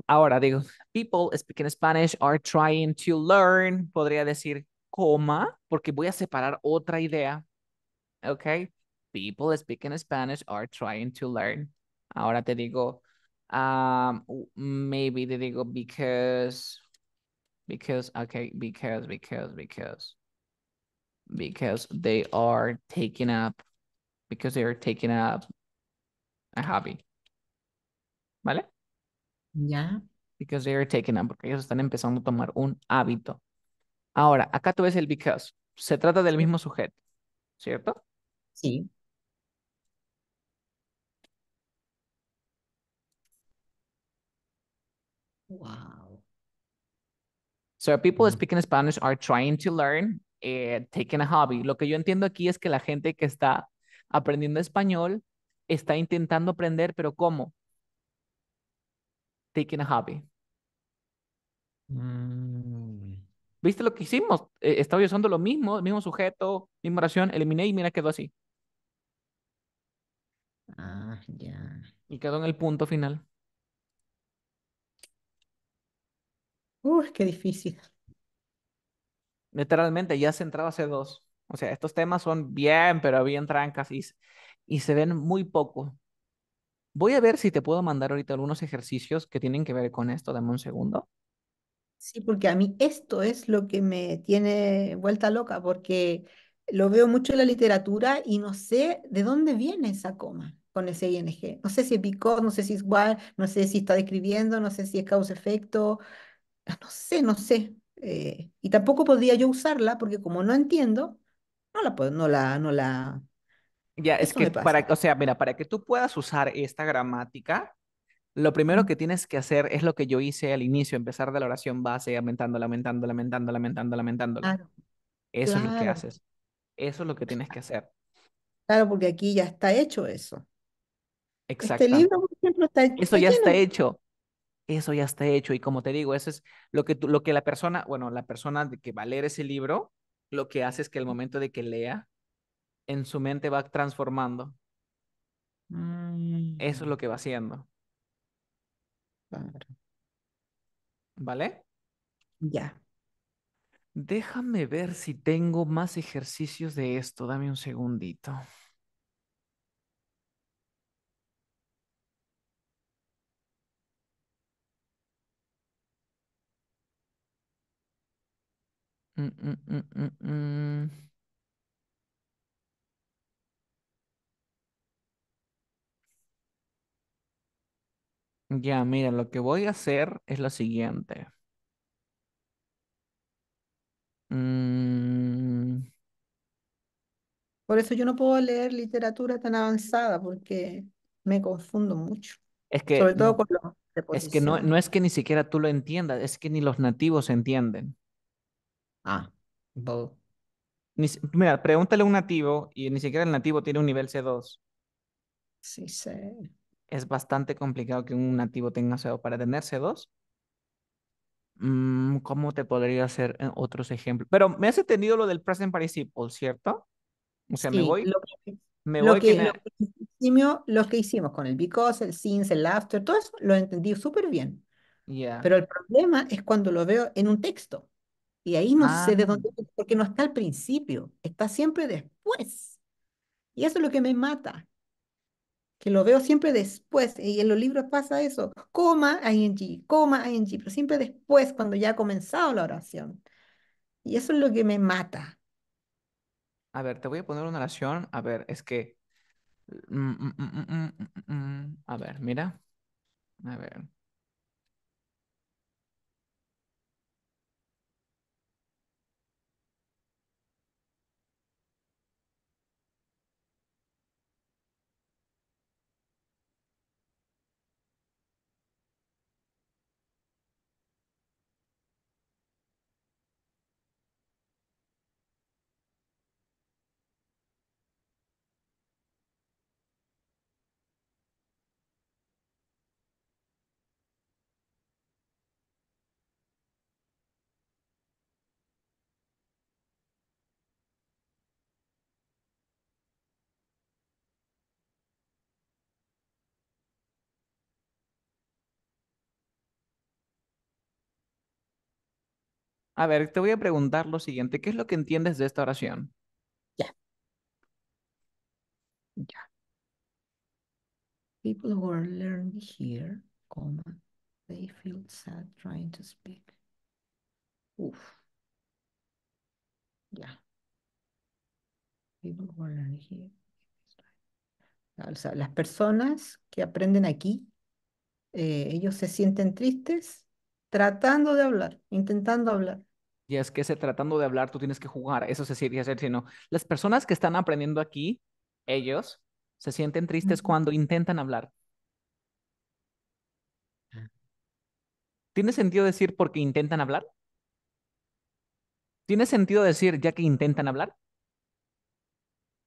Ahora digo, people speaking Spanish are trying to learn. Podría decir coma, porque voy a separar otra idea. Ok. People speaking Spanish are trying to learn. Ahora te digo, um, maybe te digo because, because, okay, because, because, because, because they are taking up, because they are taking up a hobby. ¿Vale? Ya. Because they are taking porque ellos están empezando a tomar un hábito. Ahora, acá tú ves el because. Se trata del mismo sujeto, ¿cierto? Sí. Wow. So people mm. speaking Spanish are trying to learn, and eh, taking a hobby. Lo que yo entiendo aquí es que la gente que está aprendiendo español está intentando aprender, pero ¿cómo? taking a hobby. Mm. ¿Viste lo que hicimos? Eh, estaba usando lo mismo, el mismo sujeto, misma oración, eliminé y mira, quedó así. Ah, ya. Y quedó en el punto final. Uy, qué difícil. Literalmente, ya se entraba hace dos. O sea, estos temas son bien, pero bien trancas y, y se ven muy poco. Voy a ver si te puedo mandar ahorita algunos ejercicios que tienen que ver con esto. Dame un segundo. Sí, porque a mí esto es lo que me tiene vuelta loca, porque lo veo mucho en la literatura y no sé de dónde viene esa coma con ese ING. No sé si es picot, no sé si es igual, no sé si está describiendo, no sé si es causa-efecto, no sé, no sé. Eh, y tampoco podría yo usarla porque como no entiendo, no la, puedo, no la, no la, ya, es que para, o sea, mira, para que tú puedas usar esta gramática, lo primero que tienes que hacer es lo que yo hice al inicio, empezar de la oración base, lamentando lamentando, lamentando, lamentando, lamentando. Eso es lo que haces. Eso es lo que tienes que hacer. Claro, porque aquí ya está hecho eso. Exacto. Este libro, por ejemplo, está Eso ya está hecho. Eso ya está hecho. Y como te digo, eso es lo que, tú, lo que la persona, bueno, la persona que va a leer ese libro, lo que hace es que el momento de que lea, en su mente va transformando. Mm. Eso es lo que va haciendo. ¿Vale? Ya. Déjame ver si tengo más ejercicios de esto. Dame un segundito. Mm, mm, Ya, mira, lo que voy a hacer es lo siguiente. Mm, Por eso yo no puedo leer literatura tan avanzada porque me confundo mucho, es que sobre todo no, es que no, no es que ni siquiera tú lo entiendas, es que ni los nativos entienden. Ah, bo- mira, pregúntale a un nativo y ni siquiera el nativo tiene un nivel C2. sí sé es bastante complicado que un nativo tenga sedos Para tenerse dos. 2 mm, ¿cómo te podría hacer eh, otros ejemplos? Pero me has entendido lo del present participle, ¿cierto? O sea, me voy. Lo que, me voy que, Lo hicimos, que hicimos con el because, el since, el after, todo eso lo entendí súper bien. Pero el problema es cuando lo veo en un texto. Y ahí no sé de dónde, ah. porque no está al principio, está siempre después. Y eso es lo que me mata que lo veo siempre después, y en los libros pasa eso, coma ing, coma ing, pero siempre después, cuando ya ha comenzado la oración. Y eso es lo que me mata. A ver, te voy a poner una oración, a ver, es que... Mm, mm, mm, a ver, mira. A ver. A ver, te voy a preguntar lo siguiente. ¿Qué es lo que entiendes de esta oración? Ya. Ya. People who are learning here, they feel sad trying to speak. Uf. Ya. People who are learning here. O sea, las personas que aprenden aquí, eh, ellos se sienten tristes tratando de hablar, intentando hablar. Y es que se tratando de hablar, tú tienes que jugar. Eso se y hacer, sino las personas que están aprendiendo aquí, ellos, se sienten tristes cuando intentan hablar. Mm. ¿Tiene sentido decir porque intentan hablar? ¿Tiene sentido decir ya que intentan hablar?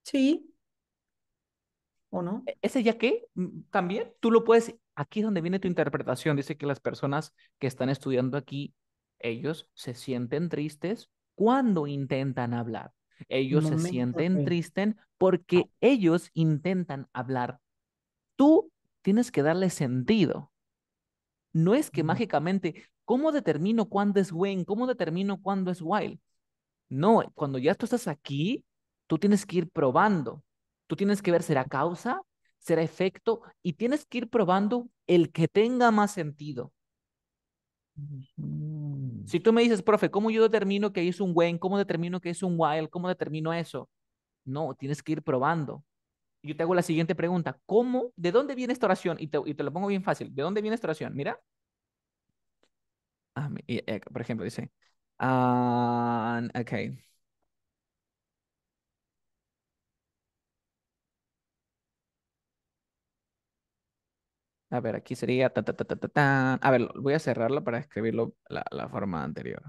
Sí. ¿O no? E, ese ya que mm, también tú lo puedes, aquí es donde viene tu interpretación, dice que las personas que están estudiando aquí ellos se sienten tristes cuando intentan hablar. Ellos se sienten tristes porque ah. ellos intentan hablar. Tú tienes que darle sentido. No es que mágicamente, ¿cómo determino cuándo es when? ¿Cómo determino cuándo es Wild? No, cuando ya tú estás aquí, tú tienes que ir probando. Tú tienes que ver, ¿será causa? ¿Será efecto? Y tienes que ir probando el que tenga más sentido. Si tú me dices, profe, ¿cómo yo determino que es un when? ¿Cómo determino que es un while? ¿Cómo determino eso? No, tienes que ir probando. Yo te hago la siguiente pregunta. ¿Cómo? ¿De dónde viene esta oración? Y te, lo pongo bien fácil. ¿De dónde viene esta oración? Mira. Ah, eh, por ejemplo, dice, ah, ok, A ver, aquí sería ta, ta, ta, A ver, voy a cerrarlo para escribirlo la, forma anterior.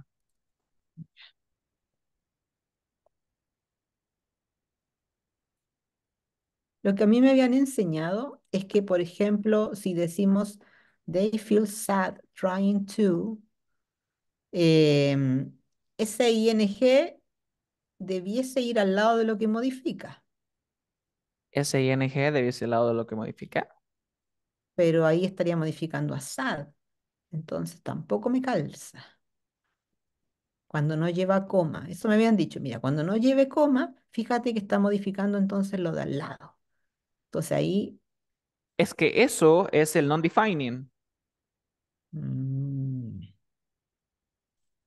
Lo que a mí me habían enseñado es que, por ejemplo, si decimos they feel sad trying to, em, ese ing debiese ir al lado de lo que modifica. Ese ing debiese ir al lado de lo que modifica pero ahí estaría modificando a Sad. Entonces tampoco me calza. Cuando no lleva coma, eso me habían dicho, mira, cuando no lleve coma, fíjate que está modificando entonces lo de al lado. Entonces ahí... Es que eso es el non-defining. Mm.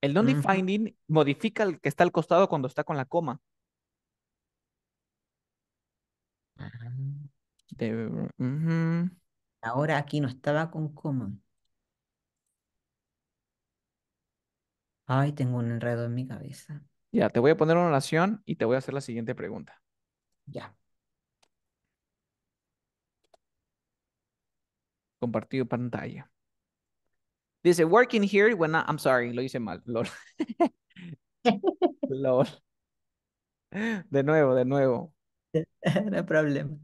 El non-defining modifica el que está al costado cuando está con la coma. Ah. Ahora aquí no estaba con cómo. Ay, tengo un enredo en mi cabeza. Ya, te voy a poner una oración y te voy a hacer la siguiente pregunta. Ya. Compartido pantalla. Dice, working here when I'm sorry, lo hice mal. Lol. Lol. De nuevo, de nuevo. No hay problema.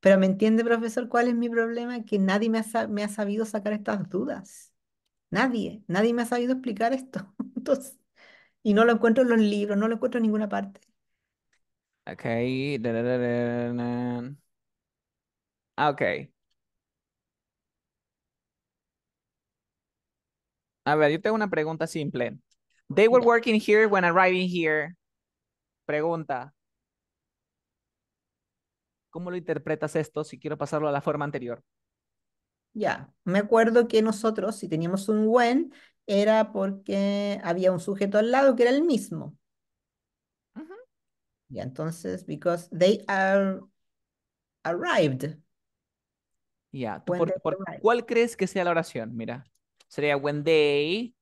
Pero ¿me entiende, profesor, cuál es mi problema? Que nadie me ha, sabido sacar estas dudas. Nadie, nadie me ha sabido explicar esto. y no lo encuentro en los libros, no lo encuentro en ninguna parte. Ok. Ah, ok. A ver, yo tengo una pregunta simple. They were working here when arriving here. Pregunta. ¿Cómo lo interpretas esto si quiero pasarlo a la forma anterior? Ya, me acuerdo que nosotros, si teníamos un when, era porque había un sujeto al lado que era el mismo. Ya, entonces, because they are arrived. Ya, ¿cuál crees que sea la oración? Mira, sería when they,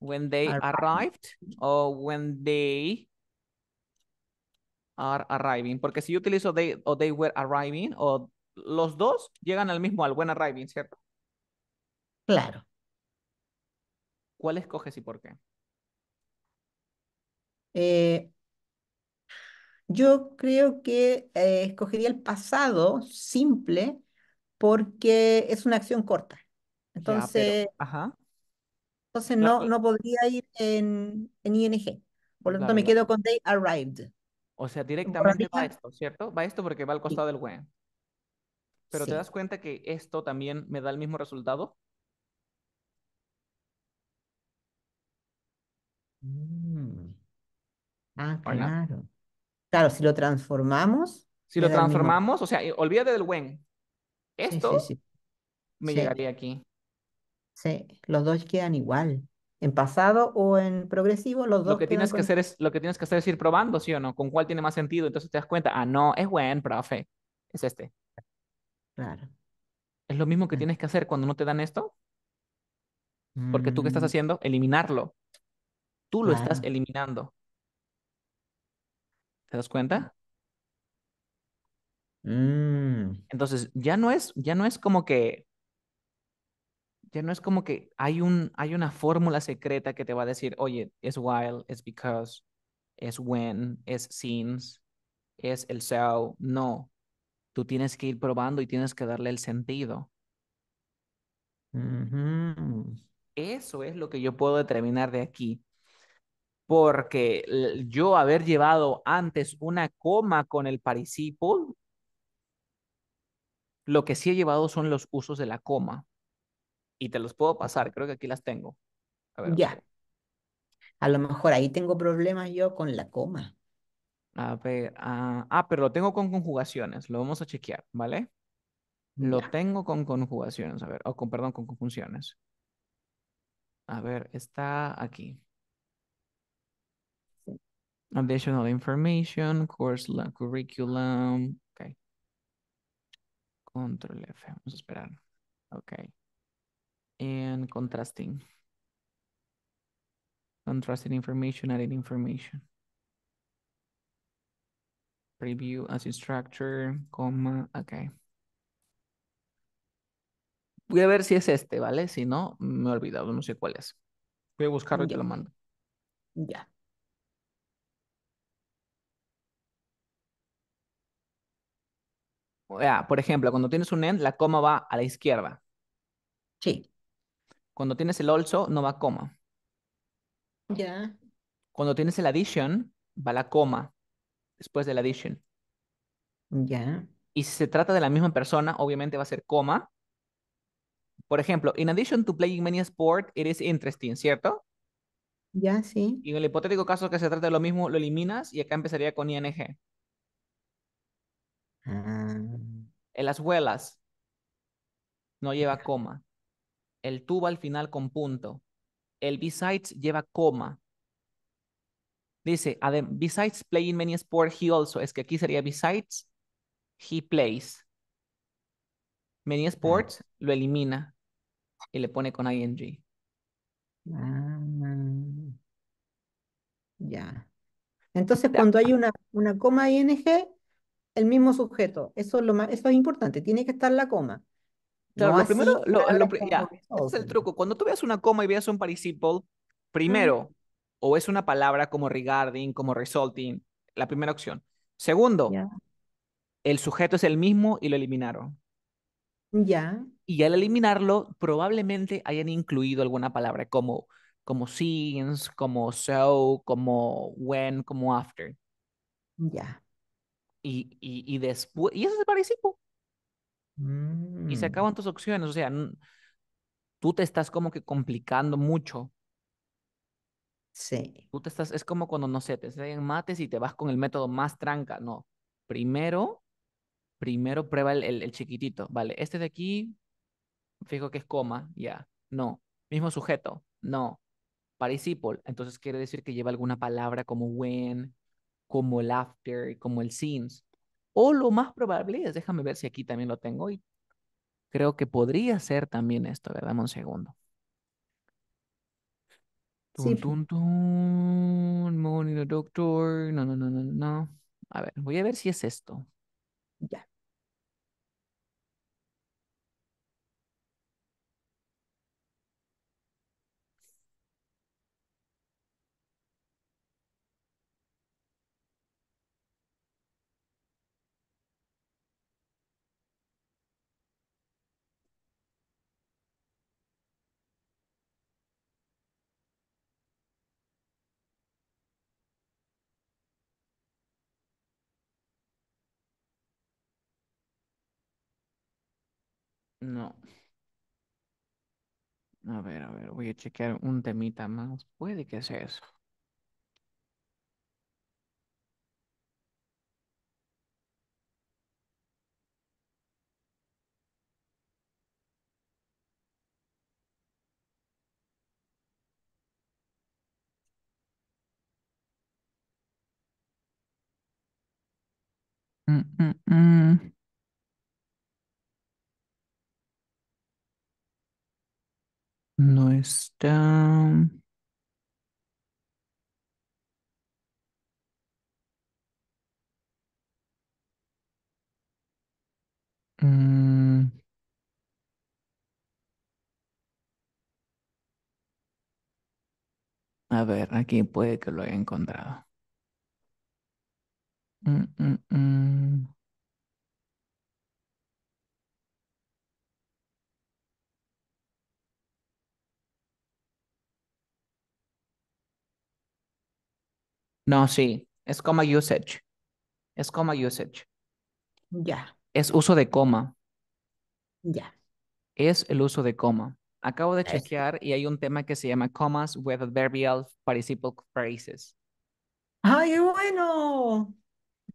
when they arrived o when they arriving, porque si yo utilizo they o they were arriving, o los dos llegan al mismo, al buen arriving, ¿cierto? Claro. ¿Cuál escoges y por qué? Eh, yo creo que eh, escogería el pasado simple porque es una acción corta. Entonces, entonces no, no podría ir en, ING. Por lo tanto, me quedo con they arrived. O sea, directamente va esto, ¿cierto? Va esto porque va al costado del WEN. Pero ¿te das cuenta que esto también me da el mismo resultado? Mm. Ah, claro. Claro, si lo transformamos. Si lo transformamos, o sea, eh, olvídate del WEN. Esto me llegaría aquí. Sí, los dos quedan igual en pasado o en progresivo, los dos. Lo que, tienes que hacer es, lo que tienes que hacer es ir probando, ¿sí o no? ¿Con cuál tiene más sentido? Entonces te das cuenta, ah, no, es buen, profe, es este. Claro. Es lo mismo que tienes que hacer cuando no te dan esto. Porque tú qué estás mm. haciendo? Eliminarlo. Tú lo estás eliminando. ¿Te das cuenta? Mm. Entonces, ya no es, ya no es como que ya no es como que hay, un, hay una fórmula secreta que te va a decir, oye, es while, es because, es when, es since, es el so. No, tú tienes que ir probando y tienes que darle el sentido. Eso es lo que yo puedo determinar de aquí. Porque yo haber llevado antes una coma con el participle, lo que sí he llevado son los usos de la coma y te los puedo pasar. Creo que aquí las tengo. A ver, ya. A lo mejor ahí tengo problemas yo con la coma. A ver, ah, ah, pero lo tengo con conjugaciones. Lo vamos a chequear, ¿vale? Lo tengo con conjugaciones, a ver, o con, perdón, con conjunciones. A ver, está aquí. Additional information, course curriculum. Ok. Control F, vamos a esperar. Ok and contrasting. Contrasted information, added information. Preview as structure, coma, okay. Voy a ver si es este, ¿vale? Si no, me he olvidado, no sé cuál es. Voy a buscarlo y te lo mando. Ya. sea, por ejemplo, cuando tienes un end, la coma va a la izquierda. Sí. Cuando tienes el also, no va coma. Ya. Cuando tienes el addition, va la coma después del addition. Ya. Y si se trata de la misma persona, obviamente va a ser coma. Por ejemplo, in addition to playing many sport, it is interesting, ¿cierto? Ya, sí. Y en el hipotético caso que se trata de lo mismo, lo eliminas y acá empezaría con ing. Ah. En las huelas no lleva coma el tubo al final con punto. El besides lleva coma. Dice, besides playing many sports, he also, es que aquí sería besides, he plays. Many ah. sports lo elimina y le pone con ing. Ah. ya. Entonces, cuando hay una, una coma ing, el mismo sujeto, eso es, lo más, eso es importante, tiene que estar la coma primero, es el truco. Cuando tú veas una coma y veas un participle, primero, o es una palabra como regarding, como resulting, la primera opción. Segundo, el sujeto es el mismo y lo eliminaron. Ya. Y al eliminarlo, probablemente hayan incluido alguna palabra como, como since, como so, como when, como after. Ya. Y, y, y después, y eso es el participle. Y se mm. acaban tus opciones. O sea, tú te estás como que complicando mucho. Sí. Tú te estás, es como cuando, no sé, te salen mates y te vas con el método más tranca. No. Primero, primero prueba el, chiquitito. Vale, este de aquí, fijo que es coma, ya. No. Mismo sujeto, no. Participle, entonces quiere decir que lleva alguna palabra como when, como el after, como el since. O lo más probable es, déjame ver si aquí también lo tengo y creo que podría ser también esto, ¿verdad? Dame un segundo. Sí. tun, pues. tun. doctor. No, no, no, no, no. A ver, voy a ver si es esto. Ya. No. A ver, a ver, voy a chequear un temita más. Puede que sea eso. Mm, mm, mm. está? Mm. A ver, aquí puede que lo haya encontrado. Mm, mm, No, sí, es coma usage. Es coma usage. Ya. Es uso de coma. Ya. Es el uso de coma. Acabo de chequear y hay un tema que se llama comas with Adverbial Participle Phrases. ¡Ay, bueno!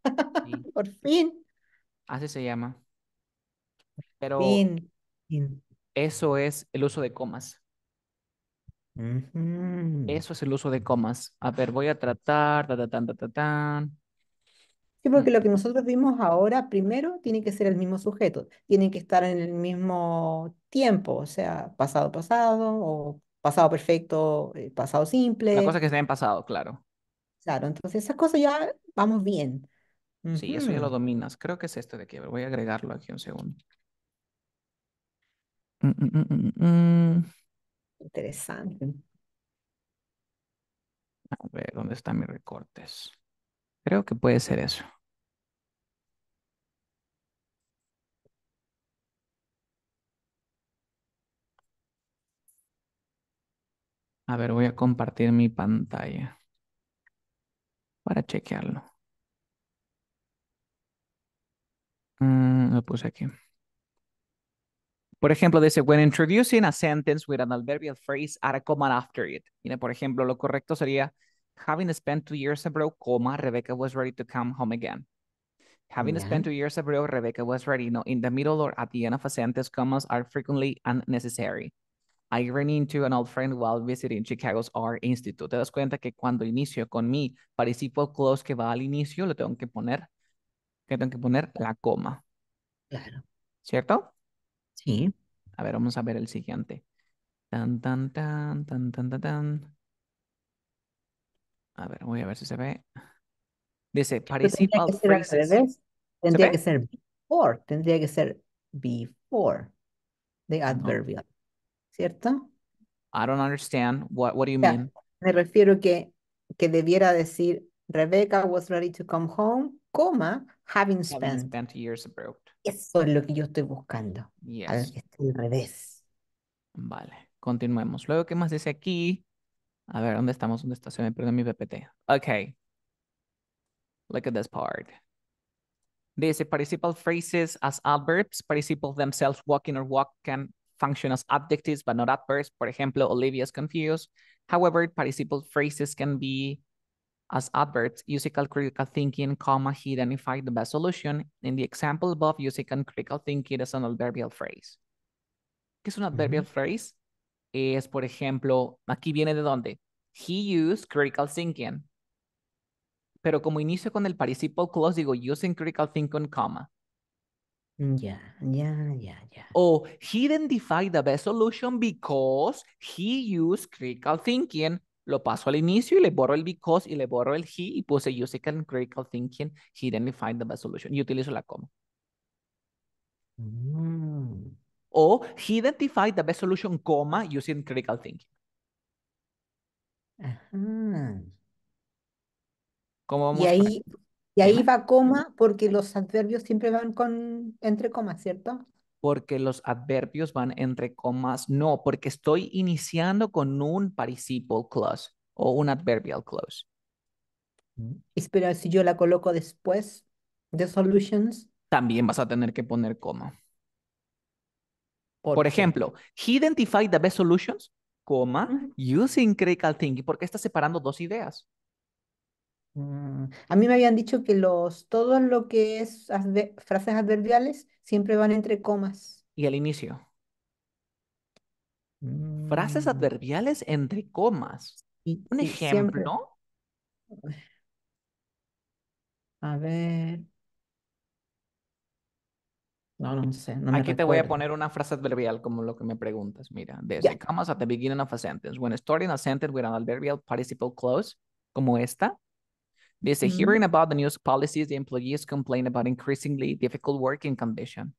Por fin. Así se llama. Pero eso es el uso de comas. Eso es el uso de comas. A ver, voy a tratar, ta, ta, ta, ta, Sí, porque lo que nosotros vimos ahora, primero, tiene que ser el mismo sujeto, tiene que estar en el mismo tiempo, o sea, pasado pasado, o pasado perfecto, eh, pasado simple. La cosa que se en pasado, claro. Claro, entonces esas cosas ya vamos bien. Sí, eso ya lo dominas. Creo que es esto de aquí. voy a agregarlo aquí un segundo. Mm, mm, mm, Interesante. A ver, ¿dónde están mis recortes? Creo que puede ser eso. A ver, voy a compartir mi pantalla para chequearlo. Mm, lo puse aquí. Por ejemplo, dice, when introducing a sentence with an adverbial phrase, add a comma after it. por ejemplo, lo correcto sería, having spent two years abroad, Rebecca was ready to come home again. Having spent two years abroad, Rebecca was ready. No, in the middle or at the end of a sentence, commas are frequently unnecessary. I ran into an old friend while visiting Chicago's Art Institute. Te das cuenta que cuando inicio con mi participo close que va al inicio, lo tengo que poner, tengo que poner la coma. Claro. ¿Cierto? Sí. A ver, vamos a ver el siguiente. Tan, tan, tan, tan, tan, tan, tan. A ver, voy a ver si se ve. Dice participal. Tendría que ser Tendría que ser before. Tendría que ser before the adverbial. ¿Cierto? I don't understand. What, what do you mean? Me refiero que, que debiera decir Rebecca was ready to come home, coma, having spent. spent years abroad. Eso es lo que yo estoy buscando. A al revés. Vale, continuemos. Luego, ¿qué más dice aquí? A ver, ¿dónde estamos? ¿Dónde está? Se me perdió mi PPT. Ok. Look at this part. Dice, participle phrases as adverbs. Participle themselves walking or walk can function as adjectives, but not adverbs. Por ejemplo, Olivia is confused. However, participle phrases can be As adverbs, Yusik critical thinking, comma, he identified the best solution. In the example above, Yusik critical thinking is an adverbial phrase. ¿Qué es un adverbial phrase? Es, por ejemplo, aquí viene de dónde. He used critical thinking. Pero como inicio con el participle clause, digo using critical thinking, comma. Yeah, yeah, yeah, yeah. O he identified the best solution because he used critical thinking lo paso al inicio y le borro el because y le borro el he y puse using critical thinking, he identified the best solution. Y utilizo la coma. Mm. O he identified the best solution, coma, using critical thinking. ¿Cómo y ahí, y ahí va coma porque los adverbios siempre van con entre comas, ¿cierto? porque los adverbios van entre comas. No, porque estoy iniciando con un participle clause o un adverbial clause. Mm. Espera, si yo la coloco después de solutions. También vas a tener que poner coma. Por, ejemplo, he identified the best solutions, coma, using critical thinking, porque está separando dos ideas. Mm, a mí me habían dicho que los, todo lo que es frases adverbiales siempre van entre comas. Y al inicio. Frases mm. adverbiales entre comas. Un ejemplo. A ver, no, no sé, Aquí te voy a poner una frase adverbial como lo que me preguntas. Mira, desde at beginning a sentence. When starting a sentence with an adverbial participle clause, como esta, They say, mm-hmm. hearing about the new policies, the employees complain about increasingly difficult working conditions.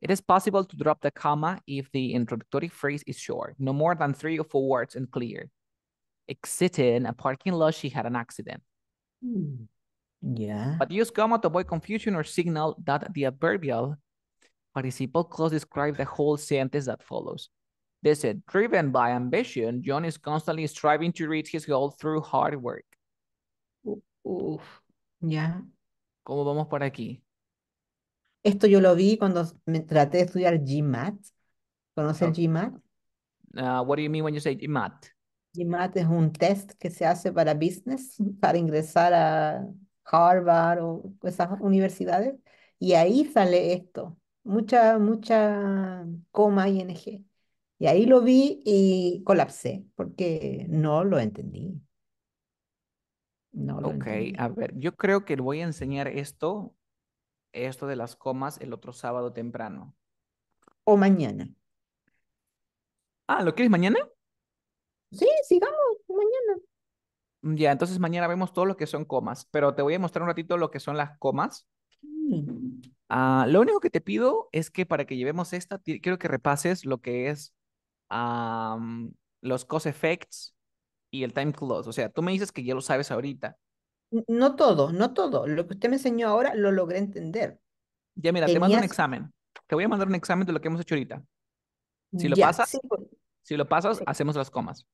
It is possible to drop the comma if the introductory phrase is short, no more than three or four words and clear. Exiting a parking lot, she had an accident. Mm. Yeah. But use comma to avoid confusion or signal that the adverbial participle clause describes the whole sentence that follows. They said, driven by ambition, John is constantly striving to reach his goal through hard work. Uf, ya. ¿Cómo vamos por aquí? Esto yo lo vi cuando me traté de estudiar GMAT. ¿Conoces GMAT? Uh, what do you mean when you say GMAT? GMAT es un test que se hace para business, para ingresar a Harvard o esas universidades. Y ahí sale esto. Mucha, mucha coma ING. Y ahí lo vi y colapsé porque no lo entendí. No ok, a ver, yo creo que voy a enseñar esto, esto de las comas el otro sábado temprano. O mañana. Ah, ¿lo quieres mañana? Sí, sigamos mañana. Mm, ya, entonces mañana vemos todo lo que son comas, pero te voy a mostrar un ratito lo que son las comas. Mm. Ah, lo único que te pido es que para que llevemos esta, quiero que repases lo que es los cos effects, y el time close. O sea, tú me dices que ya lo sabes ahorita. No todo, no todo. Lo que usted me enseñó ahora lo logré entender. Ya, mira, te mando un examen. Te voy a mandar un examen de lo que hemos hecho ahorita. Si lo pasas, si lo pasas, hacemos las comas.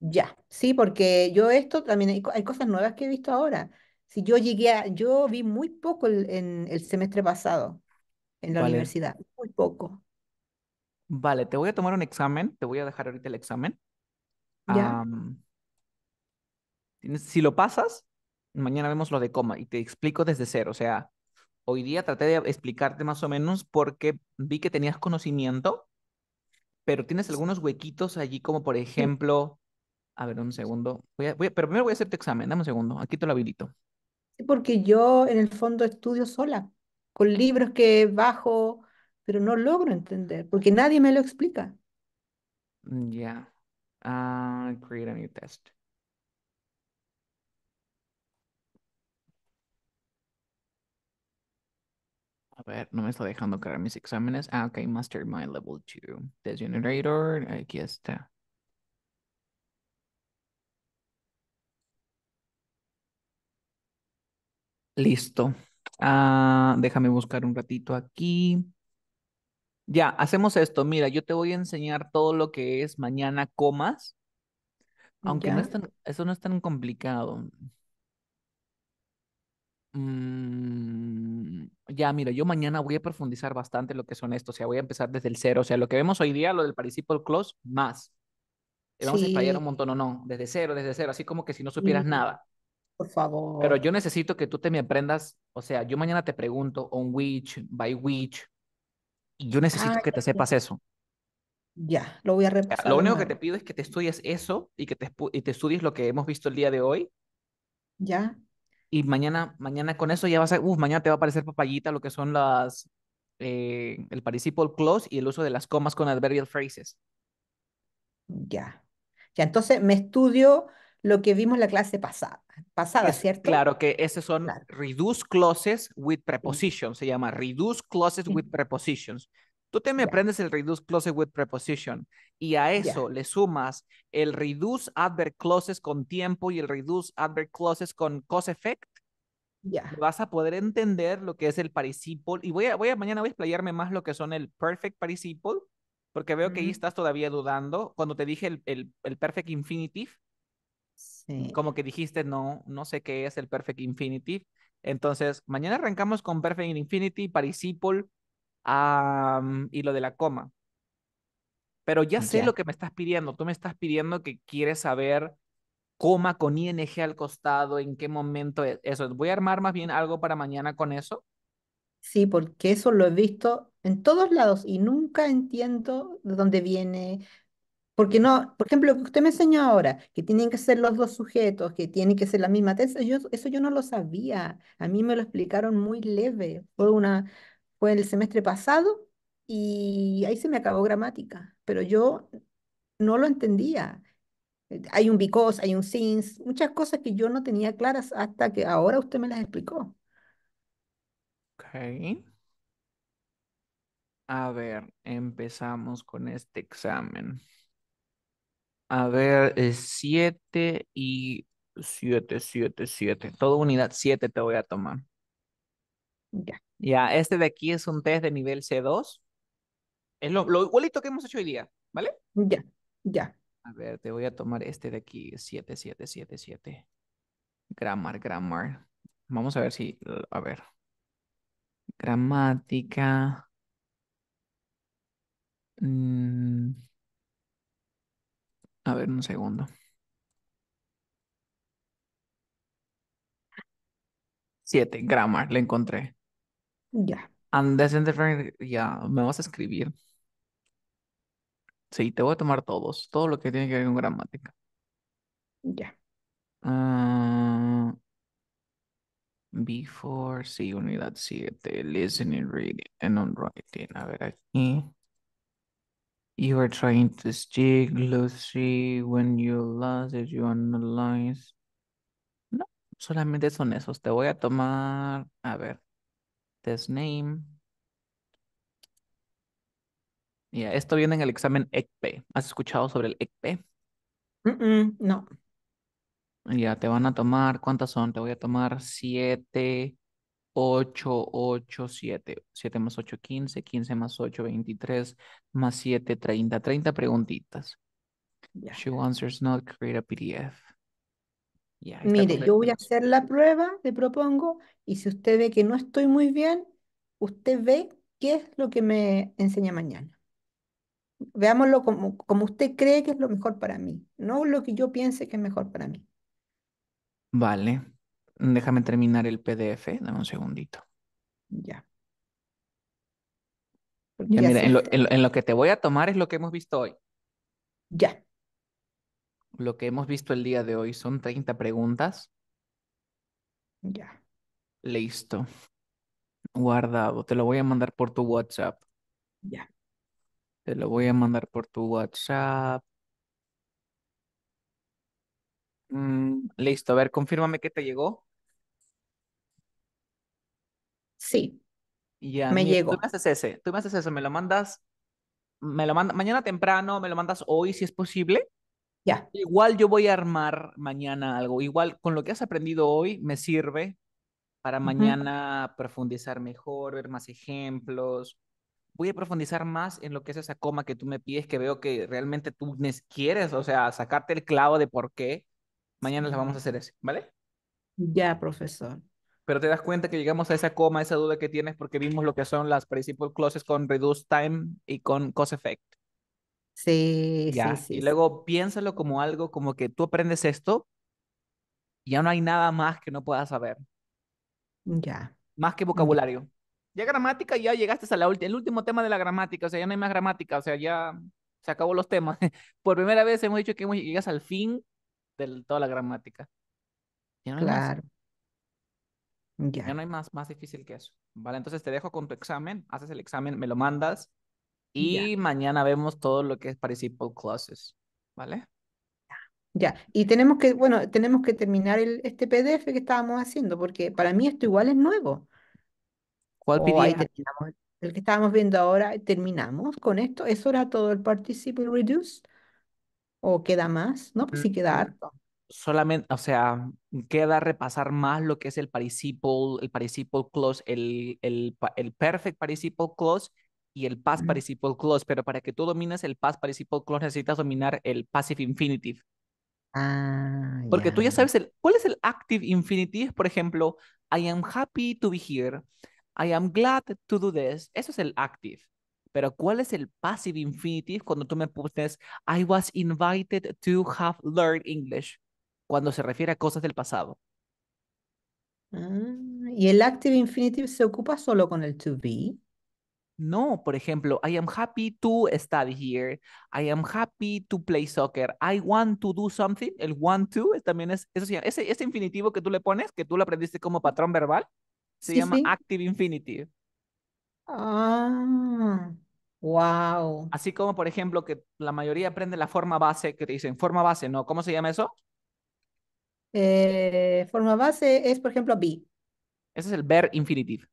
Ya, sí, porque yo esto también hay, cosas nuevas que he visto ahora. Si yo llegué a, yo vi muy poco en el semestre pasado en la universidad, muy poco. Vale, te voy a tomar un examen, te voy a dejar ahorita el examen si lo pasas, mañana vemos lo de coma y te explico desde cero. O sea, hoy día traté de explicarte más o menos porque vi que tenías conocimiento, pero tienes algunos huequitos allí, como por ejemplo, a ver, un segundo. pero primero voy a hacer examen, dame un segundo, aquí te lo habilito. Porque yo en el fondo estudio sola, con libros que bajo, pero no logro entender, porque nadie me lo explica. Mm, ya. Uh, create a new test. A ver, no me está dejando crear mis exámenes. Ah, ok, Master My Level 2. Test Generator, aquí está. Listo. Ah, déjame buscar un ratito aquí. Ya, hacemos esto. Mira, yo te voy a enseñar todo lo que es mañana comas. Aunque no es tan, eso no es tan complicado. Mm, ya, mira, yo mañana voy a profundizar bastante lo que son estos. O sea, voy a empezar desde el cero. O sea, lo que vemos hoy día, lo del participle close, más. Le vamos a explayar un montón o no. Desde cero, desde cero. Así como que si no supieras nada. Por favor. Pero yo necesito que tú te me aprendas. O sea, yo mañana te pregunto on which, by which, yo necesito que te sepas eso. Ya, lo voy a repasar. Lo único que te pido es que te estudies eso y que te, estudies lo que hemos visto el día de hoy. Ya. Y mañana, mañana con eso ya vas a, Uf, mañana te va a aparecer papayita lo que son las, eh, el participle clause y el uso de las comas con adverbial phrases. Ya. Ya, entonces me estudio lo que vimos la clase pasada, pasada ¿cierto? Claro, que esos son reduce clauses with prepositions, se llama reduce clauses with prepositions. Tú te me aprendes el reduce clauses with preposition y a eso le sumas el reduce adverb clauses con tiempo y el reduce adverb clauses con cause effect. Ya. Vas a poder entender lo que es el participle y voy a, voy a mañana voy a explayarme más lo que son el perfect participle porque veo que ahí estás todavía dudando. Cuando te dije el, el, el perfect infinitive, como que dijiste, no, no sé qué es el Perfect Infinity. Entonces, mañana arrancamos con Perfect Infinity, Parisipol y lo de la coma. Pero ya sé lo que me estás pidiendo. Tú me estás pidiendo que quieres saber coma con ING al costado, en qué momento es eso. Voy a armar más bien algo para mañana con eso. Sí, porque eso lo he visto en todos lados y nunca entiendo de dónde viene, porque no, por ejemplo, lo que usted me enseñó ahora, que tienen que ser los dos sujetos, que tienen que ser la misma tesis, eso yo no lo sabía. A mí me lo explicaron muy leve. Fue una, fue el semestre pasado y ahí se me acabó gramática, pero yo no lo entendía. Eh, hay un because, hay un since, muchas cosas que yo no tenía claras hasta que ahora usted me las explicó. Ok. A ver, empezamos con este examen. A ver, 7 y 7, 7, 7. Toda unidad 7 te voy a tomar. Ya. Ya, este de aquí es un test de nivel C2. Es lo, igualito que hemos hecho hoy día, ¿vale? Ya, ya. A ver, te voy a tomar este de aquí, 7, 7, 7, 7. Grammar, grammar. Vamos a ver si, a ver. Gramática. Mmm... A ver, un segundo. Siete, grammar, le encontré. Ya. And that's in ya, me vas a escribir. Sí, te voy a tomar todos, todo lo que tiene que ver con gramática. Ya. Ah, before, sí, unidad siete, listening, reading, and on writing. A ver aquí. You are trying to stick Lucy when you lost it, you analyze. No, solamente son esos. Te voy a tomar, a ver, this name. Ya esto viene en el examen ECP. ¿Has escuchado sobre el ECP? no. Ya, te van a tomar, ¿cuántas son? Te voy a tomar siete 8, 8, 7. 7 más 8, 15. 15 más 8, 23. Más 7, 30. 30 preguntitas. Yeah. She answers not create a PDF. Mire, yo voy a hacer la prueba, le propongo, y si usted ve que no estoy muy bien, usted ve qué es lo que me enseña mañana. Veámoslo como, como usted cree que es lo mejor para mí, no lo que yo piense que es mejor para mí. Vale. Déjame terminar el PDF, dame un segundito. Ya. ya, mira, en lo, que te voy a tomar es lo que hemos visto hoy. Ya. Lo que hemos visto el día de hoy son 30 preguntas. Ya. Listo. Guardado. Te lo voy a mandar por tu WhatsApp. Ya. Te lo voy a mandar por tu WhatsApp. Mm, listo. A ver, confírmame que te llegó. Sí. Ya, me llegó. Tú me haces ese, tú me haces eso, me lo mandas, me lo manda, mañana temprano, me lo mandas hoy si es posible. Ya. Igual yo voy a armar mañana algo, igual con lo que has aprendido hoy me sirve para mañana profundizar mejor, ver más ejemplos. Voy a profundizar más en lo que es esa coma que tú me pides, que veo que realmente tú quieres, o sea, sacarte el clavo de por qué. Mañana la vamos a hacer ese, ¿vale? Ya, profesor pero te das cuenta que llegamos a esa coma, esa duda que tienes porque vimos lo que son las principal clauses con reduce time y con cause effect. Sí, sí, sí. Y luego piénsalo como algo como que tú aprendes esto y ya no hay nada más que no puedas saber. Ya. Más que mm. vocabulario. Ya gramática, ya llegaste al último tema de la gramática, o sea, ya no hay más gramática, o sea, ya se acabó los temas. Por primera vez hemos dicho que llegas al fin de toda la gramática. Ya claro. Ya. no hay más, más difícil que eso. Vale, entonces te dejo con tu examen, haces el examen, me lo mandas y mañana vemos todo lo que es Participle clauses ¿Vale? Ya, y tenemos que, bueno, tenemos que terminar el, este PDF que estábamos haciendo, porque para mí esto igual es nuevo. ¿Cuál oh, El que estábamos viendo ahora, terminamos con esto. ¿Eso era todo el Participle Reduce? ¿O queda más? No, pues sí mm, queda harto solamente, o sea, queda repasar más lo que es el participle, el participle clause, el, perfect participle clause y el past participle clause, pero para que tú domines el past participle clause necesitas dominar el passive infinitive. Ah, Porque tú ya sabes el, cuál es el active infinitive, por ejemplo, I am happy to be here, I am glad to do this, eso es el active. Pero ¿cuál es el passive infinitive cuando tú me pones I was invited to have learned English? cuando se refiere a cosas del pasado. Ah, ¿Y el active infinitive se ocupa solo con el to be? No, por ejemplo, I am happy to study here. I am happy to play soccer. I want to do something. El want to también es, eso ese, ese, infinitivo que tú le pones, que tú lo aprendiste como patrón verbal, se llama active infinitive. Ah, wow. Así como, por ejemplo, que la mayoría aprende la forma base, que te dicen forma base, ¿no? ¿Cómo se llama eso? Eh, forma base es, por ejemplo, be. Ese es el ver infinitive.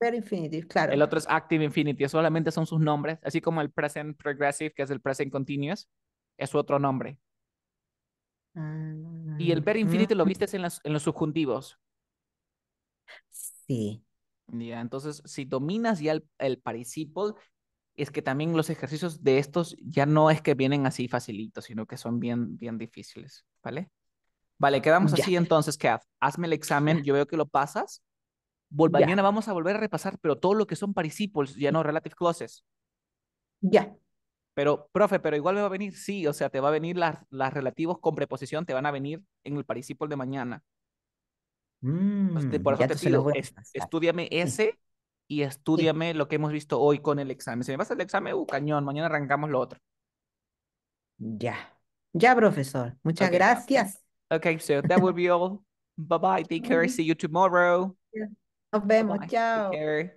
Ver infinitive, claro. El otro es active infinitive, solamente son sus nombres, así como el present progressive, que es el present continuous, es su otro nombre. y el ver mm, infinitive lo mm. viste en, en los subjuntivos. Sí. Ya, entonces, si dominas ya el, el participle, es que también los ejercicios de estos ya no es que vienen así facilitos, sino que son bien, bien difíciles, ¿vale? Vale, quedamos así entonces, Kev. Hazme el examen, yo veo que lo pasas. Mañana vamos a volver a repasar, pero todo lo que son participles, ya no relative clauses. Ya. Pero, profe, pero igual me va a venir, sí, o sea, te va a venir las, las relativos con preposición, te van a venir en el participle de mañana. Mm, por eso te ese y estudiame lo que hemos visto hoy con el examen. Si me pasa el examen, uh, cañón, mañana arrancamos lo otro. Ya. Ya, profesor. Muchas gracias. Okay, so that will be all. Bye bye. Take care. See you tomorrow. Yeah. Nos vemos. Bye -bye. Chao.